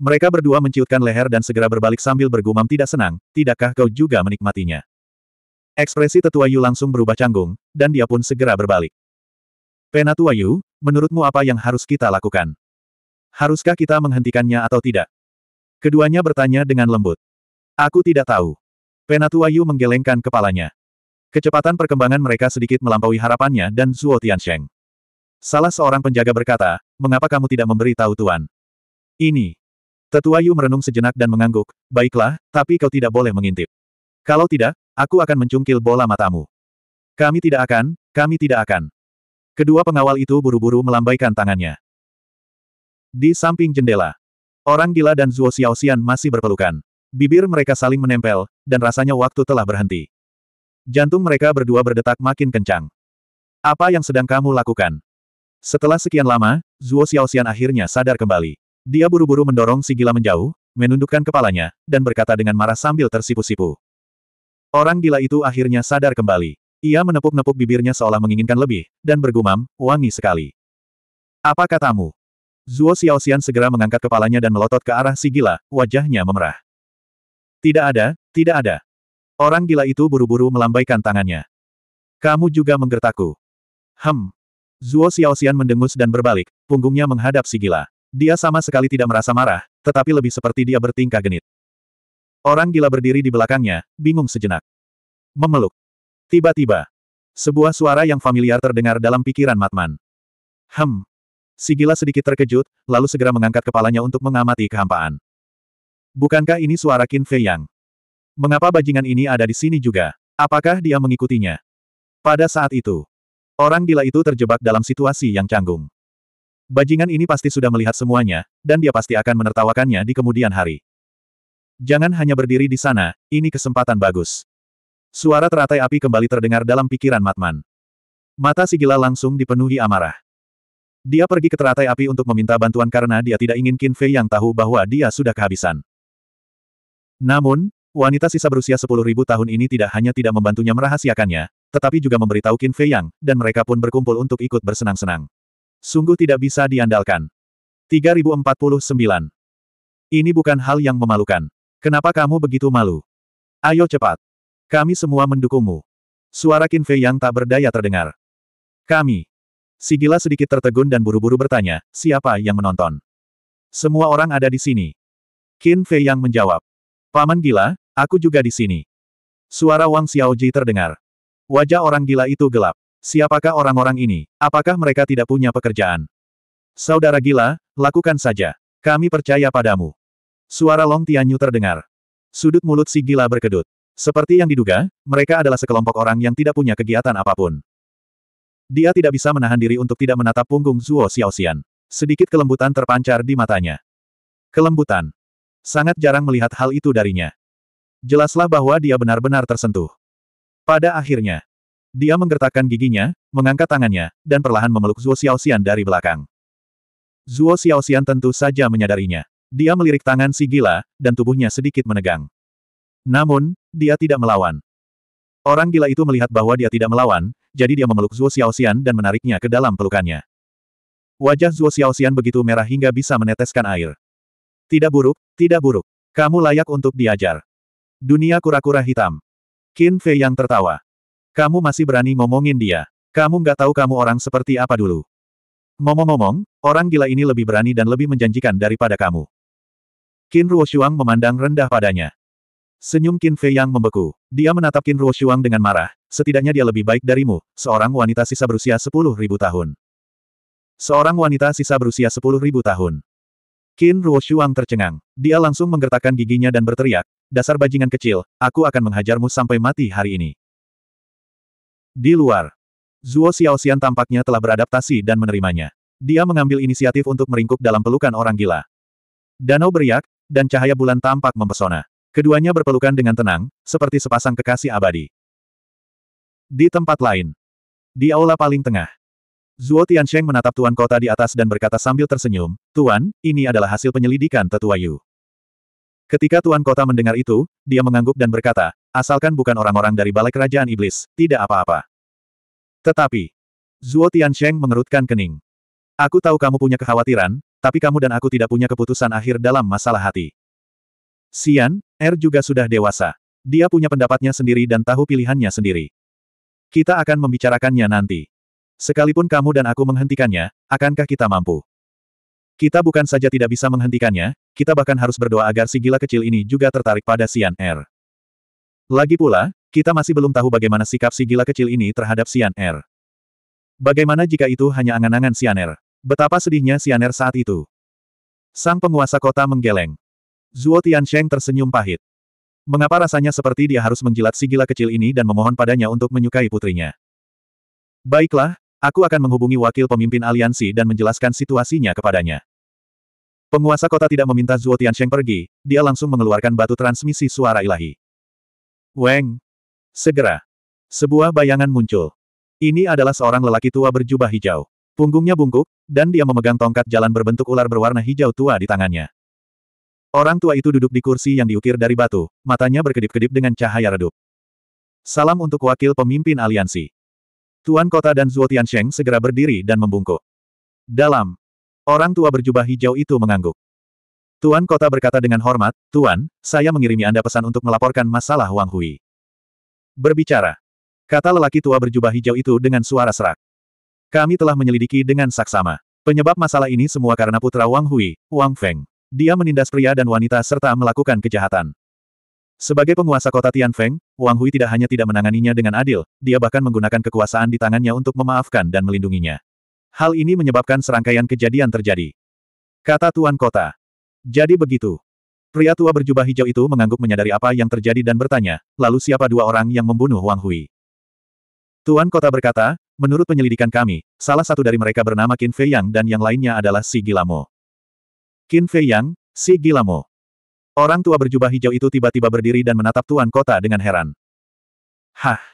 Mereka berdua menciutkan leher dan segera berbalik sambil bergumam tidak senang, tidakkah kau juga menikmatinya? Ekspresi tetua Yu langsung berubah canggung, dan dia pun segera berbalik. Penatua Yu, menurutmu apa yang harus kita lakukan? Haruskah kita menghentikannya atau tidak? Keduanya bertanya dengan lembut. Aku tidak tahu. Penatua Yu menggelengkan kepalanya. Kecepatan perkembangan mereka sedikit melampaui harapannya dan Zuo Tiansheng. Salah seorang penjaga berkata, mengapa kamu tidak memberi tahu Tuan? Ini. Tetua Yu merenung sejenak dan mengangguk, baiklah, tapi kau tidak boleh mengintip. Kalau tidak, aku akan mencungkil bola matamu. Kami tidak akan, kami tidak akan. Kedua pengawal itu buru-buru melambaikan tangannya. Di samping jendela, orang gila dan Zuo Xiaoxian masih berpelukan. Bibir mereka saling menempel, dan rasanya waktu telah berhenti. Jantung mereka berdua berdetak makin kencang. Apa yang sedang kamu lakukan? Setelah sekian lama, Zuo Xiaoxian akhirnya sadar kembali. Dia buru-buru mendorong si gila menjauh, menundukkan kepalanya, dan berkata dengan marah sambil tersipu-sipu. Orang gila itu akhirnya sadar kembali. Ia menepuk-nepuk bibirnya seolah menginginkan lebih, dan bergumam, wangi sekali. Apa katamu? Zuo Xiaoxian segera mengangkat kepalanya dan melotot ke arah si gila, wajahnya memerah. Tidak ada, tidak ada. Orang gila itu buru-buru melambaikan tangannya. Kamu juga menggertakku. Hem. Zuo Xiaoxian mendengus dan berbalik, punggungnya menghadap si gila. Dia sama sekali tidak merasa marah, tetapi lebih seperti dia bertingkah genit. Orang gila berdiri di belakangnya, bingung sejenak. Memeluk. Tiba-tiba, sebuah suara yang familiar terdengar dalam pikiran Matman. Hem. Si gila sedikit terkejut, lalu segera mengangkat kepalanya untuk mengamati kehampaan. Bukankah ini suara Qin Fei Yang? Mengapa bajingan ini ada di sini juga? Apakah dia mengikutinya? Pada saat itu, orang gila itu terjebak dalam situasi yang canggung. Bajingan ini pasti sudah melihat semuanya, dan dia pasti akan menertawakannya di kemudian hari. Jangan hanya berdiri di sana, ini kesempatan bagus. Suara teratai api kembali terdengar dalam pikiran Matman. Mata si gila langsung dipenuhi amarah. Dia pergi ke teratai api untuk meminta bantuan karena dia tidak ingin Qin Fei yang tahu bahwa dia sudah kehabisan. Namun, wanita sisa berusia 10.000 tahun ini tidak hanya tidak membantunya merahasiakannya, tetapi juga memberitahu Qin Fei Yang, dan mereka pun berkumpul untuk ikut bersenang-senang. Sungguh tidak bisa diandalkan. 3049. Ini bukan hal yang memalukan. Kenapa kamu begitu malu? Ayo cepat. Kami semua mendukungmu. Suara Qin Fei yang tak berdaya terdengar. Kami. Sigila sedikit tertegun dan buru-buru bertanya, siapa yang menonton? Semua orang ada di sini. Qin Fei yang menjawab. Paman gila, aku juga di sini. Suara Wang Xiaoji terdengar. Wajah orang gila itu gelap. Siapakah orang-orang ini? Apakah mereka tidak punya pekerjaan? Saudara gila, lakukan saja. Kami percaya padamu. Suara Long Tianyu terdengar. Sudut mulut si gila berkedut. Seperti yang diduga, mereka adalah sekelompok orang yang tidak punya kegiatan apapun. Dia tidak bisa menahan diri untuk tidak menatap punggung Zuo Xiaoxian. Sedikit kelembutan terpancar di matanya. Kelembutan. Sangat jarang melihat hal itu darinya. Jelaslah bahwa dia benar-benar tersentuh. Pada akhirnya, dia menggertakkan giginya, mengangkat tangannya, dan perlahan memeluk Zuo Xiaoxian dari belakang. Zuo Xiaoxian tentu saja menyadarinya. Dia melirik tangan si gila, dan tubuhnya sedikit menegang. Namun, dia tidak melawan. Orang gila itu melihat bahwa dia tidak melawan, jadi dia memeluk Zuo Xiaoxian dan menariknya ke dalam pelukannya. Wajah Zuo Xiaoxian begitu merah hingga bisa meneteskan air. Tidak buruk, tidak buruk. Kamu layak untuk diajar. Dunia kura-kura hitam. Qin Fei yang tertawa. Kamu masih berani ngomongin dia. Kamu nggak tahu kamu orang seperti apa dulu. Ngomong-ngomong, orang gila ini lebih berani dan lebih menjanjikan daripada kamu. Qin Ruoshuang memandang rendah padanya. Senyum Qin Fei yang membeku. Dia menatap Qin Ruoshuang dengan marah, setidaknya dia lebih baik darimu, seorang wanita sisa berusia 10.000 tahun. Seorang wanita sisa berusia 10.000 tahun. Qin Ruoshuang tercengang. Dia langsung menggertakkan giginya dan berteriak, dasar bajingan kecil, aku akan menghajarmu sampai mati hari ini. Di luar, Zuo Xiaoxian tampaknya telah beradaptasi dan menerimanya. Dia mengambil inisiatif untuk meringkuk dalam pelukan orang gila. Danau beriak, dan cahaya bulan tampak mempesona. Keduanya berpelukan dengan tenang, seperti sepasang kekasih abadi. Di tempat lain. Di aula paling tengah. Zuo Tiansheng menatap Tuan Kota di atas dan berkata sambil tersenyum, Tuan, ini adalah hasil penyelidikan Tetua Yu. Ketika Tuan Kota mendengar itu, dia mengangguk dan berkata, asalkan bukan orang-orang dari Balai Kerajaan Iblis, tidak apa-apa. Tetapi, Zuo Tiansheng mengerutkan kening. Aku tahu kamu punya kekhawatiran, tapi kamu dan aku tidak punya keputusan akhir dalam masalah hati. Xian, Er juga sudah dewasa. Dia punya pendapatnya sendiri dan tahu pilihannya sendiri. Kita akan membicarakannya nanti. Sekalipun kamu dan aku menghentikannya, akankah kita mampu? Kita bukan saja tidak bisa menghentikannya, kita bahkan harus berdoa agar si gila kecil ini juga tertarik pada Sian Er. Lagi pula, kita masih belum tahu bagaimana sikap si gila kecil ini terhadap Sian Er. Bagaimana jika itu hanya angan-angan Sian Er? Betapa sedihnya Sian Er saat itu. Sang penguasa kota menggeleng. Zuo Tiansheng tersenyum pahit. Mengapa rasanya seperti dia harus menjilat si gila kecil ini dan memohon padanya untuk menyukai putrinya? Baiklah, aku akan menghubungi wakil pemimpin aliansi dan menjelaskan situasinya kepadanya. Penguasa kota tidak meminta Zuo Tiansheng pergi, dia langsung mengeluarkan batu transmisi suara ilahi. Weng! Segera! Sebuah bayangan muncul. Ini adalah seorang lelaki tua berjubah hijau. Punggungnya bungkuk, dan dia memegang tongkat jalan berbentuk ular berwarna hijau tua di tangannya. Orang tua itu duduk di kursi yang diukir dari batu, matanya berkedip-kedip dengan cahaya redup. Salam untuk wakil pemimpin aliansi. Tuan kota dan Zuo Tiansheng segera berdiri dan membungkuk. Dalam Orang tua berjubah hijau itu mengangguk. Tuan kota berkata dengan hormat, Tuan, saya mengirimi Anda pesan untuk melaporkan masalah Wang Hui. Berbicara. Kata lelaki tua berjubah hijau itu dengan suara serak. Kami telah menyelidiki dengan saksama. Penyebab masalah ini semua karena putra Wang Hui, Wang Feng. Dia menindas pria dan wanita serta melakukan kejahatan. Sebagai penguasa kota Tian Feng, Wang Hui tidak hanya tidak menanganinya dengan adil, dia bahkan menggunakan kekuasaan di tangannya untuk memaafkan dan melindunginya. Hal ini menyebabkan serangkaian kejadian terjadi. Kata Tuan Kota. Jadi begitu. Pria tua berjubah hijau itu mengangguk menyadari apa yang terjadi dan bertanya, lalu siapa dua orang yang membunuh Wang Hui? Tuan Kota berkata, menurut penyelidikan kami, salah satu dari mereka bernama Qin Fei Yang dan yang lainnya adalah Si Gilamo. Qin Fei Yang, Si Gilamo. Orang tua berjubah hijau itu tiba-tiba berdiri dan menatap Tuan Kota dengan heran. Hah!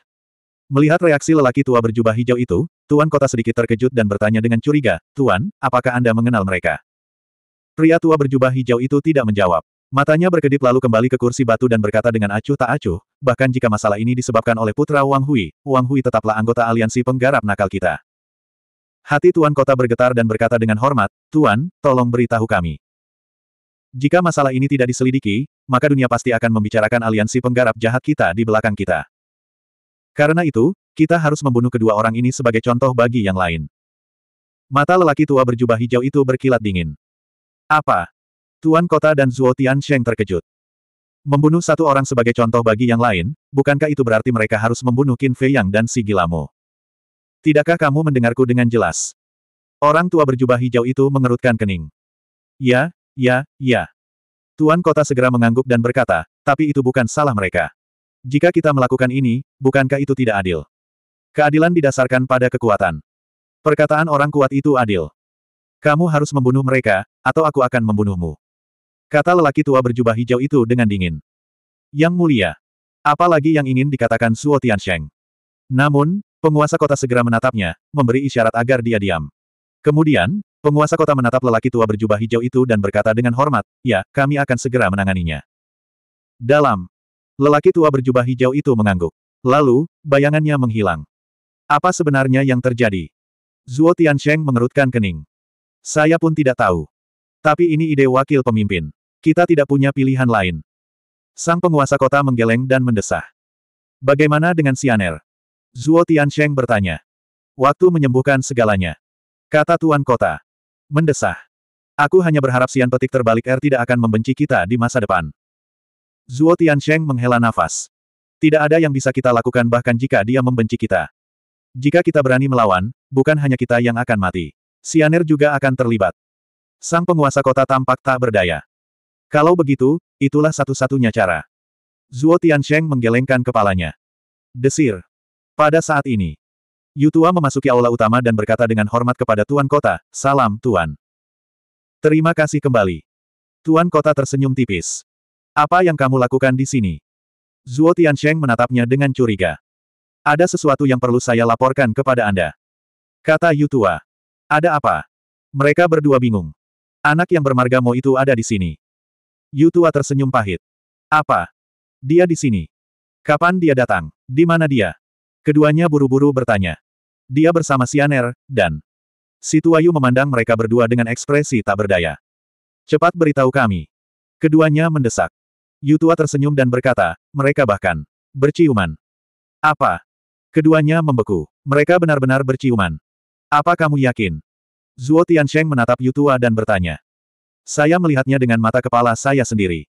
Melihat reaksi lelaki tua berjubah hijau itu, Tuan Kota sedikit terkejut dan bertanya dengan curiga, Tuan, apakah Anda mengenal mereka? Pria tua berjubah hijau itu tidak menjawab. Matanya berkedip lalu kembali ke kursi batu dan berkata dengan acuh tak acuh, bahkan jika masalah ini disebabkan oleh putra Wang Hui, Wang Hui tetaplah anggota aliansi penggarap nakal kita. Hati Tuan Kota bergetar dan berkata dengan hormat, Tuan, tolong beritahu kami. Jika masalah ini tidak diselidiki, maka dunia pasti akan membicarakan aliansi penggarap jahat kita di belakang kita. Karena itu, kita harus membunuh kedua orang ini sebagai contoh bagi yang lain. Mata lelaki tua berjubah hijau itu berkilat dingin. Apa? Tuan Kota dan Zuo Sheng terkejut. Membunuh satu orang sebagai contoh bagi yang lain, bukankah itu berarti mereka harus membunuh Qin Fei Yang dan si Gilamu? Tidakkah kamu mendengarku dengan jelas? Orang tua berjubah hijau itu mengerutkan kening. Ya, ya, ya. Tuan Kota segera mengangguk dan berkata, tapi itu bukan salah mereka. Jika kita melakukan ini, bukankah itu tidak adil? Keadilan didasarkan pada kekuatan. Perkataan orang kuat itu adil. Kamu harus membunuh mereka, atau aku akan membunuhmu. Kata lelaki tua berjubah hijau itu dengan dingin. Yang mulia. Apalagi yang ingin dikatakan Suo Tiansheng. Namun, penguasa kota segera menatapnya, memberi isyarat agar dia diam. Kemudian, penguasa kota menatap lelaki tua berjubah hijau itu dan berkata dengan hormat, ya, kami akan segera menanganinya. Dalam Lelaki tua berjubah hijau itu mengangguk. Lalu, bayangannya menghilang. Apa sebenarnya yang terjadi? Zuo Tiansheng mengerutkan kening. Saya pun tidak tahu. Tapi ini ide wakil pemimpin. Kita tidak punya pilihan lain. Sang penguasa kota menggeleng dan mendesah. Bagaimana dengan Sianer? Zuo Tiansheng bertanya. Waktu menyembuhkan segalanya. Kata Tuan Kota. Mendesah. Aku hanya berharap Sian Petik terbalik R tidak akan membenci kita di masa depan. Zuo Tiansheng menghela nafas. Tidak ada yang bisa kita lakukan bahkan jika dia membenci kita. Jika kita berani melawan, bukan hanya kita yang akan mati. Sianer juga akan terlibat. Sang penguasa kota tampak tak berdaya. Kalau begitu, itulah satu-satunya cara. Zuo Tiansheng menggelengkan kepalanya. Desir. Pada saat ini, Yutua memasuki aula utama dan berkata dengan hormat kepada Tuan Kota, Salam, Tuan. Terima kasih kembali. Tuan Kota tersenyum tipis. Apa yang kamu lakukan di sini? Zuo Tiansheng menatapnya dengan curiga. Ada sesuatu yang perlu saya laporkan kepada Anda. Kata Yutua. Ada apa? Mereka berdua bingung. Anak yang bermarga Mo itu ada di sini. Yutua tersenyum pahit. Apa? Dia di sini. Kapan dia datang? Di mana dia? Keduanya buru-buru bertanya. Dia bersama Sianer, dan... Situayu memandang mereka berdua dengan ekspresi tak berdaya. Cepat beritahu kami. Keduanya mendesak. Yutua tersenyum dan berkata, mereka bahkan berciuman. Apa? Keduanya membeku. Mereka benar-benar berciuman. Apa kamu yakin? Zuo Tiansheng menatap Yutua dan bertanya. Saya melihatnya dengan mata kepala saya sendiri.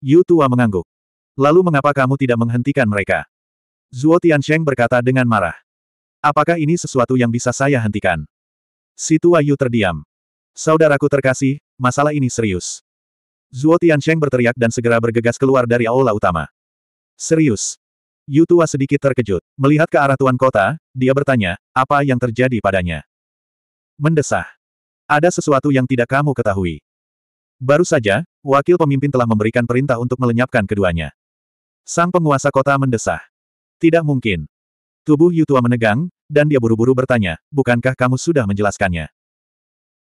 Yutua mengangguk. Lalu mengapa kamu tidak menghentikan mereka? Zuo Tiansheng berkata dengan marah. Apakah ini sesuatu yang bisa saya hentikan? Situ Yu terdiam. Saudaraku terkasih, masalah ini serius. Zuo Tiancheng berteriak dan segera bergegas keluar dari aula utama. Serius. Yu Tua sedikit terkejut. Melihat ke arah Tuan Kota, dia bertanya, apa yang terjadi padanya? Mendesah. Ada sesuatu yang tidak kamu ketahui. Baru saja, wakil pemimpin telah memberikan perintah untuk melenyapkan keduanya. Sang penguasa kota mendesah. Tidak mungkin. Tubuh Yutua menegang, dan dia buru-buru bertanya, bukankah kamu sudah menjelaskannya?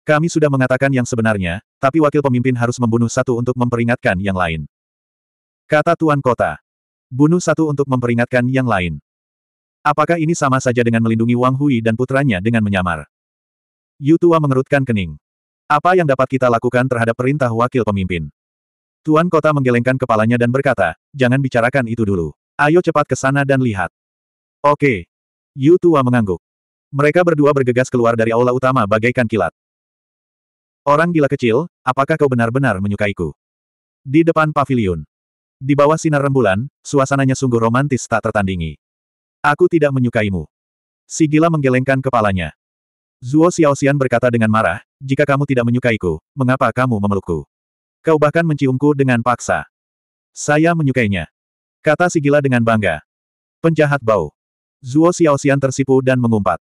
Kami sudah mengatakan yang sebenarnya, tapi wakil pemimpin harus membunuh satu untuk memperingatkan yang lain. Kata Tuan Kota. Bunuh satu untuk memperingatkan yang lain. Apakah ini sama saja dengan melindungi Wang Hui dan putranya dengan menyamar? Yu Tua mengerutkan kening. Apa yang dapat kita lakukan terhadap perintah wakil pemimpin? Tuan kota menggelengkan kepalanya dan berkata, jangan bicarakan itu dulu. Ayo cepat ke sana dan lihat. Oke. Yu Tua mengangguk. Mereka berdua bergegas keluar dari aula utama bagaikan kilat. Orang gila kecil, apakah kau benar-benar menyukaiku? Di depan pavilion. Di bawah sinar rembulan, suasananya sungguh romantis tak tertandingi. Aku tidak menyukaimu. Si gila menggelengkan kepalanya. Zuo Xiaoxian berkata dengan marah, jika kamu tidak menyukaiku, mengapa kamu memelukku? Kau bahkan menciumku dengan paksa. Saya menyukainya. Kata si gila dengan bangga. Penjahat bau. Zuo Xiaoxian tersipu dan mengumpat.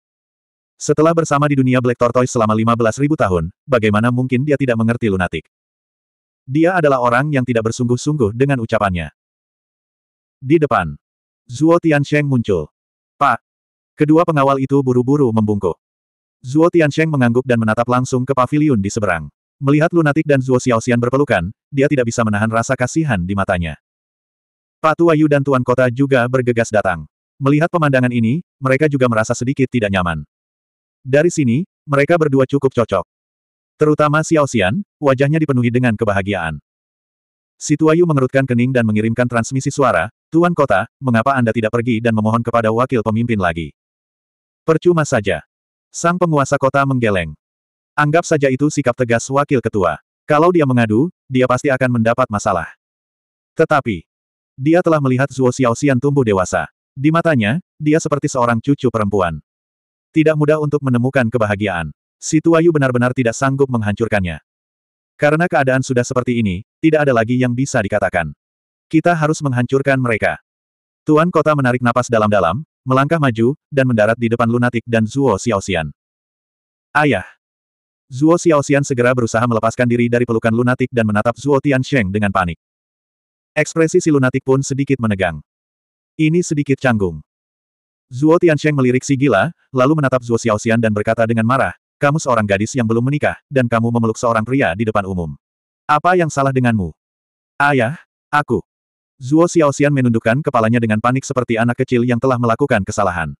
Setelah bersama di dunia Black Tortoise selama 15.000 tahun, bagaimana mungkin dia tidak mengerti lunatik? Dia adalah orang yang tidak bersungguh-sungguh dengan ucapannya. Di depan, Zuo Tiansheng muncul. Pak! Kedua pengawal itu buru-buru membungkuk. Zuo Tiansheng mengangguk dan menatap langsung ke pavilion di seberang. Melihat lunatik dan Zuo Xiaoxian berpelukan, dia tidak bisa menahan rasa kasihan di matanya. Pak Tuayu dan Tuan Kota juga bergegas datang. Melihat pemandangan ini, mereka juga merasa sedikit tidak nyaman. Dari sini, mereka berdua cukup cocok. Terutama Xiao Xian, wajahnya dipenuhi dengan kebahagiaan. Si Tuayu mengerutkan kening dan mengirimkan transmisi suara, Tuan Kota, mengapa Anda tidak pergi dan memohon kepada wakil pemimpin lagi? Percuma saja. Sang penguasa kota menggeleng. Anggap saja itu sikap tegas wakil ketua. Kalau dia mengadu, dia pasti akan mendapat masalah. Tetapi, dia telah melihat Zuo Xian tumbuh dewasa. Di matanya, dia seperti seorang cucu perempuan. Tidak mudah untuk menemukan kebahagiaan. Si Tuayu benar-benar tidak sanggup menghancurkannya. Karena keadaan sudah seperti ini, tidak ada lagi yang bisa dikatakan. Kita harus menghancurkan mereka. Tuan Kota menarik napas dalam-dalam, melangkah maju, dan mendarat di depan lunatik dan Zuo Xiaoxian. Ayah! Zuo Xiaoxian segera berusaha melepaskan diri dari pelukan lunatik dan menatap Zuo Tiansheng dengan panik. Ekspresi si lunatik pun sedikit menegang. Ini sedikit canggung. Zuo Tiansheng melirik si gila, lalu menatap Zuo Xiaoxian dan berkata dengan marah, kamu seorang gadis yang belum menikah, dan kamu memeluk seorang pria di depan umum. Apa yang salah denganmu? Ayah, aku. Zuo Xiaoxian menundukkan kepalanya dengan panik seperti anak kecil yang telah melakukan kesalahan.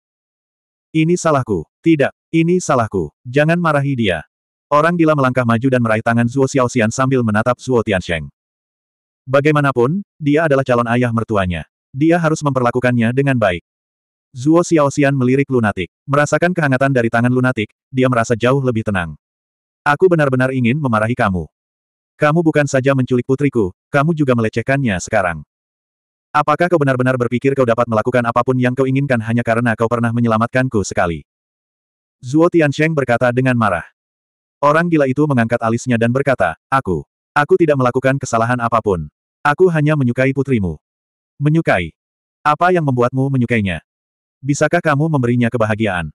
Ini salahku. Tidak, ini salahku. Jangan marahi dia. Orang gila melangkah maju dan meraih tangan Zuo Xiaoxian sambil menatap Zuo Tiansheng. Bagaimanapun, dia adalah calon ayah mertuanya. Dia harus memperlakukannya dengan baik. Zuo Xiaoxian melirik lunatik. Merasakan kehangatan dari tangan lunatik, dia merasa jauh lebih tenang. Aku benar-benar ingin memarahi kamu. Kamu bukan saja menculik putriku, kamu juga melecehkannya sekarang. Apakah kau benar-benar berpikir kau dapat melakukan apapun yang kau inginkan hanya karena kau pernah menyelamatkanku sekali? Zuo Tiansheng berkata dengan marah. Orang gila itu mengangkat alisnya dan berkata, Aku. Aku tidak melakukan kesalahan apapun. Aku hanya menyukai putrimu. Menyukai. Apa yang membuatmu menyukainya? Bisakah kamu memberinya kebahagiaan?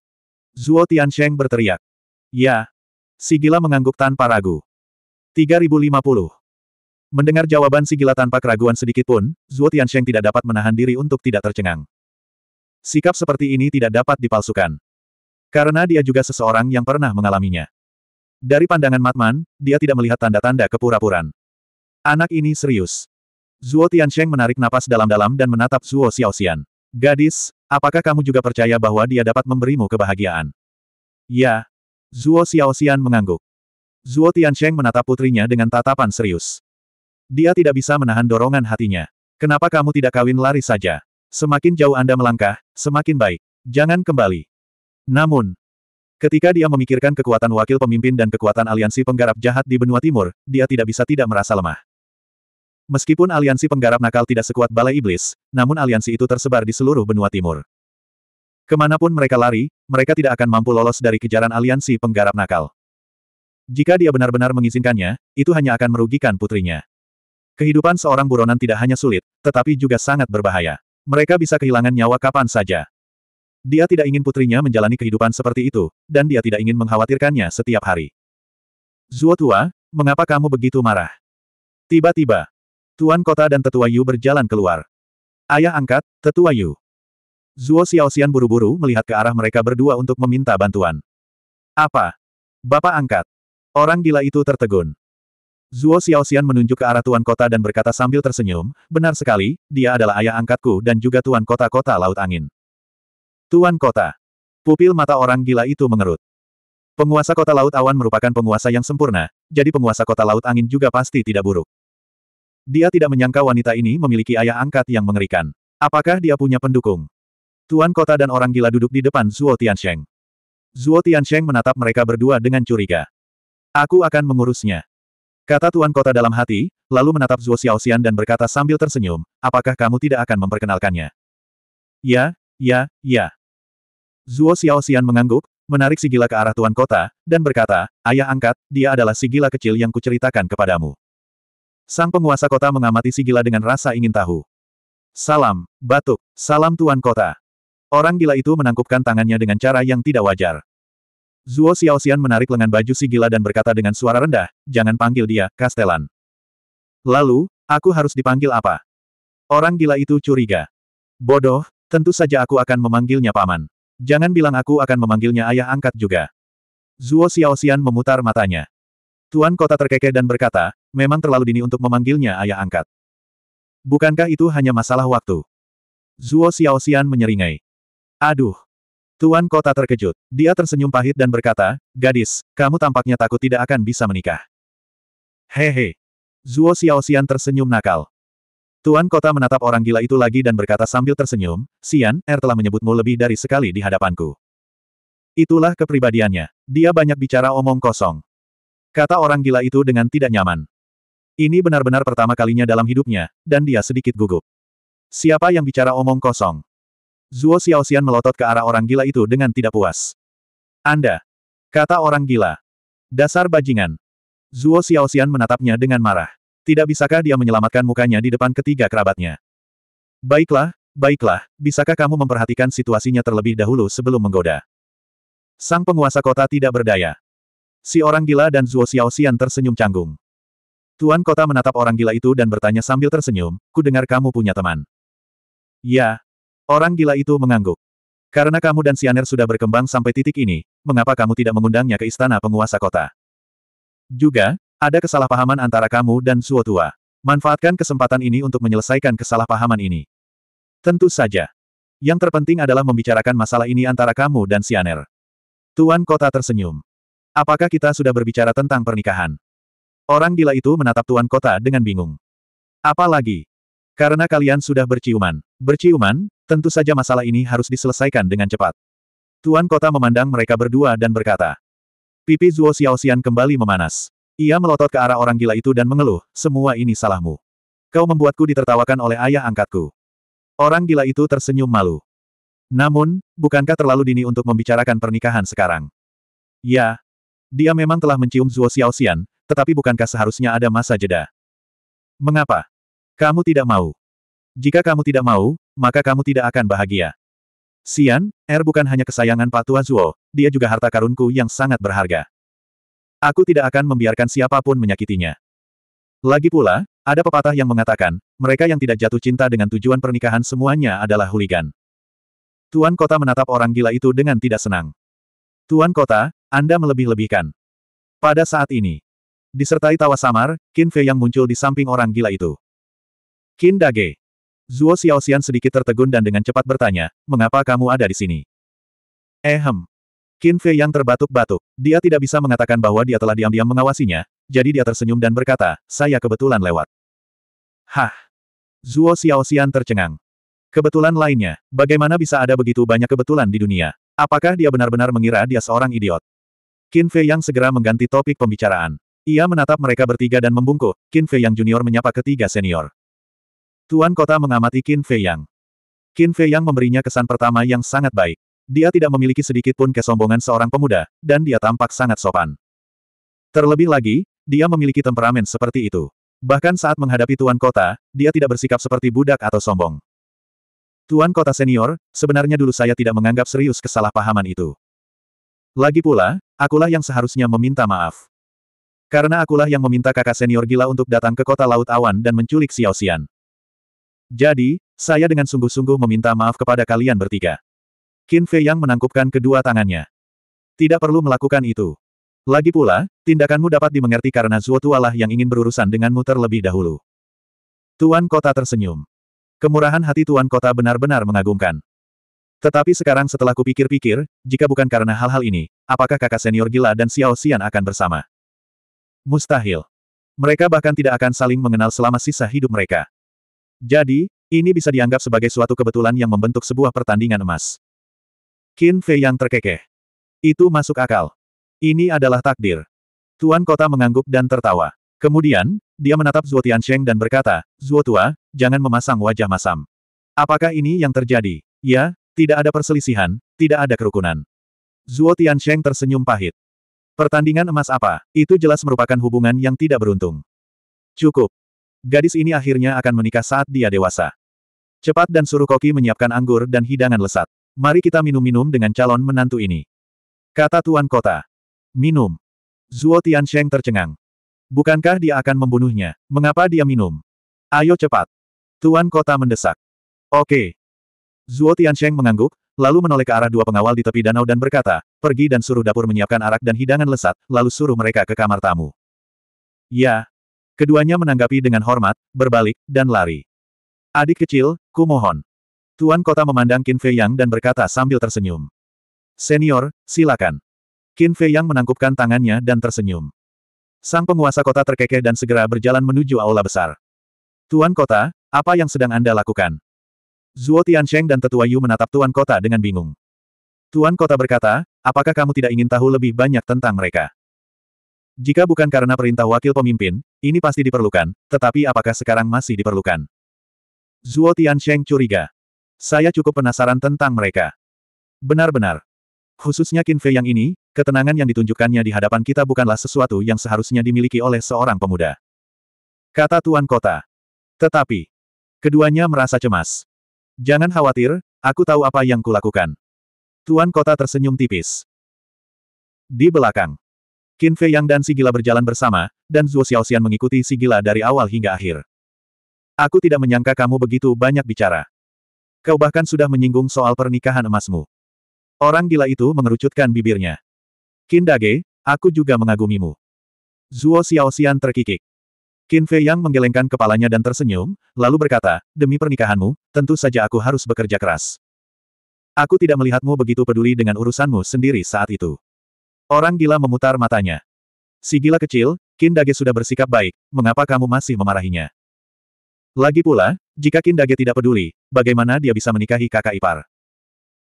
Zuo Tiansheng berteriak. Ya. Si mengangguk tanpa ragu. 3050. Mendengar jawaban si gila tanpa keraguan sedikitpun, pun, Zuo Tiansheng tidak dapat menahan diri untuk tidak tercengang. Sikap seperti ini tidak dapat dipalsukan. Karena dia juga seseorang yang pernah mengalaminya. Dari pandangan Matman, dia tidak melihat tanda-tanda kepura-puran. Anak ini serius. Zuo Tiansheng menarik napas dalam-dalam dan menatap Zuo Xiaoxian. Gadis, Apakah kamu juga percaya bahwa dia dapat memberimu kebahagiaan? Ya. Zuo Xiaoxian mengangguk. Zuo Tiansheng menatap putrinya dengan tatapan serius. Dia tidak bisa menahan dorongan hatinya. Kenapa kamu tidak kawin lari saja? Semakin jauh Anda melangkah, semakin baik. Jangan kembali. Namun, ketika dia memikirkan kekuatan wakil pemimpin dan kekuatan aliansi penggarap jahat di benua timur, dia tidak bisa tidak merasa lemah. Meskipun aliansi penggarap nakal tidak sekuat Balai Iblis, namun aliansi itu tersebar di seluruh benua timur. Kemanapun mereka lari, mereka tidak akan mampu lolos dari kejaran aliansi penggarap nakal. Jika dia benar-benar mengizinkannya, itu hanya akan merugikan putrinya. Kehidupan seorang buronan tidak hanya sulit, tetapi juga sangat berbahaya. Mereka bisa kehilangan nyawa kapan saja. Dia tidak ingin putrinya menjalani kehidupan seperti itu, dan dia tidak ingin mengkhawatirkannya setiap hari. Zuo Tua, mengapa kamu begitu marah? Tiba-tiba, Tuan Kota dan Tetua Yu berjalan keluar. Ayah angkat, Tetua Yu. Zuo Xiaoxian buru-buru melihat ke arah mereka berdua untuk meminta bantuan. Apa? Bapak angkat. Orang gila itu tertegun. Zuo Xiaoxian menunjuk ke arah Tuan Kota dan berkata sambil tersenyum, benar sekali, dia adalah ayah angkatku dan juga Tuan Kota Kota Laut Angin. Tuan Kota. Pupil mata orang gila itu mengerut. Penguasa Kota Laut Awan merupakan penguasa yang sempurna, jadi penguasa Kota Laut Angin juga pasti tidak buruk. Dia tidak menyangka wanita ini memiliki ayah angkat yang mengerikan. Apakah dia punya pendukung? Tuan kota dan orang gila duduk di depan Zuo Tiansheng. Zuo Tiansheng menatap mereka berdua dengan curiga. Aku akan mengurusnya. Kata Tuan Kota dalam hati, lalu menatap Zuo Xiaoxian dan berkata sambil tersenyum, apakah kamu tidak akan memperkenalkannya? Ya, ya, ya. Zuo Xiaoxian mengangguk, menarik si gila ke arah Tuan Kota, dan berkata, ayah angkat, dia adalah si gila kecil yang kuceritakan kepadamu. Sang penguasa kota mengamati si gila dengan rasa ingin tahu. Salam, batuk, salam tuan kota. Orang gila itu menangkupkan tangannya dengan cara yang tidak wajar. Zuo Xiaoxian menarik lengan baju si gila dan berkata dengan suara rendah, jangan panggil dia, Kastelan. Lalu, aku harus dipanggil apa? Orang gila itu curiga. Bodoh, tentu saja aku akan memanggilnya paman. Jangan bilang aku akan memanggilnya ayah angkat juga. Zuo Xiaoxian memutar matanya. Tuan kota terkekeh dan berkata, memang terlalu dini untuk memanggilnya ayah angkat. Bukankah itu hanya masalah waktu? Zuo Xiaoxian menyeringai. Aduh! Tuan kota terkejut. Dia tersenyum pahit dan berkata, Gadis, kamu tampaknya takut tidak akan bisa menikah. Hehe. Zuo Xiaoxian tersenyum nakal. Tuan kota menatap orang gila itu lagi dan berkata sambil tersenyum, Xian, Er telah menyebutmu lebih dari sekali di hadapanku. Itulah kepribadiannya. Dia banyak bicara omong kosong. Kata orang gila itu dengan tidak nyaman. Ini benar-benar pertama kalinya dalam hidupnya, dan dia sedikit gugup. Siapa yang bicara omong kosong? Zuo Xiaoxian melotot ke arah orang gila itu dengan tidak puas. Anda! Kata orang gila. Dasar bajingan. Zuo Xiaoxian menatapnya dengan marah. Tidak bisakah dia menyelamatkan mukanya di depan ketiga kerabatnya? Baiklah, baiklah, bisakah kamu memperhatikan situasinya terlebih dahulu sebelum menggoda? Sang penguasa kota tidak berdaya. Si orang gila dan Zuo Xiaoxian tersenyum canggung. Tuan kota menatap orang gila itu dan bertanya sambil tersenyum, ku dengar kamu punya teman. Ya. Orang gila itu mengangguk. Karena kamu dan Sianer sudah berkembang sampai titik ini, mengapa kamu tidak mengundangnya ke istana penguasa kota? Juga, ada kesalahpahaman antara kamu dan Suo Tua. Manfaatkan kesempatan ini untuk menyelesaikan kesalahpahaman ini. Tentu saja. Yang terpenting adalah membicarakan masalah ini antara kamu dan Sianer. Tuan kota tersenyum. Apakah kita sudah berbicara tentang pernikahan? Orang gila itu menatap tuan kota dengan bingung. Apalagi? Karena kalian sudah berciuman. Berciuman, tentu saja masalah ini harus diselesaikan dengan cepat. Tuan kota memandang mereka berdua dan berkata. Pipi Zuo Xiaoxian kembali memanas. Ia melotot ke arah orang gila itu dan mengeluh, semua ini salahmu. Kau membuatku ditertawakan oleh ayah angkatku. Orang gila itu tersenyum malu. Namun, bukankah terlalu dini untuk membicarakan pernikahan sekarang? Ya, dia memang telah mencium Zuo Xiaoxian, tetapi bukankah seharusnya ada masa jeda? Mengapa? Kamu tidak mau. Jika kamu tidak mau, maka kamu tidak akan bahagia. Xian, Er bukan hanya kesayangan Pak Tua Zuo, dia juga harta karunku yang sangat berharga. Aku tidak akan membiarkan siapapun menyakitinya. Lagi pula, ada pepatah yang mengatakan, mereka yang tidak jatuh cinta dengan tujuan pernikahan semuanya adalah huligan. Tuan Kota menatap orang gila itu dengan tidak senang. Tuan Kota, anda melebih-lebihkan. Pada saat ini, disertai tawa samar, Qin Fei yang muncul di samping orang gila itu. Qin Dage. Zuo Xiaoxian sedikit tertegun dan dengan cepat bertanya, mengapa kamu ada di sini? Ehem. Eh, Qin Fei yang terbatuk-batuk. Dia tidak bisa mengatakan bahwa dia telah diam-diam mengawasinya, jadi dia tersenyum dan berkata, saya kebetulan lewat. Hah. Zuo Xiaoxian tercengang. Kebetulan lainnya, bagaimana bisa ada begitu banyak kebetulan di dunia? Apakah dia benar-benar mengira dia seorang idiot? Qin Fei Yang segera mengganti topik pembicaraan. Ia menatap mereka bertiga dan membungkuk, Qin Fei Yang junior menyapa ketiga senior. Tuan kota mengamati Qin Fei Yang. Qin Fei Yang memberinya kesan pertama yang sangat baik. Dia tidak memiliki sedikit pun kesombongan seorang pemuda, dan dia tampak sangat sopan. Terlebih lagi, dia memiliki temperamen seperti itu. Bahkan saat menghadapi tuan kota, dia tidak bersikap seperti budak atau sombong. Tuan kota senior, sebenarnya dulu saya tidak menganggap serius kesalahpahaman itu. Lagi pula, akulah yang seharusnya meminta maaf. Karena akulah yang meminta kakak senior gila untuk datang ke kota Laut Awan dan menculik Xiao Xian. Jadi, saya dengan sungguh-sungguh meminta maaf kepada kalian bertiga. Qin Fei yang menangkupkan kedua tangannya. Tidak perlu melakukan itu. Lagi pula, tindakanmu dapat dimengerti karena Zuo Tualah yang ingin berurusan denganmu terlebih dahulu. Tuan Kota tersenyum. Kemurahan hati Tuan Kota benar-benar mengagumkan. Tetapi sekarang setelah kupikir-pikir, jika bukan karena hal-hal ini, apakah kakak senior gila dan Xiao Xian akan bersama? Mustahil. Mereka bahkan tidak akan saling mengenal selama sisa hidup mereka. Jadi, ini bisa dianggap sebagai suatu kebetulan yang membentuk sebuah pertandingan emas. Qin Fei yang terkekeh. Itu masuk akal. Ini adalah takdir. Tuan kota mengangguk dan tertawa. Kemudian, dia menatap Zuo Tiansheng dan berkata, Zuo Tua, jangan memasang wajah masam. Apakah ini yang terjadi? Ya, tidak ada perselisihan, tidak ada kerukunan. Zuo Tiansheng tersenyum pahit. Pertandingan emas apa, itu jelas merupakan hubungan yang tidak beruntung. Cukup. Gadis ini akhirnya akan menikah saat dia dewasa. Cepat dan suruh koki menyiapkan anggur dan hidangan lesat. Mari kita minum-minum dengan calon menantu ini. Kata Tuan Kota. Minum. Zuo Tiansheng tercengang. Bukankah dia akan membunuhnya? Mengapa dia minum? Ayo cepat. Tuan Kota mendesak. Oke. Zuo Tiancheng mengangguk, lalu menoleh ke arah dua pengawal di tepi danau dan berkata, pergi dan suruh dapur menyiapkan arak dan hidangan lesat, lalu suruh mereka ke kamar tamu. Ya. Keduanya menanggapi dengan hormat, berbalik, dan lari. Adik kecil, kumohon. Tuan kota memandang Qin Fei Yang dan berkata sambil tersenyum. Senior, silakan. Qin Fei Yang menangkupkan tangannya dan tersenyum. Sang penguasa kota terkekeh dan segera berjalan menuju aula besar. Tuan kota, apa yang sedang Anda lakukan? Zuo Tiancheng dan Tetua Yu menatap Tuan Kota dengan bingung. Tuan Kota berkata, apakah kamu tidak ingin tahu lebih banyak tentang mereka? Jika bukan karena perintah wakil pemimpin, ini pasti diperlukan, tetapi apakah sekarang masih diperlukan? Zuo Tiancheng curiga. Saya cukup penasaran tentang mereka. Benar-benar. Khususnya Qin Fei yang ini, ketenangan yang ditunjukkannya di hadapan kita bukanlah sesuatu yang seharusnya dimiliki oleh seorang pemuda. Kata Tuan Kota. Tetapi, keduanya merasa cemas. Jangan khawatir, aku tahu apa yang kulakukan. Tuan kota tersenyum tipis. Di belakang. Qin Fei Yang dan Sigila berjalan bersama, dan Zhuo Xiaoxian mengikuti Sigila dari awal hingga akhir. Aku tidak menyangka kamu begitu banyak bicara. Kau bahkan sudah menyinggung soal pernikahan emasmu. Orang gila itu mengerucutkan bibirnya. Qin Dage, aku juga mengagumimu. Zhuo Xiaoxian terkikik. Qin Fei Yang menggelengkan kepalanya dan tersenyum, lalu berkata, demi pernikahanmu, tentu saja aku harus bekerja keras. Aku tidak melihatmu begitu peduli dengan urusanmu sendiri saat itu. Orang gila memutar matanya. Si gila kecil, Qin Dage sudah bersikap baik, mengapa kamu masih memarahinya? Lagi pula, jika Qin Dage tidak peduli, bagaimana dia bisa menikahi kakak ipar?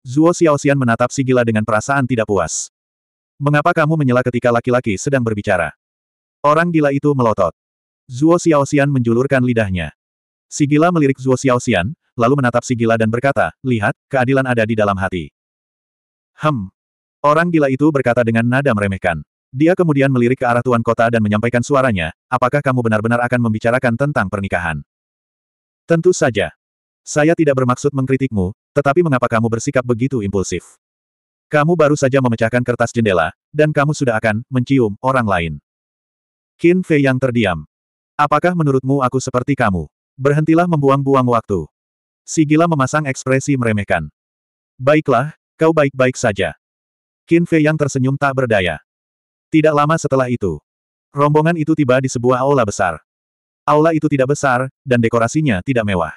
Zuo Xiaoxian menatap si gila dengan perasaan tidak puas. Mengapa kamu menyela ketika laki-laki sedang berbicara? Orang gila itu melotot. Zuo Xiaoxian menjulurkan lidahnya. Sigila melirik Zuo Xiaoxian, lalu menatap Sigila dan berkata, lihat, keadilan ada di dalam hati. Hem. Orang gila itu berkata dengan nada meremehkan. Dia kemudian melirik ke arah tuan kota dan menyampaikan suaranya, apakah kamu benar-benar akan membicarakan tentang pernikahan? Tentu saja. Saya tidak bermaksud mengkritikmu, tetapi mengapa kamu bersikap begitu impulsif? Kamu baru saja memecahkan kertas jendela, dan kamu sudah akan mencium orang lain. Qin Fei yang terdiam. Apakah menurutmu aku seperti kamu? Berhentilah membuang-buang waktu. Sigila memasang ekspresi meremehkan. Baiklah, kau baik-baik saja. Qin Fei yang tersenyum tak berdaya. Tidak lama setelah itu, rombongan itu tiba di sebuah aula besar. Aula itu tidak besar, dan dekorasinya tidak mewah.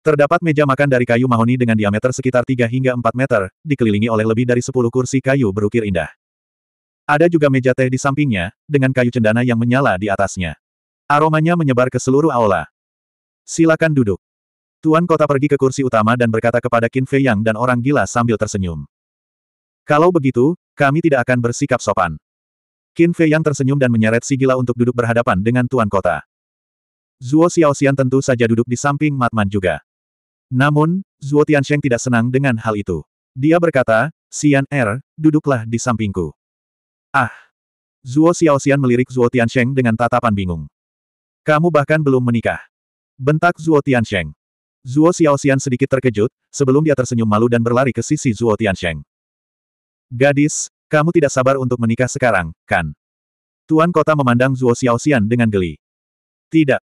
Terdapat meja makan dari kayu mahoni dengan diameter sekitar 3 hingga 4 meter, dikelilingi oleh lebih dari 10 kursi kayu berukir indah. Ada juga meja teh di sampingnya, dengan kayu cendana yang menyala di atasnya. Aromanya menyebar ke seluruh aula. Silakan duduk. Tuan kota pergi ke kursi utama dan berkata kepada Qin Fei Yang dan orang gila sambil tersenyum. Kalau begitu, kami tidak akan bersikap sopan. Qin Fei Yang tersenyum dan menyeret si gila untuk duduk berhadapan dengan tuan kota. Zuo Xiaoxian tentu saja duduk di samping Matman juga. Namun, Zuo Tiansheng tidak senang dengan hal itu. Dia berkata, Xian Er, duduklah di sampingku. Ah! Zuo Xiaoxian melirik Zuo Tiansheng dengan tatapan bingung. Kamu bahkan belum menikah. Bentak Zuo Tiansheng. Zuo Xiaoxian sedikit terkejut, sebelum dia tersenyum malu dan berlari ke sisi Zuo Tiansheng. Gadis, kamu tidak sabar untuk menikah sekarang, kan? Tuan kota memandang Zuo Xiaoxian dengan geli. Tidak.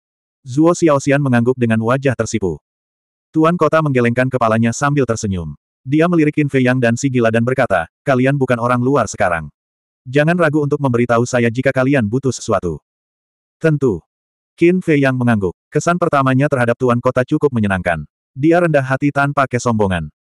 Zuo Xiaoxian mengangguk dengan wajah tersipu. Tuan kota menggelengkan kepalanya sambil tersenyum. Dia melirik Fei Yang dan si gila dan berkata, kalian bukan orang luar sekarang. Jangan ragu untuk memberitahu saya jika kalian butuh sesuatu. Tentu. Qin Fei yang mengangguk. Kesan pertamanya terhadap Tuan Kota cukup menyenangkan. Dia rendah hati tanpa kesombongan.